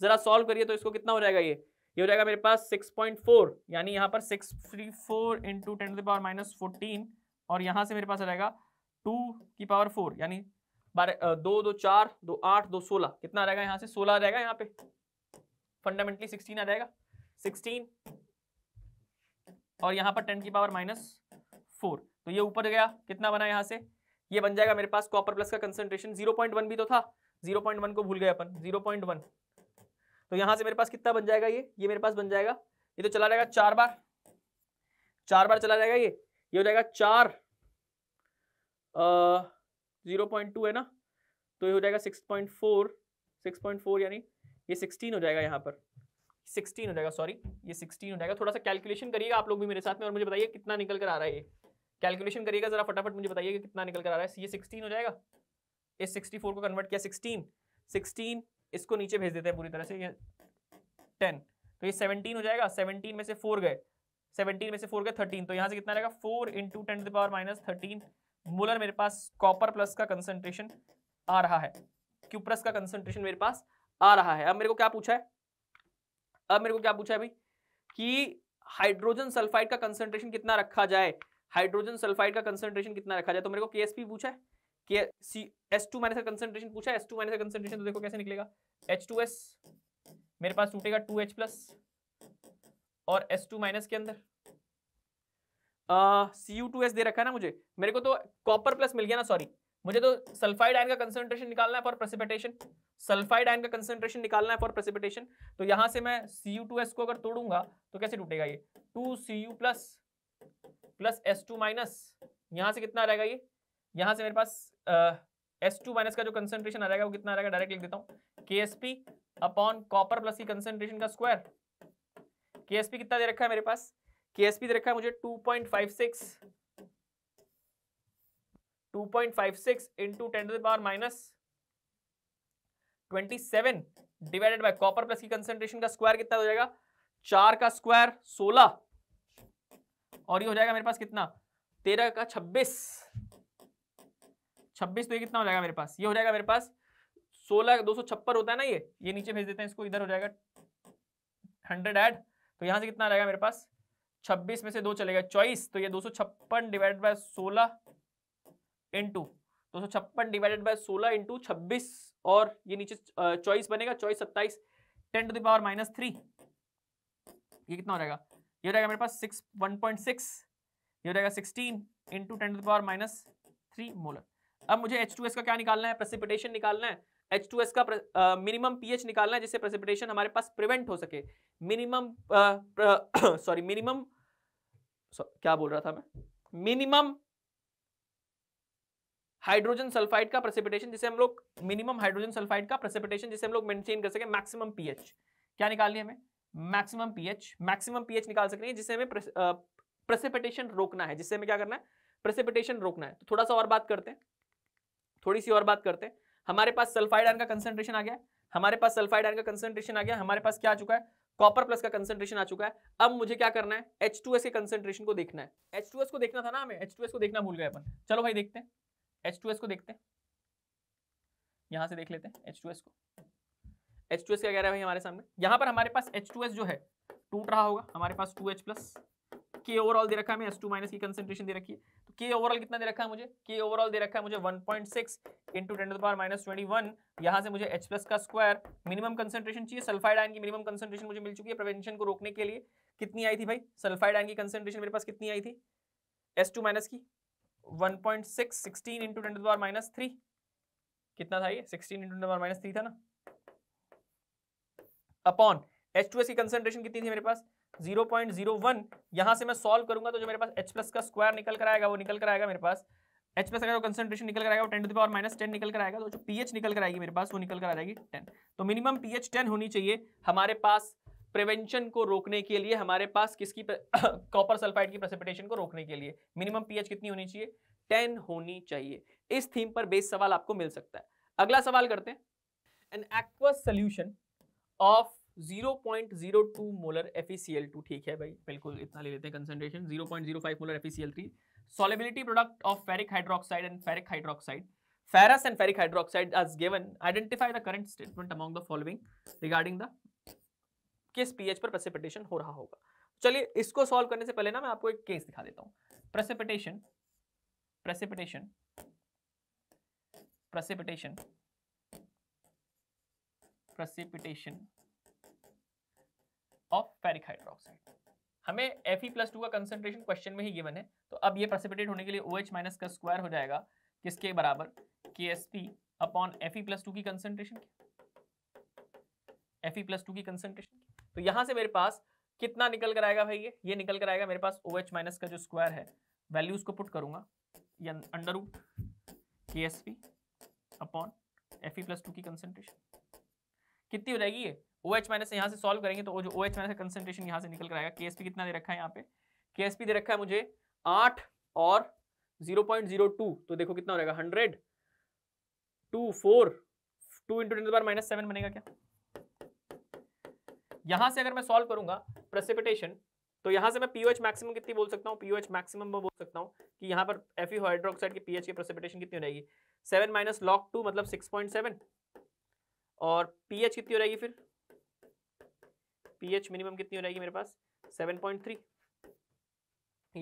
जरा सॉल्व करिए तो इसको कितना हो जाएगा ये ये हो जाएगा मेरे पास 6.4 यानी यहाँ पर six three four into ten power minus fourteen और यहाँ से मेरे पास आ जाएगा टू की पावर फोर यानी बारह दो दो चार दो आठ दो सोलह कितना रहेगा यहाँ से सोलह रहेगा यहाँ पे फंडामेंटली सिक्सटीन आ जाएगा सिक्सटीन और यहाँ पर टेन की पावर माइनस फोर तो ये ऊपर गया कितना बना यहाँ से ये बन जाएगा मेरे पास कॉपर प्लस का कंसेंट्रेशन जीरो पॉइंट वन भी तो था जीरो पॉइंट वन को भूल गए अपन जीरो पॉइंट वन तो यहाँ से मेरे पास कितना बन जाएगा ये ये मेरे पास बन जाएगा ये तो चला जाएगा चार बार चार बार चला जाएगा ये ये हो जाएगा चार आ, जीरो पॉइंट टू है ना तो ये हो जाएगा six point four six point four यानी ये सिक्सटीन हो जाएगा यहाँ पर सिक्सटीन हो जाएगा सॉरी ये सिक्सटीन हो जाएगा थोड़ा सा कैलकुलेशन करिएगा आप लोग भी मेरे साथ में और मुझे बताइए कितना निकल कर आ रहा है ये कैलकुलेशन करिएगा जरा फटाफट मुझे बताइए कितना निकल कर आ रहा है ये सिक्सटीन हो जाएगा इस सिक्सटी फोर को कन्वर्ट किया सिक्सटीन सिक्सटीन इसको नीचे भेज देते हैं पूरी तरह से ये टेन तो ये सेवनटीन हो जाएगा सेवनटीन में से फोर गए सेवनटीन में से फोर गए थर्टीन तो यहाँ से कितना रहेगा four into ten power minus thirteen molar मेरे पास कॉपर प्लस का कंसेंट्रेशन आ रहा है क्यूप्रस का कंसेंट्रेशन मेरे पास आ रहा है अब मेरे को क्या पूछा है अब मेरे को क्या पूछा है भाई कि हाइड्रोजन सल्फाइड का कंसेंट्रेशन कितना रखा जाए हाइड्रोजन सल्फाइड का कंसेंट्रेशन कितना रखा जाए तो मेरे को के पूछा है के सी एस टू माइनस का कंसेंट्रेशन पूछा एस टू माइनस का कंसेंट्रेशन तो देखो कैसे निकलेगा एच टू एस मेरे पास टूटेगा टू एच प्लस और एस टू माइनस के अंदर सी यू टू एस दे रखा है ना मुझे मेरे को तो कॉपर प्लस मिल गया ना सॉरी मुझे तो सल्फाइड आयन का कंसेंट्रेशन निकालना है फॉर प्रेसिपिटेशन सल्फाइड आयन का कंसेंट्रेशन निकालना है फॉर प्रेसिपिटेशन तो यहां से मैं सी यू टू एस को अगर तोड़ूंगा तो कैसे टूटेगा ये two C U plus plus S two minus यहां से कितना रहेगा ये यहां से मेरे पास एस टू माइनस का जो कंसेंट्रेशन आ जाएगा वो कितना आ जाएगा डायरेक्ट लिख देता हूँ K S P upon copper plus की कंसेंट्रेशन का स्क्वायर के एस पी कितना दे रखा है मेरे पास केएसपी दे रखा है मुझे 2.56 2.56 into 10 to the power minus 27 divided by copper plus की कंसेंट्रेशन का स्क्वायर कितना हो जाएगा चार का स्क्वायर 16 और ये हो जाएगा मेरे पास कितना तेरह का 26 26 तो ये कितना हो जाएगा मेरे पास ये हो जाएगा मेरे पास 16 दो होता है ना ये ये नीचे भेज देते हैं इसको इधर हो जाएगा हंड्रेड एड तो यहां से कितना आ जाएगा मेरे पास 26 में से दो चलेगा चौबीस तो ये दो सौ छप्पन डिवाइडेड बाय सोलह इंटू दो सौ छप्पन डिवाइडेड बाय सोलह इंटू छब्बीस और ये नीचे चौबीस बनेगा चौबीस सत्ताईस ten to the power minus three ये कितना हो जाएगा ये रहेगा मेरे पास सिक्स वन पॉइंट सिक्स ये रहेगा sixteen into ten to the power minus three molar अब मुझे एच टू एस का क्या निकालना है प्रेसिपिटेशन निकालना है H2S का मिनिमम पीएच निकालना है जिससे प्रेसिपिटेशन हमारे पास प्रिवेंट हो सके मिनिमम सॉरी मिनिमम क्या बोल रहा था मैं मिनिमम हाइड्रोजन सल्फाइड का प्रेसिपिटेशन जिसे हम लोग मिनिमम हाइड्रोजन सल्फाइड का प्रेसिपिटेशन जिसे हम लोग मेंटेन कर सके मैक्सिमम पीएच क्या निकालनी है हमें मैक्सिमम पीएच मैक्सिमम पीएच निकाल सकते हैं जिससे हमें प्रेसिपिटेशन रोकना है जिससे हमें क्या करना है प्रेसिपिटेशन रोकना है तो थोड़ा सा और बात करते हैं थोड़ी सी और बात करते हैं हमारे पास सल्फाइड आयन का कंसेंट्रेशन आ गया हमारे पास सल्फाइड आयन का कंसेंट्रेशन आ गया हमारे पास क्या आ चुका है कॉपर प्लस का कंसेंट्रेशन आ चुका है अब मुझे क्या करना है एच टू एस के कंसेंट्रेशन को देखना है एच टू एस को देखना था ना हमें एच टू एस को देखना भूल गए अपन चलो भाई देखते हैं एच को देखते हैं यहां से देख लेते हैं एच टू एस को एच टू एस क्या कह रहा है भाई हमारे सामने यहां पर हमारे पास एच टू एस जो है टूट रहा होगा हमारे पास टू एच प्लस के ओवरऑल दे रखा है हमें एस टू माइनस की कंसेंट्रेशन दे रखी है के ओवरऑल कितना दे रखा है मुझे के ओवरऑल दे रखा है मुझे 1.6 point six into ten power minus twenty यहाँ से मुझे H प्लस का स्क्वायर मिनिमम कंसेंट्रेशन चाहिए सल्फाइड आयन की मिनिमम कंसेंट्रेशन मुझे मिल चुकी है प्रिवेंशन को रोकने के लिए कितनी आई थी भाई सल्फाइड आयन की कंसेंट्रेशन मेरे पास कितनी आई थी एस टू माइनस की one point six sixteen into ten power minus three कितना था ये sixteen into ten power minus three था ना अपॉन एच टू एस की कंसेंट्रेशन कितनी थी मेरे पास जीरो पॉइंट जीरो वन यहाँ से मैं सॉल्व करूंगा तो जो मेरे पास एच प्लस का स्क्वायर निकल कर आएगा वो निकल कर आएगा मेरे पास एच प्लस का जो कंसेंट्रेशन निकल कर आएगा वो ten to the power minus ten निकल कर आएगा तो जो पी निकल कर आएगी मेरे पास वो निकल कर आ जाएगी टेन तो मिनिमम पी टेन होनी चाहिए हमारे पास प्रिवेंशन को रोकने के लिए हमारे पास किसकी कॉपर सल्फाइड की प्रेसिपिटेशन को रोकने के लिए मिनिमम पीएच कितनी होनी चाहिए टेन होनी चाहिए इस थीम पर बेस सवाल आपको मिल सकता है अगला सवाल करते हैं an aqueous solution of 0.02 molar FeCl2 ठीक है भाई बिल्कुल इतना ले लेते हैं concentration 0.05 molar FeCl3 solubility product of ferric hydroxide and ferric hydroxide ferrous and ferric hydroxide as given identify the correct statement among the following regarding the किस P पर प्रेसिपिटेशन हो रहा होगा चलिए इसको सॉल्व करने से पहले ना मैं आपको एक केस दिखा देता हूं precipitation precipitation precipitation of ferric hydroxide हमें एफ ई प्लस टू का कंसेंट्रेशन क्वेश्चन में ही गिवन है तो अब ये प्रसिपिटेट होने के लिए ओ एच माइनस का स्क्वायर हो जाएगा किसके बराबर K S P upon F E plus two की concentration F E plus two की कंसेंट्रेशन तो यहाँ से मेरे पास कितना निकल कर आएगा भाई ये ये निकल कर आएगा मेरे पास ओ एच माइनस का जो स्क्वायर है वैल्यूज को पुट करूंगा या under root K S P upon F E plus two की कंसेंट्रेशन कितनी हो जाएगी ये ओ एच माइनस से यहाँ से सॉल्व करेंगे तो जो ओ एच माइनस कंसेंट्रेशन यहाँ से निकल कर आएगा के एस पी कितना दे रखा है यहाँ पे के एस पी दे रखा है मुझे आठ और जीरो पॉइंट जीरो टू तो देखो कितना हो जाएगा hundred two four two into ten बार माइनस सेवन बनेगा क्या यहां से अगर मैं सॉल्व करूंगा प्रेसिपिटेशन तो यहां से मैं पीओएच मैक्सिमम कितनी बोल सकता हूं पीओएच मैक्सिमम मैं बोल सकता हूं कि यहां पर एफ हाइड्रोक्साइड की पीएच की प्रेसिपिटेशन कितनी हो जाएगी सेवन माइनस लॉक टू मतलब सिक्स पॉइंट सेवन और पीएच कितनी हो जाएगी फिर पीएच मिनिमम कितनी हो जाएगी मेरे पास 7.3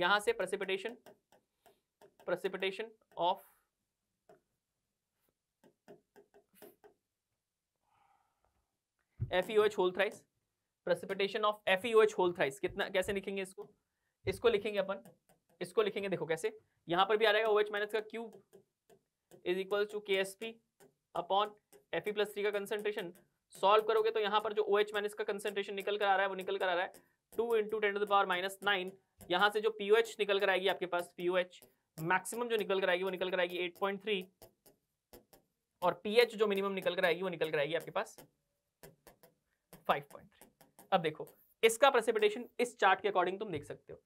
यहां से precipitation precipitation of F H FeOH whole thrice precipitation of H whole thrice कितना कैसे लिखेंगे इसको इसको लिखेंगे अपन इसको लिखेंगे देखो कैसे यहां पर भी आ जाएगा ओ एच माइनस का cube is equal to K S P upon F E plus three का कंसेंट्रेशन सॉल्व करोगे तो यहाँ पर जो ओ OH माइनस का कंसेंट्रेशन निकल कर आ रहा है वो निकल कर आ रहा है two into ten power minus nine यहाँ से जो पी निकल कर आएगी आपके पास पी मैक्सिमम जो निकल कर आएगी वो निकल कर आएगी एट पॉइंट थ्री और पीएच जो मिनिमम निकल कर आएगी वो निकल कर आएगी आपके पास 5.3 अब देखो इसका प्रेसिपिटेशन इस चार्ट के अकॉर्डिंग तुम देख सकते हो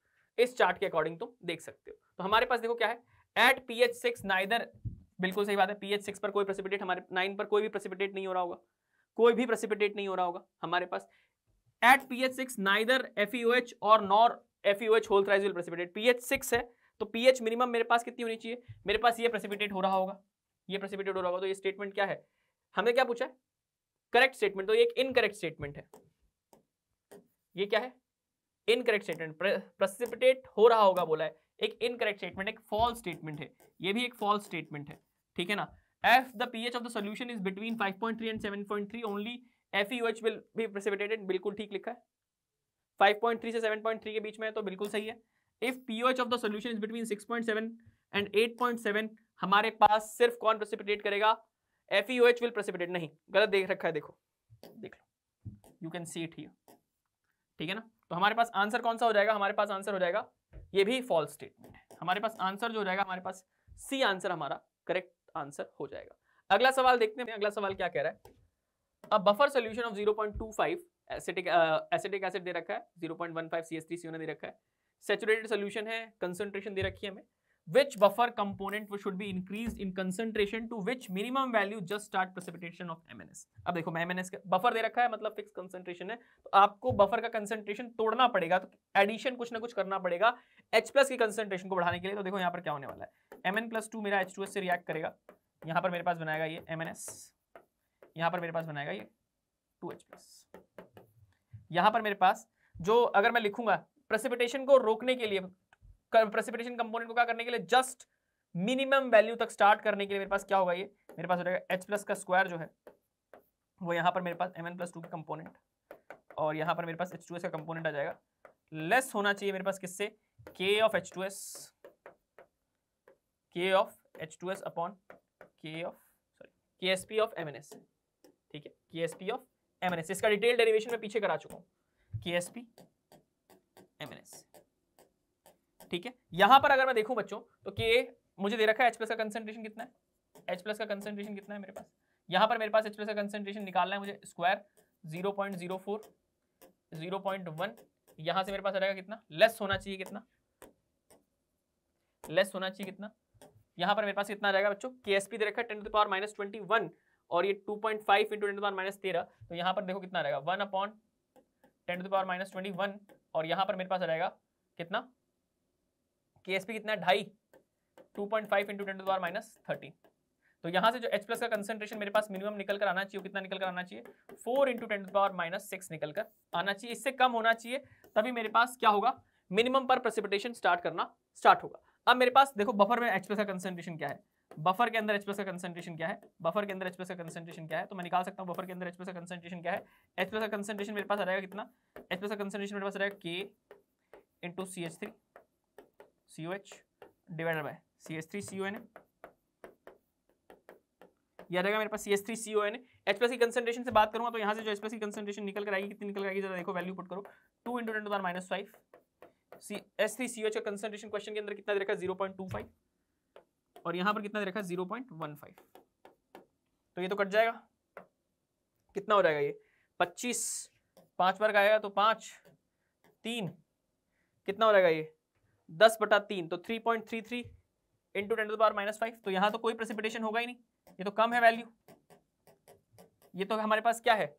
इस चार्ट के अकॉर्डिंग तुम देख सकते हो तो हमारे पास देखो क्या है एट पीएच सिक्स नाइदर बिल्कुल सही बात है पीएच सिक्स पर कोई प्रेसिपिटेट हमारे नाइन पर कोई भी प्रेसिपिटेट नहीं हो रहा होगा कोई भी प्रेसिपिटेट नहीं हो रहा होगा हमारे पास at P H six neither F और nor F whole thrice will precipitate pH six है तो पीएच मिनिमम मेरे पास कितनी होनी चाहिए मेरे पास ये प्रेसिपिटेट हो रहा होगा ये प्रेसिपिटेट हो रहा होगा तो ये स्टेटमेंट क्या है हमने क्या पूछा करेक्ट स्टेटमेंट तो ये एक इनकरेक्ट स्टेटमेंट है ये क्या है इनकरेक्ट स्टेटमेंट प्रेसिपिटेट हो रहा होगा बोला है एक इनकरेक्ट स्टेटमेंट एक फॉल्स स्टेटमेंट है ये भी एक फॉल्स स्टेटमेंट है ठीक है ना If the pH of the solution is between 5.3 and 7.3 only FeOH will be precipitated बिल्कुल ठीक लिखा है 5.3 से 7.3 के बीच में है तो बिल्कुल सही है if pOH of the solution is between 6.7 and 8.7 हमारे पास सिर्फ कौन प्रेसिपिटेट करेगा FeOH विल प्रेसिपिटेट नहीं गलत देख रखा है देखो देख लो you can see it here ठीक है ना तो हमारे पास आंसर कौन सा हो जाएगा हमारे पास आंसर हो जाएगा ये भी फॉल्स स्टेटमेंट है हमारे पास आंसर जो जाएगा हमारे पास सी आंसर हमारा करेक्ट आंसर हो जाएगा अगला सवाल देखते हैं अगला सवाल क्या कह रहा है buffer solution of zero point two five acetic acetic acid दे रखा है जीरो पॉइंट वन 0.15 CH3CO ने दे रखा है सेचुरेटेड सोल्यूशन है कंसेंट्रेशन दे रखी है हमें which buffer component should be increased in concentration to which minimum value just start precipitation of MNS. अब देखो मैं MNS बफर दे रखा है मतलब फिक्स कंसंट्रेशन है तो आपको बफर का कंसंट्रेशन तोड़ना पड़ेगा तो एडिशन कुछ ना कुछ करना पड़ेगा H प्लस की कंसंट्रेशन को बढ़ाने के लिए तो देखो यहाँ पर क्या होने वाला है एम एन प्लस मेरा एच से रिएक्ट करेगा यहाँ पर मेरे पास बनाएगा ये एम यहाँ पर मेरे पास बनाएगा ये टू एच यहाँ पर मेरे पास जो अगर मैं लिखूंगा प्रेसिपिटेशन को रोकने के लिए प्रेसिपिटेशन कंपोनेंट को क्या करने के लिए जस्ट मिनिमम वैल्यू तक स्टार्ट करने के लिए मेरे पास क्या होगा ये मेरे पास हो जाएगा एच प्लस का स्क्वायर जो है वो यहाँ पर मेरे पास एम एन प्लस टू का कंपोनेंट और यहाँ पर मेरे पास एच टू एस का कंपोनेंट आ जाएगा लेस होना चाहिए मेरे पास किससे K of H two S K of H two S upon K of sorry K S P of M N S ठीक है K S P of M N S इसका डिटेल डेरिवेशन में पीछे करा चुका हूँ K S P M N S ठीक है यहां पर अगर मैं देखूं बच्चों तो के मुझे दे रखा है एच प्लस का कंसेंट्रेशन कितना है एच प्लस का कंसेंट्रेशन कितना है मेरे पास यहां पर मेरे पास एच प्लस का कंसेंट्रेशन निकालना है मुझे square zero point zero four zero point one यहाँ से मेरे पास आ जाएगा कितना लेस होना चाहिए कितना लेस होना चाहिए कितना यहां पर मेरे पास कितना आ जाएगा बच्चों के एस पी दे रखा है ten to power minus twenty one और ये two point five into ten power minus तेरह तो यहां पर देखो कितना आ जाएगा one upon ten to power minus twenty one और यहां पर मेरे पास आ जाएगा कितना के एस पी कितना ढाई two point five into ten to दार माइनस थर्टी तो यहाँ से जो H प्लस का कंसेंट्रेशन मेरे पास मिनिमम निकल कर आना चाहिए कितना निकल कर आना चाहिए four into ten power minus six निकल कर आना चाहिए इससे कम होना चाहिए तभी मेरे पास क्या होगा मिनिमम पर प्रेसिपिटेशन स्टार्ट करना स्टार्ट होगा अब मेरे पास देखो बफर में H प्लस का कंसेंट्रेशन क्या है बफर के अंदर H का कंसेंट्रेशन क्या है बफर के अंदर H का कंसेंट्रेशन क्या है तो मैं निकाल सकता हूँ बफर के अंदर H का कंसेंट्रेशन क्या है H का कंसेंट्रेशन मेरे पास आ जाएगा कितना H का कंसेंट्रेशन मेरे पास आ जाएगा K into C C O H divided by C S three C O N ये रहेगा मेरे पास C S three C O N H plus की कंसेंट्रेशन से बात करूंगा तो यहाँ से जो एच प्लस की कंसेंट्रेशन निकल कर आएगी कितनी निकल कर आएगी जरा देखो वैल्यू पुट करो two into ten to minus five C S three C O H का कंसेंट्रेशन क्वेश्चन के अंदर कितना देखा जीरो पॉइंट टू फाइव और यहाँ पर कितना देखा जीरो पॉइंट वन फाइव तो ये तो कट जाएगा कितना हो जाएगा ये पच्चीस पाँच बार का आएगा तो पाँच तीन कितना हो जाएगा ये दस बटा तीन तो three point three three into ten बार माइनस फाइव तो यहां तो कोई प्रेसिपिटेशन होगा ही नहीं ये तो कम है वैल्यू ये तो हमारे पास क्या है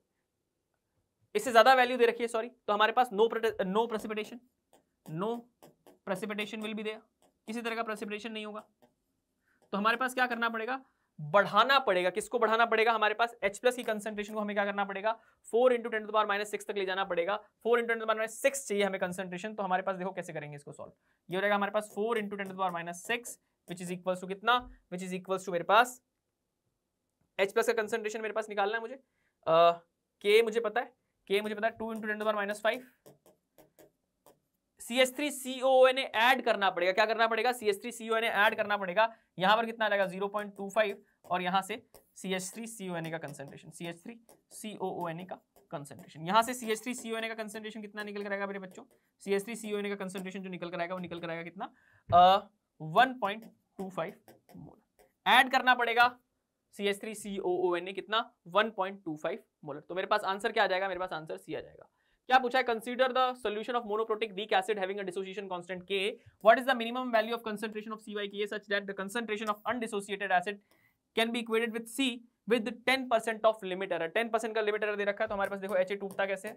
इससे ज्यादा वैल्यू दे रखी है सॉरी तो हमारे पास no no precipitation no precipitation will be देगा किसी तरह का प्रेसिपिटेशन नहीं होगा तो हमारे पास क्या करना पड़ेगा बढ़ाना पड़ेगा किसको बढ़ाना पड़ेगा हमारे पास H प्लस की कंसेंट्रेशन को हमें क्या करना पड़ेगा four into ten power minus six तक ले जाना पड़ेगा four into ten minus six चाहिए हमें कंसेंट्रेशन तो हमारे पास देखो कैसे करेंगे इसको सॉल्व ये हो जाएगा हमारे पास four into ten power minus six which is equal to कितना विच इज इक्वल टू मेरे पास एच प्लस का कंसेंट्रेशन मेरे पास निकालना है मुझे के uh, मुझे पता है के मुझे पता है two into ten power minus five C S three C O N add करना पड़ेगा क्या करना पड़ेगा C S three C O N add करना पड़ेगा यहां पर कितना आएगा जीरो पॉइंट टू फाइव और यहां से C S three C O N A का concentration C S three C O O N A का कंसेंट्रेशन यहां से C S three C O N A का कंसेंट्रेशन कितना निकल कर आएगा मेरे बच्चों C S three C O N A का कंसेंट्रेशन जो निकल कर आएगा वो निकल कर आएगा कितना one point two five mole add करना पड़ेगा C S three C O O N A कितना one point two five mole तो मेरे पास आंसर क्या आ जाएगा मेरे पास आंसर सी आ जाएगा क्या पूछा है consider the solution of monoprotic weak acid having a dissociation constant K what is the minimum value of concentration of C Y K such that the concentration of undissociated acid can be equated with C with 10% of limit error 10% का limit error दे रखा है तो हमारे पास देखो HA टूटता कैसे है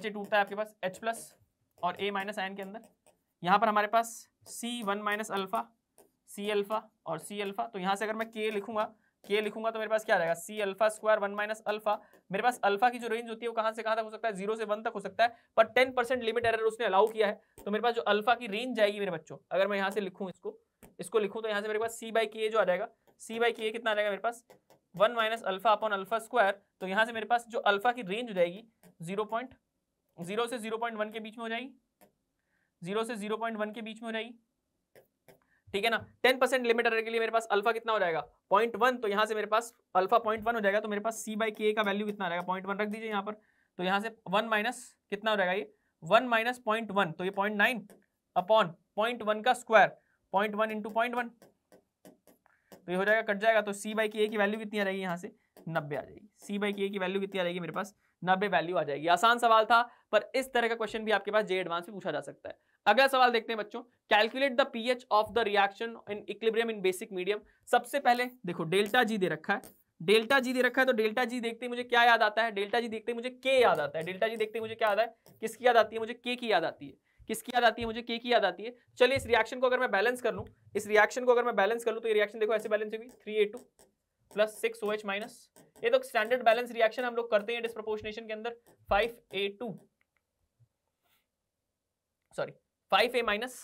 HA टूटता है आपके पास एच प्लस और ए माइनस आयन के अंदर यहाँ पर हमारे पास C one minus alpha C alpha और सी अल्फा तो यहाँ से अगर मैं के लिखूंगा के लिखूंगा तो मेरे पास क्या रहेगा C alpha square one minus alpha मेरे पास अल्फा की जो रेंज होती है वो कहां से कहां तक हो सकता है जीरो से वन तक हो सकता है पर टेन परसेंट लिमिट एरर उसने अलाउ किया है तो मेरे पास जो अल्फा की रेंज जाएगी मेरे बच्चों अगर मैं यहाँ से लिखू इसको इसको लिखूँ तो यहाँ से मेरे पास सी बाई जो आ जाएगा सी बाई कितना आ जाएगा मेरे पास one minus alpha upon alpha square तो यहाँ से मेरे पास जो अल्फा की रेंज हो जाएगी जीरो से जीरो के बीच में हो जाएगी जीरो से जीरो के बीच में हो जाएगी ठीक है ना टेन परसेंट लिमिट के लिए मेरे पास अल्फा कितना हो जाएगा पॉइंट वन तो यहाँ से मेरे पास अल्फा पॉइंट वन हो जाएगा तो मेरे पास सी बाई के का वैल्यू कितना आ पॉइंट वन रख दीजिए यहाँ पर तो यहाँ से वन माइनस कितना हो जाएगा ये वन माइनस पॉइंट वन तो ये point nine upon point one का square point one into point one तो ये हो जाएगा कट जाएगा तो सी बाई के की वैल्यू कितनी आ जाएगी यहाँ से नब्बे आ जाएगी सी बाई के की वैल्यू कितनी आ जाएगी मेरे पास नब्बे वैल्यू आ जाएगी आसान सवाल था पर इस तरह का क्वेश्चन भी आपके पास जे एडवांस में पूछा जा सकता है अगला सवाल देखते हैं बच्चों calculate the pH of the reaction in equilibrium in basic medium सबसे पहले देखो डेल्टा जी दे रखा है डेल्टा जी दे रखा है तो डेल्टा जी देखते मुझे क्या याद आता है डेल्टा जी देखते मुझे के याद आता है डेल्टा जी देखते मुझे क्या याद है किसकी याद आती है मुझे के की याद आती है किसकी याद आती है मुझे के की याद आती है चलिए इस रिएक्शन को अगर मैं बैलेंस कर लूँ इस रिएक्शन को अगर मैं बैलेंस कर लूँ तो ये रिएक्शन देखो ऐसे बैलेंस होगी three A two plus six O H minus ये तो स्टैंडर्ड बैलेंस रिएक्शन हम लोग करते हैं डिस्प्रोपोर्शनेशन के अंदर five A two sorry five A minus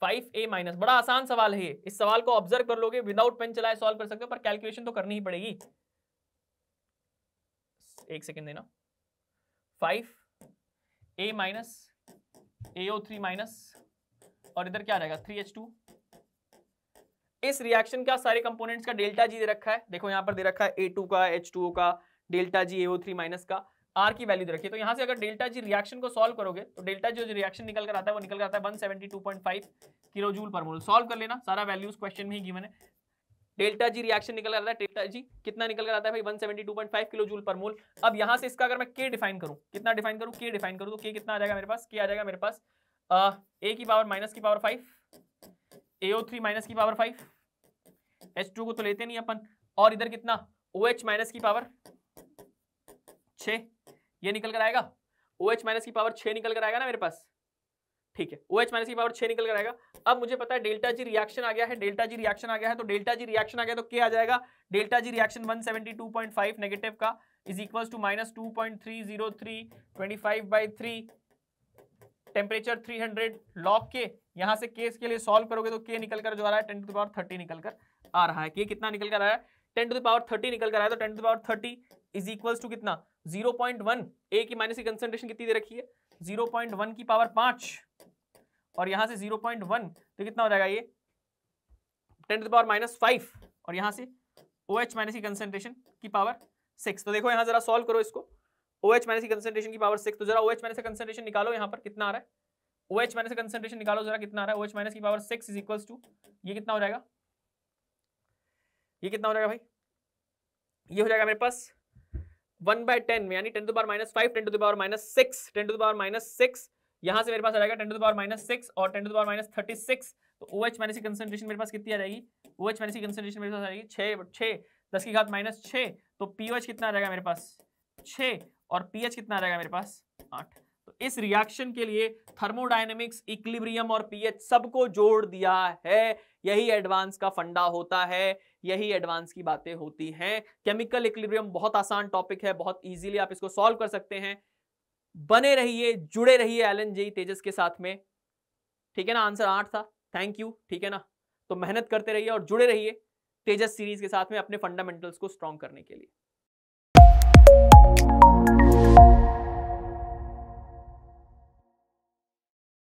five A minus बड़ा आसान सवाल है इस सवाल को ऑब्जर्व कर लोगे विदाउट पेन चलाए सॉल्व कर सकते हो पर कैलकुलेशन तो करनी ही पड़ेगी एक सेकेंड देना five A minus A O three minus और इधर क्या रहेगा थ्री एच टू इस रिएक्शन का सारे कंपोनेंट्स का डेल्टा जी दे रखा है देखो यहां पर दे रखा है ए टू का एच टू का delta G A O three minus का आर की वैल्यू दे रखी है तो यहाँ से अगर डेल्टा जी रिएक्शन को सॉल्व करोगे तो डेल्टा जो रिएक्शन निकल कर आता है वो निकल कर आता है वन किलो जूल पर मोल सॉल्व कर लेना सारा वैल्यूज क्वेश्चन में ही गिवन है डेल्टा जी रिएक्शन निकल कर आता है डेल्टा जी कितना निकल कर आता है भाई 172.5 किलो जूल पर मोल अब यहां से इसका अगर मैं के डिफाइन करूं कितना डिफाइन करूं के डिफाइन करूं तो के कितना आ जाएगा मेरे पास के आ जाएगा मेरे पास ए की पावर माइनस की power five A O three minus की पावर फाइव एच टू को तो लेते नहीं अपन और इधर कितना ओ OH एच माइनस की पावर छः ये निकल कर आएगा ओ OH माइनस की पावर छः निकल कर आएगा ना मेरे पास ठीक है ओ एच माइनस की पावर छः निकल कर आएगा अब मुझे पता है डेल्टा जी रिएक्शन आ गया है डेल्टा जी रिएक्शन आ गया है तो डेल्टा जी रिएक्शन आ गया तो क्या आ जाएगा डेल्टा जी रिएक्शन 172.5 नेगेटिव का is equal to minus two point three zero three twenty five by three temperature three hundred log K यहां से केस के लिए सॉल्व करोगे तो के निकल कर जो आ रहा है टेन टू पावर थर्टी निकल कर आ रहा है के कितना निकल कर आया है टेन टू दावर थर्टी निकल कर आया तो ten to power thirty is equal to कितना जीरो पॉइंट वन ए की माइनस की कंसेंट्रेशन कितनी दे रखी है जीरो पॉइंट वन की पावर पांच और यहां से जीरो पॉइंट वन तो कितना हो जाएगा ये ten to power minus five और यहां से ओ एच माइनस की कंसेंट्रेशन की पावर सिक्स तो देखो यहां जरा सॉल्व करो इसको ओ एच माइनस की कंसेंट्रेशन की पावर सिक्स तो जरा ओ एच माइनस का कंसेंट्रेशन निकालो यहां पर कितना आ रहा है ओ एच माइनस कंसेंट्रेशन निकालो जरा कितना आ रहा है ओ एच माइनस की power six is equal to ये कितना हो जाएगा ये कितना हो जाएगा भाई ये हो जाएगा मेरे पास वन बाय टेन में यानी ten to power minus five ten to the power minus six ten to the power minus six यहां से मेरे पास आ जाएगा ten to the power minus six और ten to the power minus thirty six तो ओ एच माइनस की कंसेंट्रेशन मेरे पास कितनी आ जाएगी ओ एच माइनस की कंसेंट्रेशन मेरे पास आ जाएगी छः छः दस की घात माइनस छः तो पी एच कितना आ जाएगा मेरे पास छः और पी एच कितना आ जाएगा मेरे पास आठ तो इस रिएक्शन के लिए थर्मोडाइनमिक्स इक्लिब्रियम और पीएच सबको जोड़ दिया है यही एडवांस का फंडा होता है यही एडवांस की बातें होती हैं केमिकल इक्लिब्रियम बहुत आसान टॉपिक है बहुत इजीली आप इसको सॉल्व कर सकते हैं बने रहिए जुड़े रहिए एल एन तेजस के साथ में ठीक है ना आंसर आठ था थैंक यू ठीक है ना तो मेहनत करते रहिए और जुड़े रहिए तेजस सीरीज के साथ में अपने फंडामेंटल्स को स्ट्रॉन्ग करने के लिए